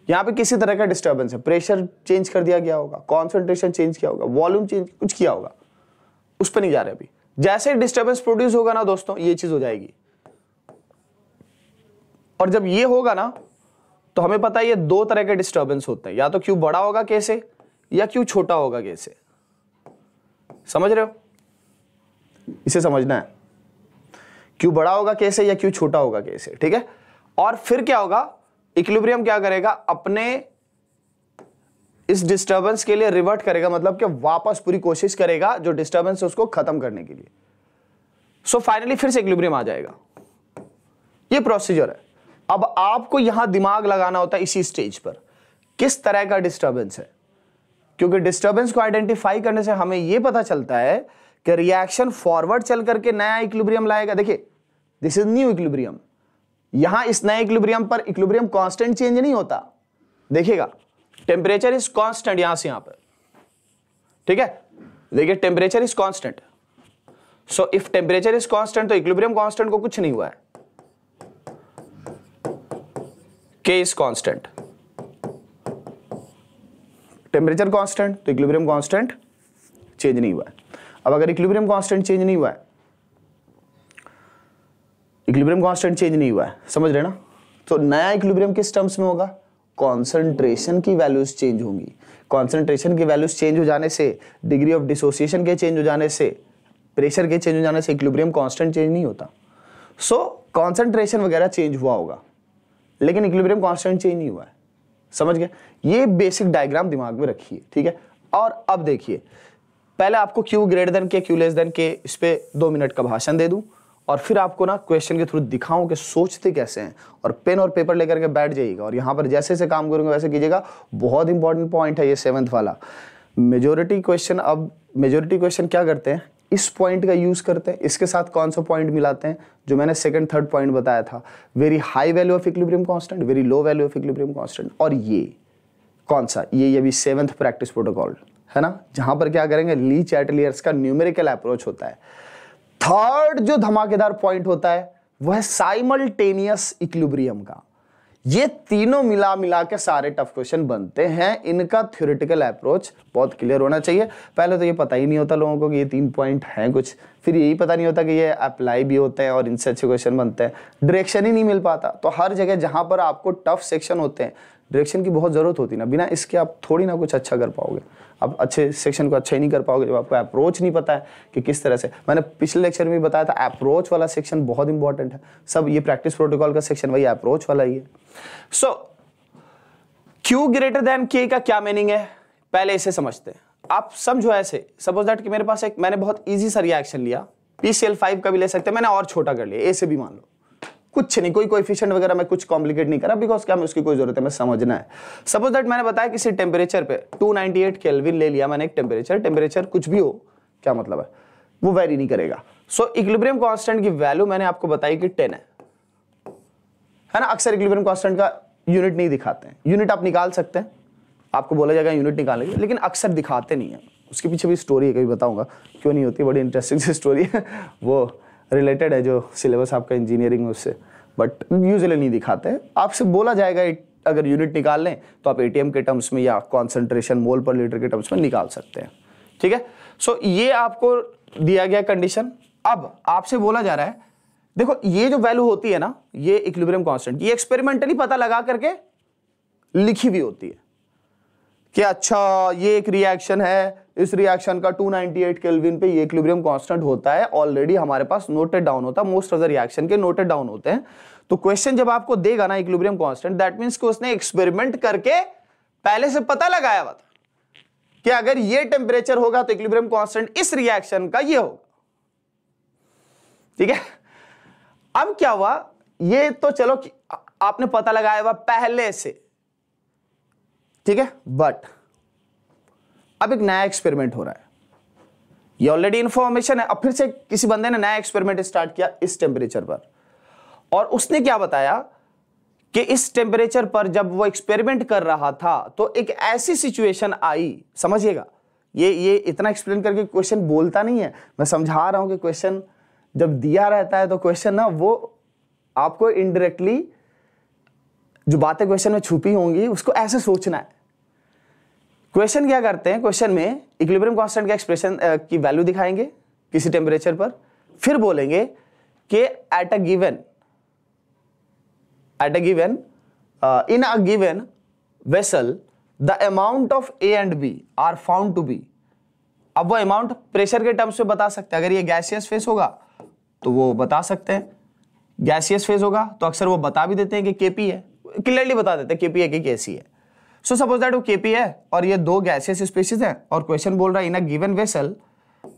Speaker 1: यहाँ पे किसी तरह का डिस्टर्बेंस है प्रेशर चेंज कर दिया गया होगा कॉन्सेंट्रेशन चेंज किया होगा वॉल्यूम चेंज कुछ किया होगा उस पर नहीं जा रहे अभी जैसे डिस्टर्बेंस प्रोड्यूस होगा ना दोस्तों ये चीज हो जाएगी और जब ये होगा ना तो हमें पता है ये दो तरह के डिस्टर्बेंस होते हैं या तो क्यू बड़ा होगा कैसे या क्यू छोटा होगा कैसे समझ रहे हो इसे समझना है क्यों बड़ा होगा कैसे या क्यों छोटा होगा कैसे ठीक है और फिर क्या होगा इक्लिब्रियम क्या करेगा अपने इस डिस्टरबेंस के लिए रिवर्ट करेगा मतलब कि वापस पूरी कोशिश करेगा जो डिस्टरबेंस है उसको खत्म करने के लिए सो so, फाइनली फिर से इक्लिब्रियम आ जाएगा ये प्रोसीजर है अब आपको यहां दिमाग लगाना होता है इसी स्टेज पर किस तरह का डिस्टर्बेंस है क्योंकि डिस्टर्बेंस को आइडेंटिफाई करने से हमें यह पता चलता है कि रिएक्शन फॉरवर्ड चल करके नया इक्लिब्रियम लाएगा देखिए दिस इज न्यू इक्लिब्रियम यहां इस नए इक्लिब्रियम पर इक्लिब्रियम कांस्टेंट चेंज नहीं होता देखिएगा टेम्परेचर इज कांस्टेंट यहां से यहां पर ठीक है देखिए temperature is constant so if temperature is constant तो इक्लिब्रियम कांस्टेंट को कुछ नहीं हुआ है K is constant temperature constant तो इक्लिब्रियम कांस्टेंट चेंज नहीं हुआ है अब अगर इक्लिब्रियम कांस्टेंट चेंज नहीं हुआ है इक्लिब्रियम कांस्टेंट चेंज नहीं हुआ है समझ रहे ना तो नया इक्लिब्रियम किस टर्म्स में होगा कॉन्सेंट्रेशन की वैल्यूज चेंज होंगी कॉन्सेंट्रेशन की वैल्यूज चेंज हो जाने से डिग्री ऑफ डिसोसिएशन के चेंज हो जाने से प्रेशर के चेंज हो जाने से इक्लिब्रियम कॉन्स्टेंट चेंज नहीं होता सो कॉन्सेंट्रेशन वगैरह चेंज हुआ होगा लेकिन इक्लिब्रियम कॉन्स्टेंट चेंज नहीं हुआ है समझ गए ये बेसिक डायग्राम दिमाग में रखिए ठीक है और अब देखिए पहले आपको Q greater than K Q less than K इस पर दो मिनट का भाषण दे दूँ और फिर आपको ना क्वेश्चन के थ्रू दिखाऊं कि सोचते कैसे हैं और पेन और पेपर लेकर के बैठ जाइएगा और यहाँ पर जैसे जैसे काम करूँगा वैसे कीजिएगा बहुत इंपॉर्टेंट पॉइंट है ये सेवन्थ वाला मेजोरिटी क्वेश्चन अब मेजोरिटी क्वेश्चन क्या करते हैं इस पॉइंट का यूज़ करते हैं इसके साथ कौन सा पॉइंट मिलाते हैं जो मैंने सेकंड थर्ड पॉइंट बताया था very high value of equilibrium constant very low value of equilibrium constant और ये कौन सा ये ये भी सेवन्थ प्रैक्टिस प्रोटोकॉल है ना जहां पर क्या करेंगे ली चैटलियर्स का न्यूमेरिकल अप्रोच होता है थर्ड जो धमाकेदार पॉइंट होता है वह है साइमल्टेनियस इक्लिब्रियम का ये तीनों मिला मिला के सारे टफ क्वेश्चन बनते हैं इनका थ्योरेटिकल अप्रोच बहुत क्लियर होना चाहिए पहले तो ये पता ही नहीं होता लोगों को कि ये तीन पॉइंट हैं कुछ फिर यही पता नहीं होता कि ये अप्लाई भी होते हैं और इनसे अच्छे क्वेश्चन बनते हैं डायरेक्शन ही नहीं मिल पाता तो हर जगह जहां पर आपको टफ सेक्शन होते हैं डायरेक्शन की बहुत ज़रूरत होती ना बिना इसके आप थोड़ी ना कुछ अच्छा कर पाओगे आप अच्छे सेक्शन को अच्छा ही नहीं कर पाओगे जब आपको अप्रोच नहीं पता है कि किस तरह से मैंने पिछले लेक्चर में भी बताया था अप्रोच वाला सेक्शन बहुत इंपॉर्टेंट है सब ये प्रैक्टिस प्रोटोकॉल का सेक्शन वही अप्रोच वाला ही है सो क्यू ग्रेटर देन के का क्या मीनिंग है पहले इसे समझते हैं आप समझो ऐसे सपोज दैट कि मेरे पास एक मैंने बहुत ईजी सा रिएक्शन लिया पी फाइव का भी ले सकते हैं मैंने और छोटा कर लिया ए से भी मान लो कुछ नहीं कोई कोएफिशिएंट वगैरह मैं कुछ कॉम्प्लिकेट नहीं करा बिकॉज क्या मैं उसकी कोई जरूरत है मैं समझना है सपोज दैट मैंने बताया किसी टेम्परेचर पे 298 केल्विन ले लिया मैंने एक टेम्परेचर टेम्परेचर कुछ भी हो क्या मतलब है वो वेरी नहीं करेगा सो so, इक्विलिब्रियम कांस्टेंट की वैल्यू मैंने आपको बताई कि टेन है है ना अक्सर इक्लिब्रियम कॉन्स्टेंट का यूनिट नहीं दिखाते हैं यूनिट आप निकाल सकते हैं आपको बोला जाएगा यूनिट निकालेंगे लेकिन अक्सर दिखाते नहीं है उसके पीछे भी स्टोरी है कभी बताऊंगा क्यों नहीं होती बड़ी इंटरेस्टिंग सी स्टोरी है वो रिलेटेड है जो सिलेबस आपका इंजीनियरिंग में उससे बट यूजली नहीं दिखाते आपसे बोला जाएगा अगर यूनिट निकाल लें तो आप ए के टर्म्स में या कॉन्सेंट्रेशन मोल पर लीटर के टर्म्स में निकाल सकते हैं ठीक है सो so, ये आपको दिया गया कंडीशन अब आपसे बोला जा रहा है देखो ये जो वैल्यू होती है ना ये इक्विलिब्रियम कांस्टेंट ये एक्सपेरिमेंटली पता लगा करके लिखी भी होती है कि अच्छा ये एक रिएक्शन है इस रिएक्शन का 298 नाइनटी एट केलविन पे ये इक्विलिब्रियम कांस्टेंट होता है ऑलरेडी हमारे पास नोटेड डाउन होता है मोस्ट ऑफ द रिएक्शन के नोटेड डाउन होते हैं तो क्वेश्चन जब आपको देगा ना इक्विलिब्रियम कांस्टेंट दैट मींस कि उसने एक्सपेरिमेंट करके पहले से पता लगाया हुआ था कि अगर ये टेम्परेचर होगा तो इक्विलिब्रियम कांस्टेंट इस रिएक्शन का ये होगा ठीक है अब क्या हुआ ये तो चलो आपने पता लगाया हुआ पहले से ठीक है बट अब एक नया एक्सपेरिमेंट हो रहा है ये ऑलरेडी इंफॉर्मेशन है अब फिर से किसी बंदे ने नया एक्सपेरिमेंट स्टार्ट किया इस टेम्परेचर पर और उसने क्या बताया कि इस टेम्परेचर पर जब वो एक्सपेरिमेंट कर रहा था तो एक ऐसी सिचुएशन आई समझिएगा ये ये इतना एक्सप्लेन करके क्वेश्चन बोलता नहीं है मैं समझा रहा हूं कि क्वेश्चन जब दिया रहता है तो क्वेश्चन ना वो आपको इनडायरेक्टली जो बातें क्वेश्चन में छुपी होंगी उसको ऐसे सोचना है क्वेश्चन क्या करते हैं क्वेश्चन में इक्विलिब्रियम कांस्टेंट के एक्सप्रेशन की वैल्यू दिखाएंगे किसी टेम्परेचर पर फिर बोलेंगे कि at a given at a given in a given vessel the amount of A and B are found to be अब वो अमाउंट प्रेशर के टर्म्स में बता सकते हैं अगर ये गैसियस फेस होगा तो वो बता सकते हैं गैसियस फेज होगा तो अक्सर वो बता भी देते हैं कि केपी है क्लियरली बता देते हैं केपी है कि कैसी है सो सपोज दैट वो केपी है और ये दो गैसियस स्पेसिस हैं और क्वेश्चन बोल रहा है in a given vessel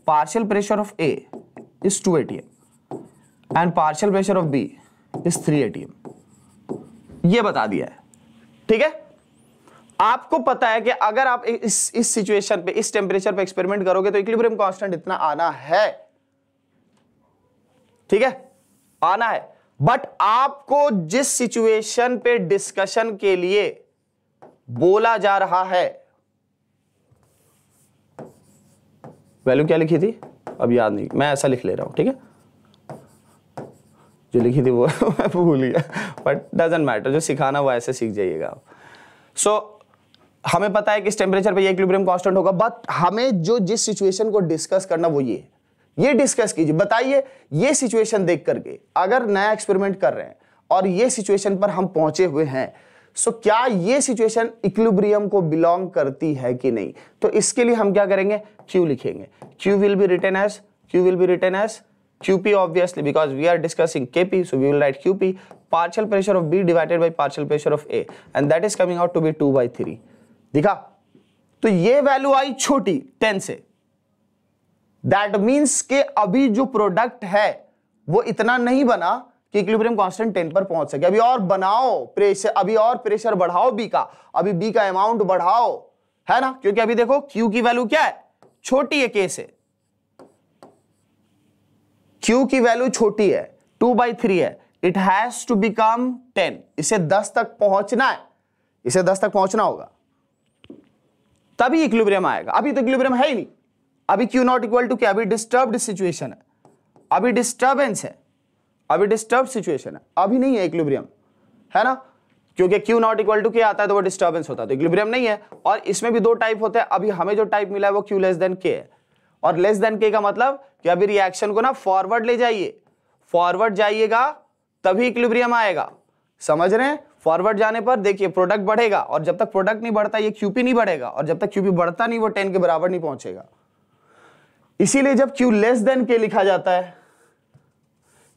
Speaker 1: partial pressure of A is two atm and partial pressure of B is three atm ये बता दिया है ठीक है आपको पता है कि अगर आप इस इस सिचुएशन पे इस टेम्परेचर पे एक्सपेरिमेंट करोगे तो इक्विलिब्रियम कांस्टेंट इतना आना है ठीक है आना है बट आपको जिस सिचुएशन पे डिस्कशन के लिए बोला जा रहा है वैल्यू क्या लिखी थी अब याद नहीं मैं ऐसा लिख ले रहा हूं ठीक है जो लिखी थी वो मैं भूल गया बट डजेंट मैटर जो सिखाना वो ऐसे सीख जाइएगा आप सो so, हमें पता है कि इस टेम्परेचर पे ये इक्विलिब्रियम कांस्टेंट होगा बट हमें जो जिस सिचुएशन को डिस्कस करना वो ये ये डिस्कस कीजिए बताइए ये सिचुएशन देख करके अगर नया एक्सपेरिमेंट कर रहे हैं और ये सिचुएशन पर हम पहुंचे हुए हैं सो so, क्या ये सिचुएशन इक्विलिब्रियम को बिलोंग करती है कि नहीं तो इसके लिए हम क्या करेंगे क्यू लिखेंगे Q will be return as Q will be return as QP obviously because we are discussing KP so we will write QP partial pressure of B divided by partial pressure of A and that is coming out to be 2 by 3 दिखा तो ये value आई छोटी 10 say that means के अभी जो product है वो इतना नहीं बना कि इक्विलिब्रियम कांस्टेंट टेन पर पहुंच सके अभी और बनाओ प्रेशर अभी और प्रेशर बढ़ाओ बी का अभी बी का अमाउंट बढ़ाओ है ना क्योंकि अभी देखो क्यू की वैल्यू क्या है छोटी है केस है क्यू की वैल्यू छोटी है टू बाई थ्री है it has to become ten इसे दस तक पहुंचना है इसे दस तक पहुंचना होगा तभी इक्विलिब्रियम आएगा अभी तो इक्विलिब्रियम है ही नहीं अभी क्यू नॉट इक्वल टू क्या अभी डिस्टर्ब्ड सिचुएशन है अभी डिस्टर्बेंस है अभी डिस्टर्ब सिचुएशन है अभी नहीं है इक्लिब्रियम है ना क्योंकि Q नॉट इक्वल टू के आता है तो वो डिस्टर्बेंस होता है तो इक्लिब्रियम नहीं है और इसमें भी दो टाइप होते हैं अभी हमें जो टाइप मिला है वो Q लेस देन के है और लेस देन के का मतलब कि अभी रिएक्शन को ना फॉरवर्ड ले जाइए फॉरवर्ड जाइएगा तभी इक्लिब्रियम आएगा समझ रहे हैं फॉरवर्ड जाने पर देखिए प्रोडक्ट बढ़ेगा और जब तक प्रोडक्ट नहीं बढ़ता ये क्यूपी नहीं बढ़ेगा और जब तक क्यूपी बढ़ता नहीं वो टेन के बराबर नहीं पहुंचेगा इसीलिए जब क्यू लेस देन के लिखा जाता है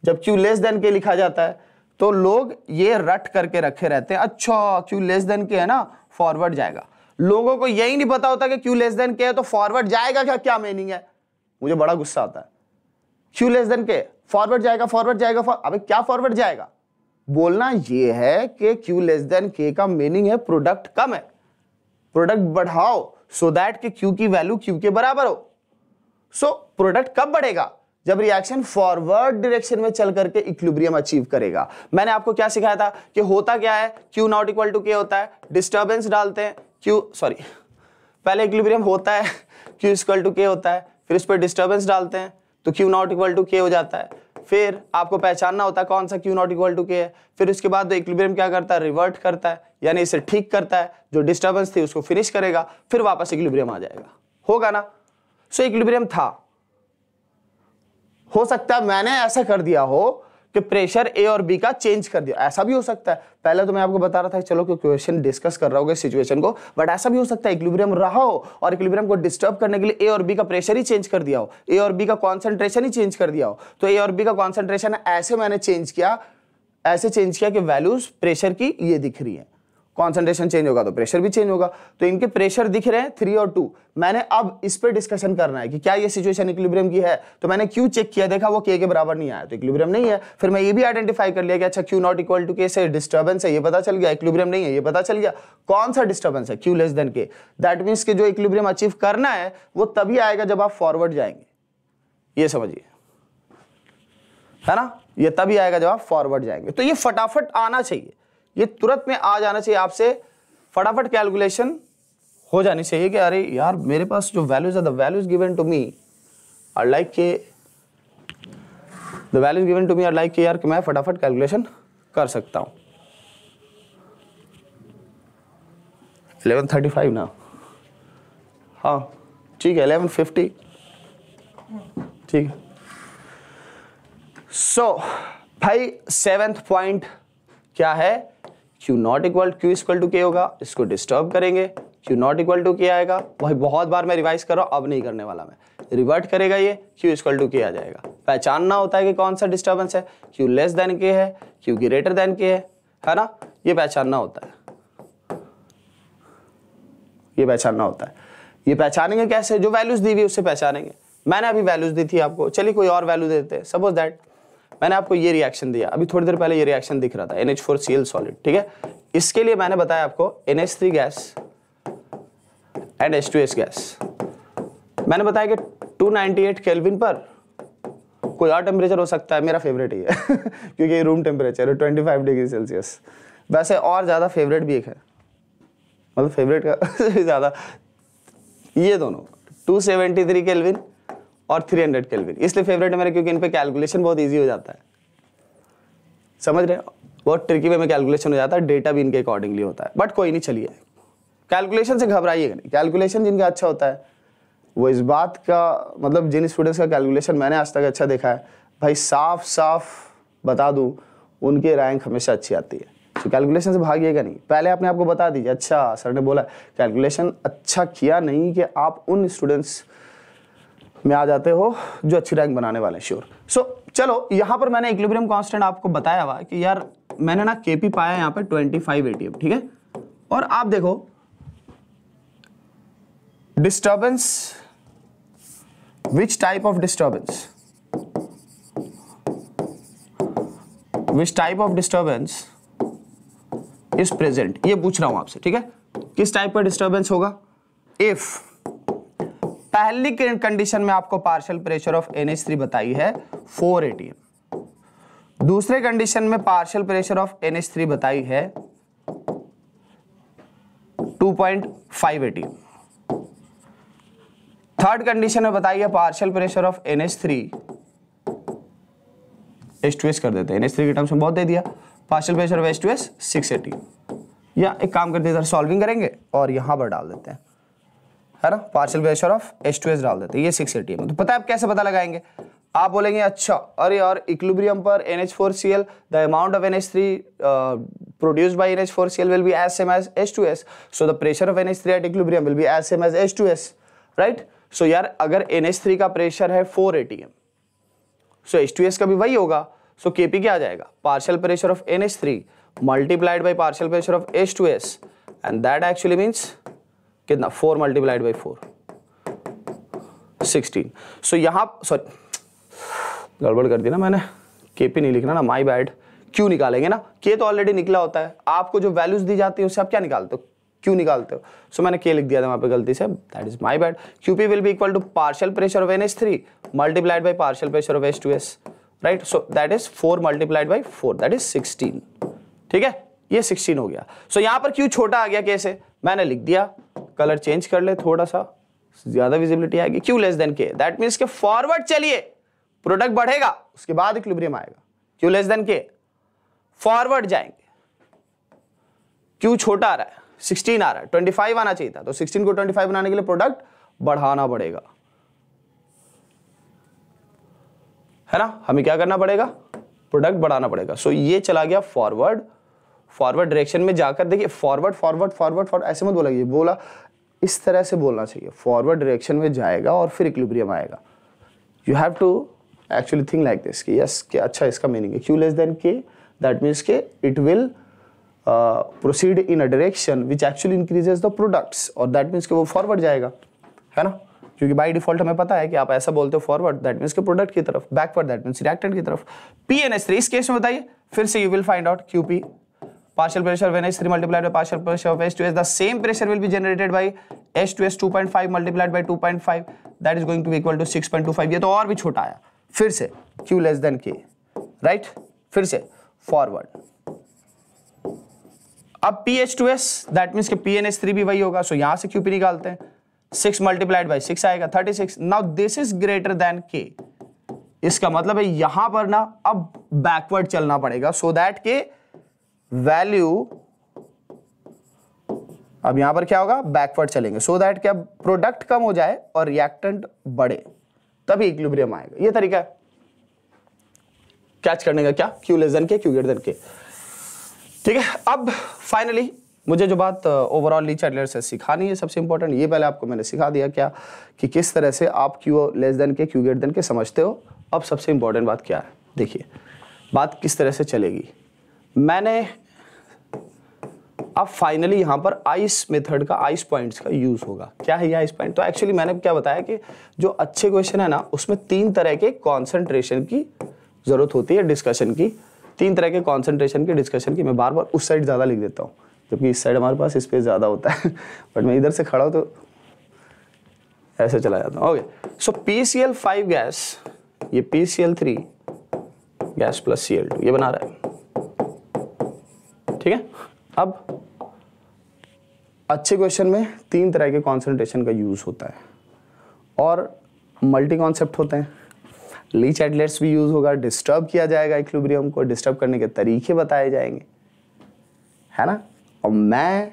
Speaker 1: जब क्यू लेस देन के लिखा जाता है तो लोग ये रट करके रखे रहते हैं अच्छा क्यू लेस देन के है ना फॉरवर्ड जाएगा लोगों को यही नहीं पता होता कि क्यू लेस देन के है तो फॉरवर्ड जाएगा क्या क्या मीनिंग है मुझे बड़ा गुस्सा आता है Q less than K forward जाएगा फॉरवर्ड जाएगा फॉर अबे क्या फॉरवर्ड जाएगा बोलना ये है कि क्यू लेस देन के का मीनिंग है प्रोडक्ट कम है प्रोडक्ट बढ़ाओ सो so दैट कि क्यू की वैल्यू क्यू के बराबर हो सो so, प्रोडक्ट कब बढ़ेगा जब रिएक्शन फॉरवर्ड डायरेक्शन में चल करके इक्विलिब्रियम अचीव करेगा मैंने आपको क्या सिखाया था कि होता क्या है क्यू नॉट इक्वल टू के होता है डिस्टर्बेंस डालते हैं क्यू सॉरी पहले इक्विलिब्रियम होता है क्यू इक्वल टू के होता है फिर उस पर डिस्टर्बेंस डालते हैं तो क्यू नॉट इक्वल टू के हो जाता है फिर आपको पहचानना होता है कौन सा क्यू नॉट इक्वल टू के है फिर उसके बाद इक्विलिब्रियम तो क्या करता है रिवर्ट करता है यानी इसे ठीक करता है जो डिस्टर्बेंस थी उसको फिनिश करेगा फिर वापस इक्विलिब्रियम आ जाएगा होगा ना सो इक्विलिब्रियम था हो सकता है मैंने ऐसा कर दिया हो कि प्रेशर ए और बी का चेंज कर दिया ऐसा भी हो सकता है पहले तो मैं आपको बता रहा था चलो कि क्वेश्चन डिस्कस कर रहा होगा सिचुएशन को बट ऐसा भी हो सकता है इक्विलिब्रियम रहा हो और इक्विलिब्रियम को डिस्टर्ब करने के लिए ए और बी का प्रेशर ही चेंज कर दिया हो ए और बी का कॉन्सेंट्रेशन ही चेंज कर दिया हो तो ए और बी का कॉन्सेंट्रेशन ऐसे मैंने चेंज किया ऐसे चेंज किया कि वैल्यूज प्रेशर की ये दिख रही है कॉन्सेंट्रेशन चेंज होगा तो प्रेशर भी चेंज होगा तो इनके प्रेशर दिख रहे हैं थ्री और टू मैंने अब इस पर डिस्कशन करना है कि क्या ये सिचुएशन इक्विलिब्रियम की है तो मैंने क्यू चेक किया देखा वो के के बराबर नहीं आया तो इक्विलिब्रियम नहीं है फिर मैं ये भी आइडेंटिफाई कर लिया कि अच्छा क्यू नॉट इक्वल टू के से डिस्टर्बेंस है ये पता चल गया इक्विलिब्रियम नहीं है ये पता चल गया कौन सा डिस्टर्बेंस है Q less than K that means के जो इक्विलिब्रियम अचीव करना है वो तभी आएगा जब आप फॉरवर्ड जाएंगे ये समझिए है ना ये तभी आएगा जब आप फॉरवर्ड जाएंगे तो ये फटाफट आना चाहिए ये तुरंत में आ जाना चाहिए आपसे फटाफट कैलकुलेशन हो जानी चाहिए कि अरे यार मेरे पास जो वैल्यूज है the values given to me are like के the values given to me are like के यार कि मैं फटाफट कैलकुलेशन कर सकता हूँ एलेवन थर्टी फाइव ना हाँ ठीक है एलेवन फिफ्टी ठीक है सो so, भाई सेवेंथ पॉइंट क्या है Q not equal Q equal to K होगा इसको डिस्टर्ब करेंगे क्यू नॉट इक्वल टू के आएगा भाई बहुत बार मैं रिवाइज कर रहा हूँ अब नहीं करने वाला मैं रिवर्ट करेगा ये क्यू इक्वल टू के आ जाएगा पहचानना होता है कि कौन सा डिस्टर्बेंस है क्यू लेस देन के है क्यू ग्रेटर देन के है है ना ये पहचानना होता है ये पहचानना होता है ये पहचानेंगे कैसे जो वैल्यूज दी हुई उससे पहचानेंगे मैंने अभी वैल्यूज दी थी आपको चलिए कोई और वैल्यू देते हैं सपोज दैट मैंने आपको ये रिएक्शन दिया अभी थोड़ी देर पहले ये रिएक्शन दिख रहा था N H four C L solid ठीक है इसके लिए मैंने बताया आपको N H three gas and H two S gas मैंने बताया कि 298 केल्विन पर कोई और टेम्परेचर हो सकता है मेरा फेवरेट ही है क्योंकि रूम टेम्परेचर है 25 डिग्री सेल्सियस वैसे और ज़्यादा फेवरेट भी एक है मतलब फेवरेट का ज़्यादा ये दोनों 273 केल्विन और 300 हंड्रेड केल्विन इसलिए फेवरेट है मेरा क्योंकि इन पर कैलकुलेशन बहुत ईजी हो जाता है समझ रहे हो बहुत ट्रिकी वे में कैलकुलेशन हो जाता है डेटा भी इनके अकॉर्डिंगली होता है बट कोई नहीं चलिए कैलकुलेशन से घबराइएगा नहीं कैलकुलेशन जिनका अच्छा होता है वो इस बात का मतलब जिन स्टूडेंट्स का कैलकुलेशन मैंने आज तक अच्छा देखा है भाई साफ साफ बता दूं उनके रैंक हमेशा अच्छी आती है तो कैलकुलेशन से भागिएगा नहीं पहले आपने आपको बता दीजिए अच्छा सर ने बोला कैलकुलेशन अच्छा किया नहीं कि आप उन स्टूडेंट्स में आ जाते हो जो अच्छी रैंक बनाने वाले हैं श्योर सो so, चलो यहाँ पर मैंने इक्विलिब्रियम कांस्टेंट आपको बताया हुआ कि यार मैंने ना के पाया यहाँ पर ट्वेंटी फाइव एम ठीक है और आप देखो disturbance which type of disturbance which type of disturbance is present ये पूछ रहा हूं आपसे ठीक है किस टाइप का डिस्टर्बेंस होगा इफ़ पहली कंडीशन में आपको पार्शियल प्रेशर ऑफ थ्री बताई है फोर एटीएम दूसरे कंडीशन में पार्शियल प्रेशर ऑफ थ्री बताई है 2.5 पॉइंट थर्ड कंडीशन में बताइए partial pressure of N two S कर देते हैं थ्री के टर्म्स में बहुत दे दिया partial pressure of six atm या एक काम करते हैं सॉल्विंग करेंगे और यहां पर डाल देते हैं है ना partial pressure of H two S डाल देते ये सिक्स एटी एम तो पता है आप कैसे पता लगाएंगे आप बोलेंगे अच्छा अरे और इक्लिब्रियम पर N H four C L the amount of N H three produce by N H four C L will be same as H two S so the pressure of N H three at equilibrium will be same as H two S right so यार अगर N H three का प्रेशर है four atm so H two S का भी वही होगा सो के पी क्या आ जाएगा partial pressure of N H three multiplied by partial pressure of H two S and that actually means कितना four multiplied by four sixteen so यहाँ सॉरी गड़बड़ कर दी ना मैंने के पी नहीं लिखना ना माई बैड क्यू निकालेंगे ना के तो ऑलरेडी निकला होता है आपको जो वैल्यूज दी जाती है उससे आप क्या निकालते हो क्यू निकालते हो सो so, मैंने के लिख दिया था वहाँ पे गलती से that is my bad Q P will be equal to partial pressure of N S three multiplied by partial pressure of S two S right so that is four multiplied by four that is sixteen ठीक है ये sixteen हो गया सो so, यहाँ पर Q छोटा आ गया कैसे मैंने लिख दिया कलर चेंज कर ले थोड़ा सा ज्यादा विजिबिलिटी आएगी Q less than K that means के फॉरवर्ड चलिए प्रोडक्ट बढ़ेगा उसके बाद इक्विलिब्रियम आएगा Q less than K forward जाएंगे क्यू छोटा आ रहा है 16 आ रहा है 25 आना चाहिए था तो 16 को 25 बनाने के लिए प्रोडक्ट बढ़ाना पड़ेगा है ना हमें क्या करना पड़ेगा प्रोडक्ट बढ़ाना पड़ेगा सो so, ये चला गया फॉरवर्ड फॉरवर्ड डायरेक्शन में जाकर देखिए फॉरवर्ड फॉरवर्ड फॉरवर्ड फॉर ऐसे मत बोला ये बोला इस तरह से बोलना चाहिए फॉरवर्ड डायरेक्शन में जाएगा और फिर इक्लिब्रियम आएगा you have to actually think like this कि यस के अच्छा इसका मीनिंग है Q less than K that means के it will proceed in a direction which actually increases the products और दैट मीन्स के वो फॉरवर्ड जाएगा है ना क्योंकि बाई डिफॉल्ट हमें पता है कि आप ऐसा बोलते हो फॉरवर्ड दैट मीन्स के प्रोडक्ट की तरफ बैकवर्ड दैट मीन्स रिएक्टेड की तरफ पी एन एस थ्री इस केस में बताइए फिर से you will find out Q P partial pressure when H3 multiplied by partial pressure of H2S, the same pressure will be generated by H2S 2.5 multiplied by 2.5 that is going to be equal to 6.25 ये तो और भी छोटा आया फिर से Q less than K right फिर से forward अब PH2S that means कि PNH3 भी वही होगा सो so यहाँ से QP निकालते हैं 6 multiplied by 6 आएगा 36 now this is greater than K इसका मतलब है यहां पर ना अब बैकवर्ड चलना पड़ेगा so so that K value अब यहां पर क्या होगा बैकवर्ड चलेंगे सो so दैट क्या प्रोडक्ट कम हो जाए और रिएक्टेंट बढ़े तभी इक्विलिब्रियम आएगा ये तरीका है कैच करने का क्या Q less than K Q greater than K ठीक है अब फाइनली मुझे जो बात ओवरऑल ली चैटलर से सिखानी है सबसे इंपॉर्टेंट ये पहले आपको मैंने सिखा दिया क्या कि किस तरह से आप Q less than K Q greater than K समझते हो अब सबसे इंपॉर्टेंट बात क्या है देखिए बात किस तरह से चलेगी मैंने अब फाइनली यहाँ पर आइस मेथड का आइस पॉइंट्स का यूज होगा क्या है ये आइस पॉइंट तो एक्चुअली मैंने क्या बताया कि जो अच्छे क्वेश्चन है ना उसमें तीन तरह के कॉन्सेंट्रेशन की जरूरत होती है डिस्कशन की तीन तरह के कॉन्सेंट्रेशन की डिस्कशन की मैं बार बार उस साइड ज़्यादा लिख देता हूँ जबकि इस साइड हमारे पास स्पेस ज़्यादा होता है बट मैं इधर से खड़ा हूँ तो ऐसे चला जाता हूँ okay so P C L five gas ये P C L three gas plus C L two ये बना रहा है ठीक है अब अच्छे क्वेश्चन में तीन तरह के कॉन्सेंट्रेशन का यूज़ होता है और मल्टी कॉन्सेप्ट होते हैं लीच एटलेट्स भी यूज़ होगा डिस्टर्ब किया जाएगा इक्विलिब्रियम को डिस्टर्ब करने के तरीके बताए जाएंगे है ना और मैं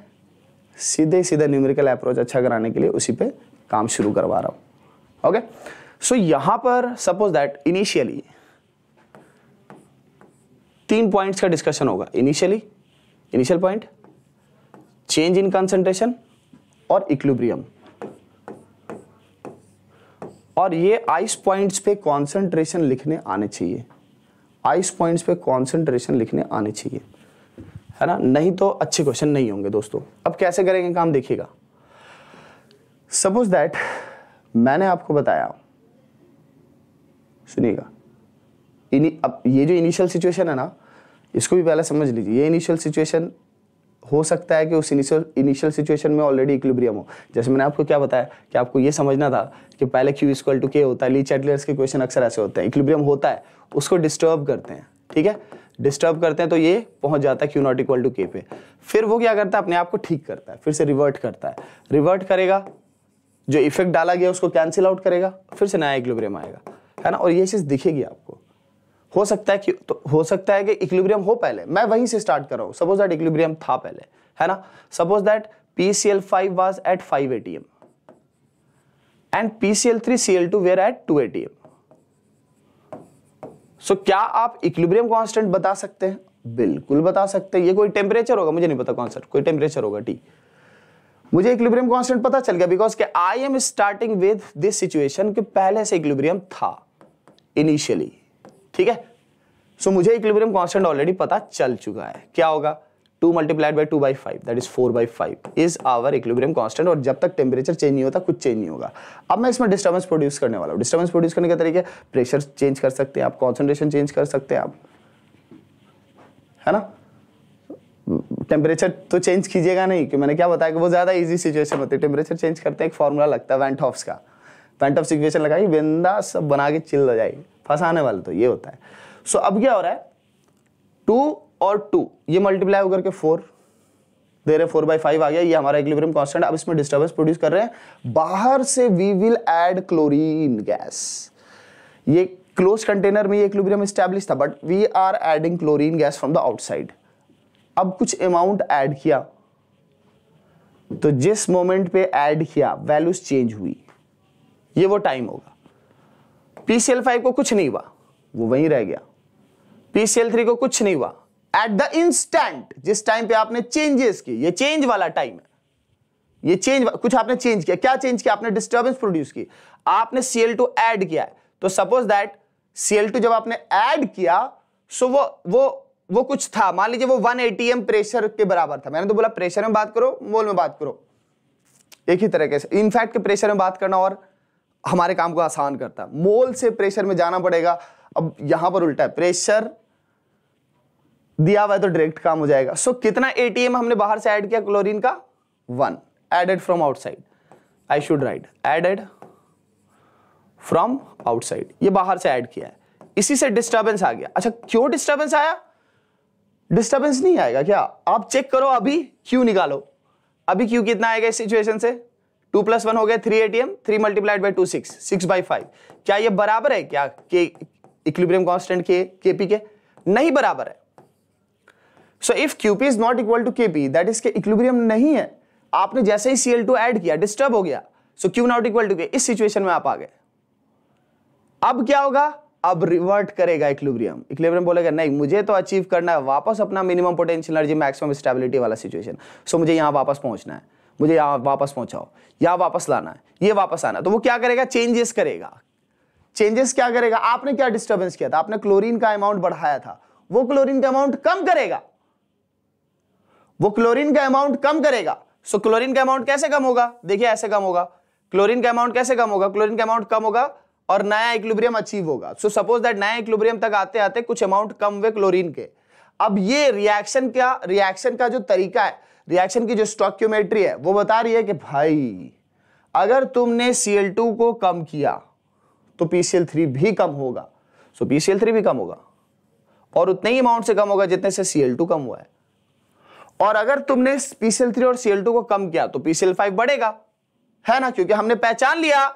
Speaker 1: सीधे सीधे न्यूमेरिकल अप्रोच अच्छा कराने के लिए उसी पे काम शुरू करवा रहा हूं ओके सो यहां पर सपोज दैट इनिशियली तीन पॉइंट्स का डिस्कशन होगा initially initial point change in concentration और इक्लिब्रियम और ये आइस पॉइंट्स पे कंसंट्रेशन लिखने आने चाहिए आइस पॉइंट्स पे कंसंट्रेशन लिखने आने चाहिए है ना नहीं तो अच्छे क्वेश्चन नहीं होंगे दोस्तों अब कैसे करेंगे काम देखिएगा सपोज दैट मैंने आपको बताया सुनिएगा अब ये जो इनिशियल सिचुएशन है ना इसको भी पहले समझ लीजिए ये इनिशियल सिचुएशन हो सकता है कि उस इनिशियल इनिशियल सिचुएशन में ऑलरेडी इक्विलिब्रियम हो जैसे मैंने आपको क्या बताया कि आपको ये समझना था कि पहले क्यू इक्वल टू के होता है ली चैटलर्स के क्वेश्चन अक्सर ऐसे होते हैं इक्विलिब्रियम होता है उसको डिस्टर्ब करते हैं ठीक है डिस्टर्ब करते हैं तो ये पहुंच जाता है क्यू नॉट इक्वल टू के पे फिर वो क्या करता है अपने आप को ठीक करता है फिर से रिवर्ट करता है रिवर्ट करेगा जो इफेक्ट डाला गया उसको कैंसिल आउट करेगा फिर से नया इक्विलिब्रियम आएगा है ना और ये चीज़ दिखेगी आपको हो सकता है कि तो हो सकता है कि इक्विलिब्रियम हो पहले मैं वहीं से स्टार्ट कर रहा हूँ सपोज दैट इक्विलिब्रियम था पहले है ना suppose that P C L five was at five atm and P C L three C L two were at two atm so क्या आप equilibrium constant बता सकते हैं बिल्कुल बता सकते हैं ये कोई टेम्परेचर होगा मुझे नहीं पता कौन सा कोई टेम्परेचर होगा टी मुझे इक्विलिब्रियम कॉन्स्टेंट पता चल गया बिकॉज के I am starting with this situation कि पहले से इक्विलिब्रियम था इनिशियली ठीक है सो so, मुझे इक्विलिब्रियम कांस्टेंट ऑलरेडी पता चल चुका है क्या होगा two multiplied by two by five that is four by five is our equilibrium constant और जब तक टेम्परेचर चेंज नहीं होता कुछ चेंज नहीं होगा अब मैं इसमें डिस्टर्बेंस प्रोड्यूस करने वाला हूँ डिस्टर्बेंस प्रोड्यूस करने का तरीके प्रेशर चेंज कर सकते हैं आप कॉन्सेंट्रेशन चेंज कर सकते हैं आप है ना टेम्परेचर तो चेंज कीजिएगा नहीं कि मैंने क्या बताया कि वो ज़्यादा इजी सिचुएशन होती है टेम्परेचर चेंज करते हैं एक फॉर्मूला लगता है वैंट ऑफ्स का वैंट ऑफ सिचुएशन लगाई बिंदा सब बना के चिल हो जाएगी फंसाने वाले तो ये होता है सो so, अब क्या हो रहा है टू और टू ये मल्टीप्लाई होकर के फोर दे रहे फोर बाई फाइव आ गया ये हमारा इक्विलिब्रियम कांस्टेंट अब इसमें डिस्टर्बेंस प्रोड्यूस कर रहे हैं बाहर से we will add chlorine gas ये क्लोज कंटेनर में ये इक्विलिब्रियम स्टैब्लिश था but we are adding chlorine gas from the outside अब कुछ अमाउंट ऐड किया तो जिस मोमेंट पे ऐड किया वैल्यूज चेंज हुई ये वो टाइम होगा PCl5 को कुछ नहीं हुआ वो वहीं रह गया PCl3 को कुछ नहीं हुआ एट द इंस्टेंट जिस टाइम पे आपने चेंजेस की ये चेंज वाला टाइम है ये चेंज कुछ आपने चेंज किया क्या चेंज किया आपने डिस्टर्बेंस प्रोड्यूस की आपने Cl2 ऐड किया है तो सपोज दैट Cl2 जब आपने ऐड किया सो वो वो वो कुछ था मान लीजिए वो 1 एटीएम प्रेशर के बराबर था मैंने तो बोला प्रेशर में बात करो मोल में बात करो एक ही तरह के इनफैक्ट के प्रेशर में बात करना और हमारे काम को आसान करता है मोल से प्रेशर में जाना पड़ेगा अब यहां पर उल्टा है प्रेशर दिया हुआ है तो डायरेक्ट काम हो जाएगा सो so, कितना एटीएम हमने बाहर से ऐड किया क्लोरीन का one added from outside I should write added from outside ये बाहर से ऐड किया है इसी से डिस्टर्बेंस आ गया अच्छा क्यों डिस्टर्बेंस आया डिस्टर्बेंस नहीं आएगा क्या आप चेक करो अभी क्यू निकालो अभी क्यू कितना आएगा इस सिचुएशन से टू प्लस वन हो गया three ATM three multiplied by two six six by five क्या ये बराबर है क्या के इक्विलिब्रियम के केपी के नहीं बराबर है so if QP is not equal to KP that is K equilibrium नहीं है आपने जैसे ही सीएल टू एड किया डिस्टर्ब हो गया so Q not equal to K इस सिचुएशन में आप आ गए अब क्या होगा अब रिवर्ट करेगा इक्लिब्रियम इक्लिब्रियम बोलेगा नहीं मुझे तो अचीव करना है वापस अपना minimum potential energy maximum stability वाला सिचुएशन सो so, मुझे यहां वापस पहुंचना है मुझे यहाँ वापस पहुँचाओ यहाँ वापस लाना है ये वापस आना तो वो क्या करेगा चेंजेस करेगा चेंजेस क्या करेगा आपने क्या डिस्टर्बेंस किया था आपने क्लोरीन का अमाउंट बढ़ाया था वो क्लोरीन का अमाउंट कम करेगा वो क्लोरीन का अमाउंट कम करेगा सो so, क्लोरीन का अमाउंट कैसे कम होगा देखिए ऐसे कम होगा क्लोरीन का अमाउंट कैसे कम होगा क्लोरीन का अमाउंट कम होगा और नया इक्विलिब्रियम अचीव होगा सो सपोज दैट नया इक्विलिब्रियम तक आते आते कुछ अमाउंट कम हुए क्लोरीन के अब ये रिएक्शन का रिएक्शन का जो तरीका है रिएक्शन की जो स्टॉक्यूमेट्री है वो बता रही है कि भाई अगर तुमने Cl2 को कम किया तो PCl3 भी कम होगा सो so, PCl3 भी कम होगा और उतने ही अमाउंट से कम होगा जितने से Cl2 कम हुआ है और अगर तुमने PCl3 और Cl2 को कम किया तो PCl5 बढ़ेगा है ना क्योंकि हमने पहचान लिया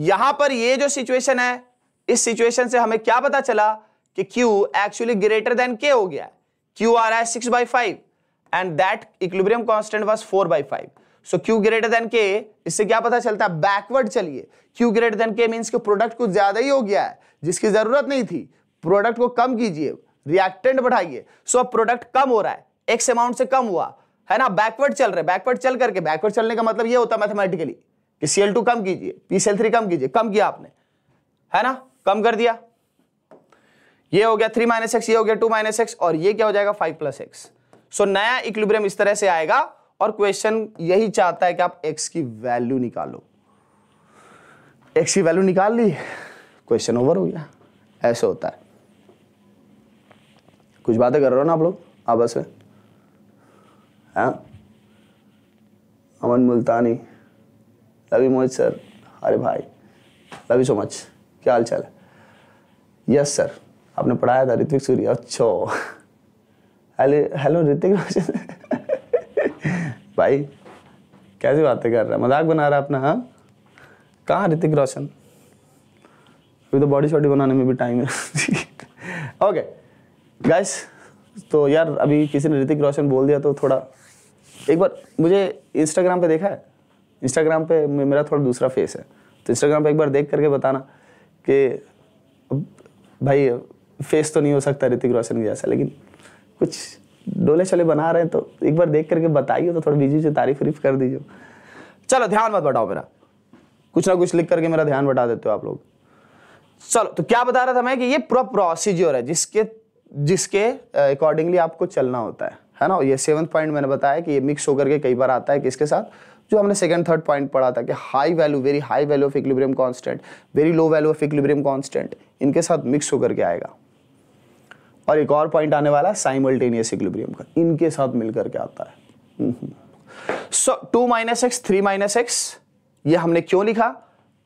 Speaker 1: यहां पर ये जो सिचुएशन है इस सिचुएशन से हमें क्या पता चला कि Q actually greater than K हो गया क्यू आ रहा है six by five and that equilibrium constant was 4 by five so Q greater than K इससे क्या पता चलता है बैकवर्ड चलिए Q greater than K means के प्रोडक्ट कुछ ज्यादा ही हो गया है जिसकी जरूरत नहीं थी प्रोडक्ट को कम कीजिए रिएक्टेंट बढ़ाइए सो अब प्रोडक्ट कम हो रहा है एक्स अमाउंट से कम हुआ है ना बैकवर्ड चल रहे बैकवर्ड चल करके बैकवर्ड चलने का मतलब ये होता है मैथमेटिकली कि सी कम कीजिए पी कम कीजिए कम किया आपने है ना कम कर दिया ये हो गया थ्री माइनस एक्स ये हो गया टू माइनस एक्स और ये क्या हो जाएगा फाइव प्लस एक्स सो नया इक्विलिब्रियम इस तरह से आएगा और क्वेश्चन यही चाहता है कि आप एक्स की वैल्यू निकालो एक्स की वैल्यू निकाल ली क्वेश्चन ओवर हो गया ऐसा होता है कुछ बातें कर रहे हो ना आप लोग आपस में हाँ? Aman Multani love you Mohit sir अरे भाई लवी सो मच क्या हाल चाल है यस सर आपने पढ़ाया था ऋतिक सूर्य अच्छो हेलो ऋतिक रोशन भाई कैसी बातें कर रहा है मजाक बना रहा है अपना हाँ कहाँ ऋतिक रोशन अभी तो बॉडी शॉडी बनाने में भी टाइम है ओके गाइस तो यार अभी किसी ने ऋतिक रोशन बोल दिया तो थोड़ा एक बार मुझे इंस्टाग्राम पे देखा है इंस्टाग्राम पे मेरा थोड़ा दूसरा फेस है तो इंस्टाग्राम पे एक बार देख करके बताना कि भाई फेस तो नहीं हो सकता ऋतिक रोशन के जैसा लेकिन कुछ डोले शोले बना रहे हैं तो एक बार देख करके बताइए तो थोड़ा बीजी से तारीफ वरीफ कर दीजिए चलो ध्यान मत बटाओ मेरा कुछ ना कुछ लिख करके मेरा ध्यान बटा देते हो आप लोग चलो तो क्या बता रहा था मैं कि ये पूरा प्रोसीजर है जिसके जिसके अकॉर्डिंगली आपको चलना होता है है ना ये सेवन्थ पॉइंट मैंने बताया कि ये मिक्स होकर के कई बार आता है किसके साथ जो हमने सेकंड थर्ड पॉइंट पढ़ा था कि high value very high value of equilibrium constant very low value of equilibrium constant इनके साथ मिक्स होकर के आएगा और एक और पॉइंट आने वाला है साइमल्टेनियस इक्विलिब्रियम का इनके साथ मिलकर के आता है so two minus x three minus x ये हमने क्यों लिखा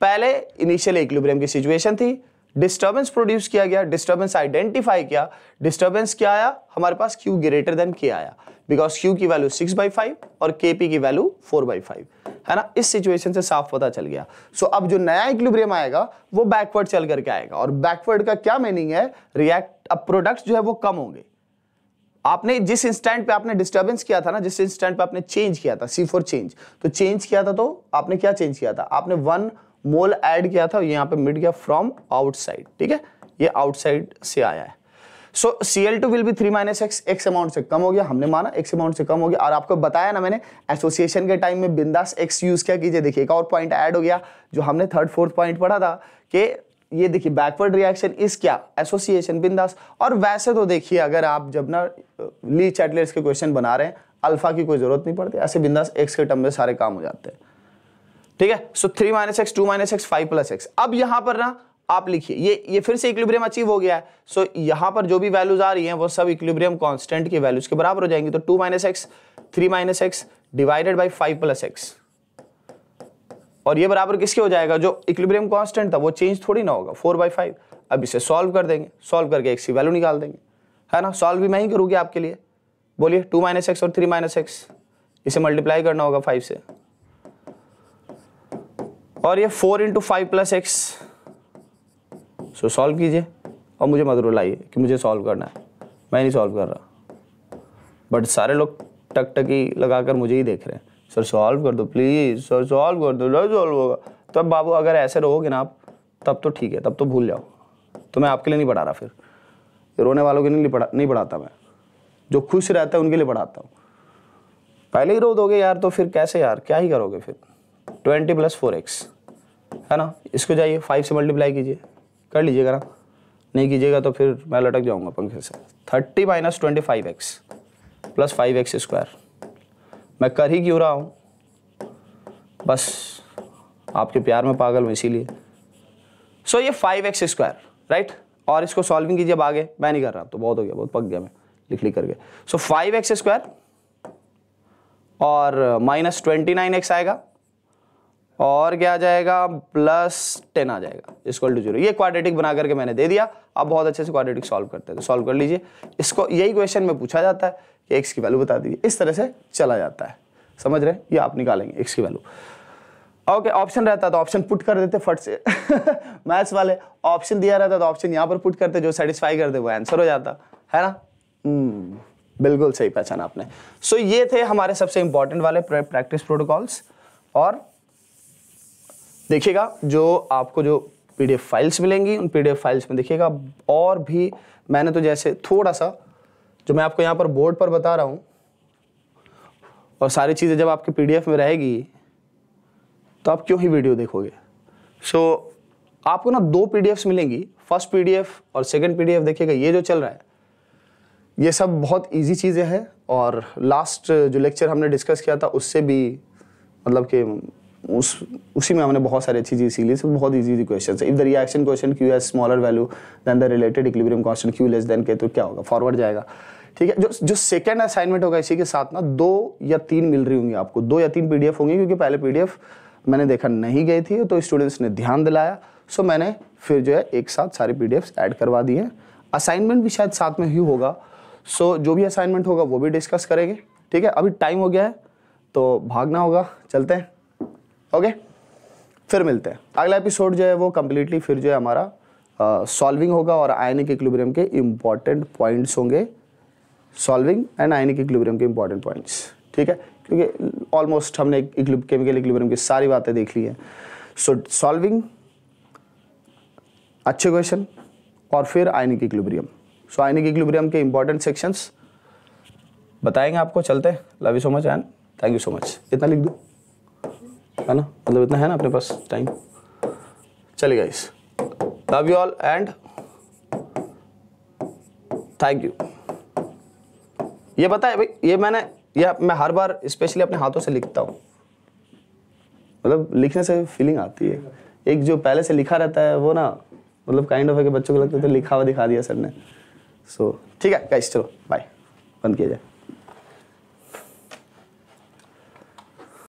Speaker 1: पहले इनिशियल इक्विलिब्रियम की सिचुएशन थी डिस्टर्बेंस प्रोड्यूस किया गया डिस्टर्बेंस आइडेंटिफाई किया डिस्टर्बेंस क्या आया हमारे पास क्यू ग्रेटर देन के आया बिकॉज क्यू की वैल्यू सिक्स बाई फाइव और के पी की वैल्यू फोर बाई फाइव है ना इस सिचुएशन से साफ पता चल गया सो so, अब जो नया इक्लिब्रियम आएगा वो बैकवर्ड चल करके आएगा और बैकवर्ड का क्या मीनिंग है रिएक्ट अब प्रोडक्ट्स जो है वो कम होंगे आपने जिस इंस्टेंट पे आपने डिस्टर्बेंस किया था ना जिस इंस्टेंट पे आपने चेंज किया था सी फोर चेंज तो चेंज किया था तो आपने क्या चेंज किया था आपने वन मोल ऐड किया था यहाँ पे मिट गया फ्रॉम आउटसाइड ठीक है ये आउटसाइड से आया है so C L two will भी three minus x x amount से कम हो गया हमने माना एक्स अमाउंट से कम हो गया और आपको बताया ना मैंने एसोसिएशन के टाइम में बिंदास एक्स यूज़ क्या कीजिए देखिए एक और पॉइंट ऐड हो गया जो हमने थर्ड फोर्थ पॉइंट पढ़ा था कि ये देखिए बैकवर्ड रिएक्शन इस क्या एसोसिएशन बिंदास और वैसे तो देखिए अगर आप जब ना ली चैटलेट्स के क्वेश्चन बना रहे हैं अल्फा की कोई जरूरत नहीं पड़ती ऐसे बिंदास एक्स के टर्म में सारे काम हो जाते हैं ठीक है so three minus x two minus x five plus x अब यहां पर ना आप लिखिए ये ये फिर से इक्विलिब्रियम अचीव हो गया है सो so, यहाँ पर जो भी वैल्यूज आ रही हैं वो सब इक्विलिब्रियम कांस्टेंट के वैल्यूज के बराबर हो जाएंगी तो 2 minus x three minus x divided by five plus x और ये बराबर किसके हो जाएगा जो इक्विलिब्रियम कांस्टेंट था वो चेंज थोड़ी ना होगा फोर बाई फाइव अब इसे सॉल्व कर देंगे सॉल्व करके एक्स की वैल्यू निकाल देंगे है ना सॉल्व भी मैं ही करूँगी आपके लिए बोलिए टू माइनस एक्स और थ्री माइनस एक्स इसे मल्टीप्लाई करना होगा फाइव से और ये four into five plus x so solve कीजिए और मुझे मत रुलाइए कि मुझे सॉल्व करना है मैं नहीं सॉल्व कर रहा बट सारे लोग टक टकी लगा कर मुझे ही देख रहे हैं सर सॉल्व कर दो प्लीज़ सर सॉल्व कर दो सॉल्व होगा तो अब बाबू अगर ऐसे रहोगे ना आप तब तो ठीक है तब तो भूल जाओ तो मैं आपके लिए नहीं पढ़ा रहा फिर रोने वालों के लिए नहीं पढ़ा नहीं पढ़ाता मैं जो खुश रहता है उनके लिए पढ़ाता हूँ पहले ही रो दोगे यार तो फिर कैसे यार क्या ही करोगे फिर ट्वेंटी प्लस फोर एक्स है ना इसको जाइए फाइव से मल्टीप्लाई कीजिए कर लीजिएगा ना नहीं कीजिएगा तो फिर मैं लटक जाऊंगा पंखे से thirty minus twenty five x plus five x square मैं कर ही क्यों रहा हूँ बस आपके प्यार में पागल हूँ इसीलिए सो so, ये फाइव एक्स स्क्वायर राइट और इसको सॉल्विंग कीजिए अब आगे मैं नहीं कर रहा तो बहुत हो गया बहुत पक गया मैं लिख लिख करके सो फाइव एक्स स्क्वायर और माइनस ट्वेंटी नाइन एक्स आएगा और क्या आ जाएगा प्लस टेन आ जाएगा इसको टू जीरो ये क्वाड्रेटिक बना करके मैंने दे दिया अब बहुत अच्छे से क्वाड्रेटिक सॉल्व करते हैं तो सॉल्व कर लीजिए इसको यही क्वेश्चन में पूछा जाता है कि एक्स की वैल्यू बता दीजिए इस तरह से चला जाता है समझ रहे हैं ये आप निकालेंगे एक्स की वैल्यू ओके ऑप्शन रहता तो ऑप्शन पुट कर देते फट से मैथ्स वाले ऑप्शन दिया रहता तो ऑप्शन यहाँ पर पुट करते जो सेटिस्फाई करते वो आंसर हो जाता है ना hmm, बिल्कुल सही पहचाना आपने सो so, ये थे हमारे सबसे इंपॉर्टेंट वाले प्रैक्टिस प्रोटोकॉल्स और देखिएगा जो आपको जो पीडीएफ फाइल्स मिलेंगी उन पीडीएफ फाइल्स में देखिएगा और भी मैंने तो जैसे थोड़ा सा जो मैं आपको यहाँ पर बोर्ड पर बता रहा हूँ और सारी चीज़ें जब आपके पीडीएफ में रहेगी तो आप क्यों ही वीडियो देखोगे सो so, आपको ना दो पीडीएफ्स मिलेंगी फर्स्ट पीडीएफ और सेकंड पीडीएफ देखिएगा ये जो चल रहा है ये सब बहुत ईजी चीज़ें हैं और लास्ट जो लेक्चर हमने डिस्कस किया था उससे भी मतलब कि उस उसी में हमने बहुत सारी अच्छी चीज़ सीख ली बहुत easy easy question if the reaction question Q as smaller value than the related equilibrium constant Q less than K तो क्या होगा फॉरवर्ड जाएगा ठीक है जो जो सेकेंड असाइनमेंट होगा इसी के साथ ना दो या तीन मिल रही होंगी आपको दो या तीन एफ होंगी क्योंकि पहले एफ़ मैंने देखा नहीं गई थी तो स्टूडेंट्स ने ध्यान दिलाया सो मैंने फिर जो है एक साथ सारी पी ऐड करवा दी है असाइनमेंट भी शायद साथ में ही होगा सो जो भी असाइनमेंट होगा वो भी डिस्कस करेंगे ठीक है अभी टाइम हो गया है तो भागना होगा चलते हैं ओके फिर मिलते हैं अगला एपिसोड जो है वो कम्प्लीटली फिर जो है हमारा सॉल्विंग होगा और आयनिक इक्लिब्रियम के इम्पॉर्टेंट पॉइंट्स होंगे सॉल्विंग एंड आयनिक इक्लिब्रियम के इंपॉर्टेंट पॉइंट्स ठीक है क्योंकि ऑलमोस्ट हमने केमिकल इक्लिब्रियम की सारी बातें देख ली हैं सो सॉल्विंग अच्छे क्वेश्चन और फिर ionic equilibrium so ionic equilibrium के इंपॉर्टेंट सेक्शंस बताएंगे आपको चलते love you so much and thank you so much इतना लिख दूँ है ना मतलब इतना है ना अपने पास टाइम चलिए guys love you all and thank you ये पता है भाई ये मैंने ये मैं हर बार स्पेशली अपने हाथों से लिखता हूँ मतलब लिखने से फीलिंग आती है एक जो पहले से लिखा रहता है वो ना मतलब काइंड ऑफ है कि बच्चों को लगता है तो लिखा हुआ दिखा दिया सर ने सो so, ठीक है गाइस चलो बाय बंद किया जाए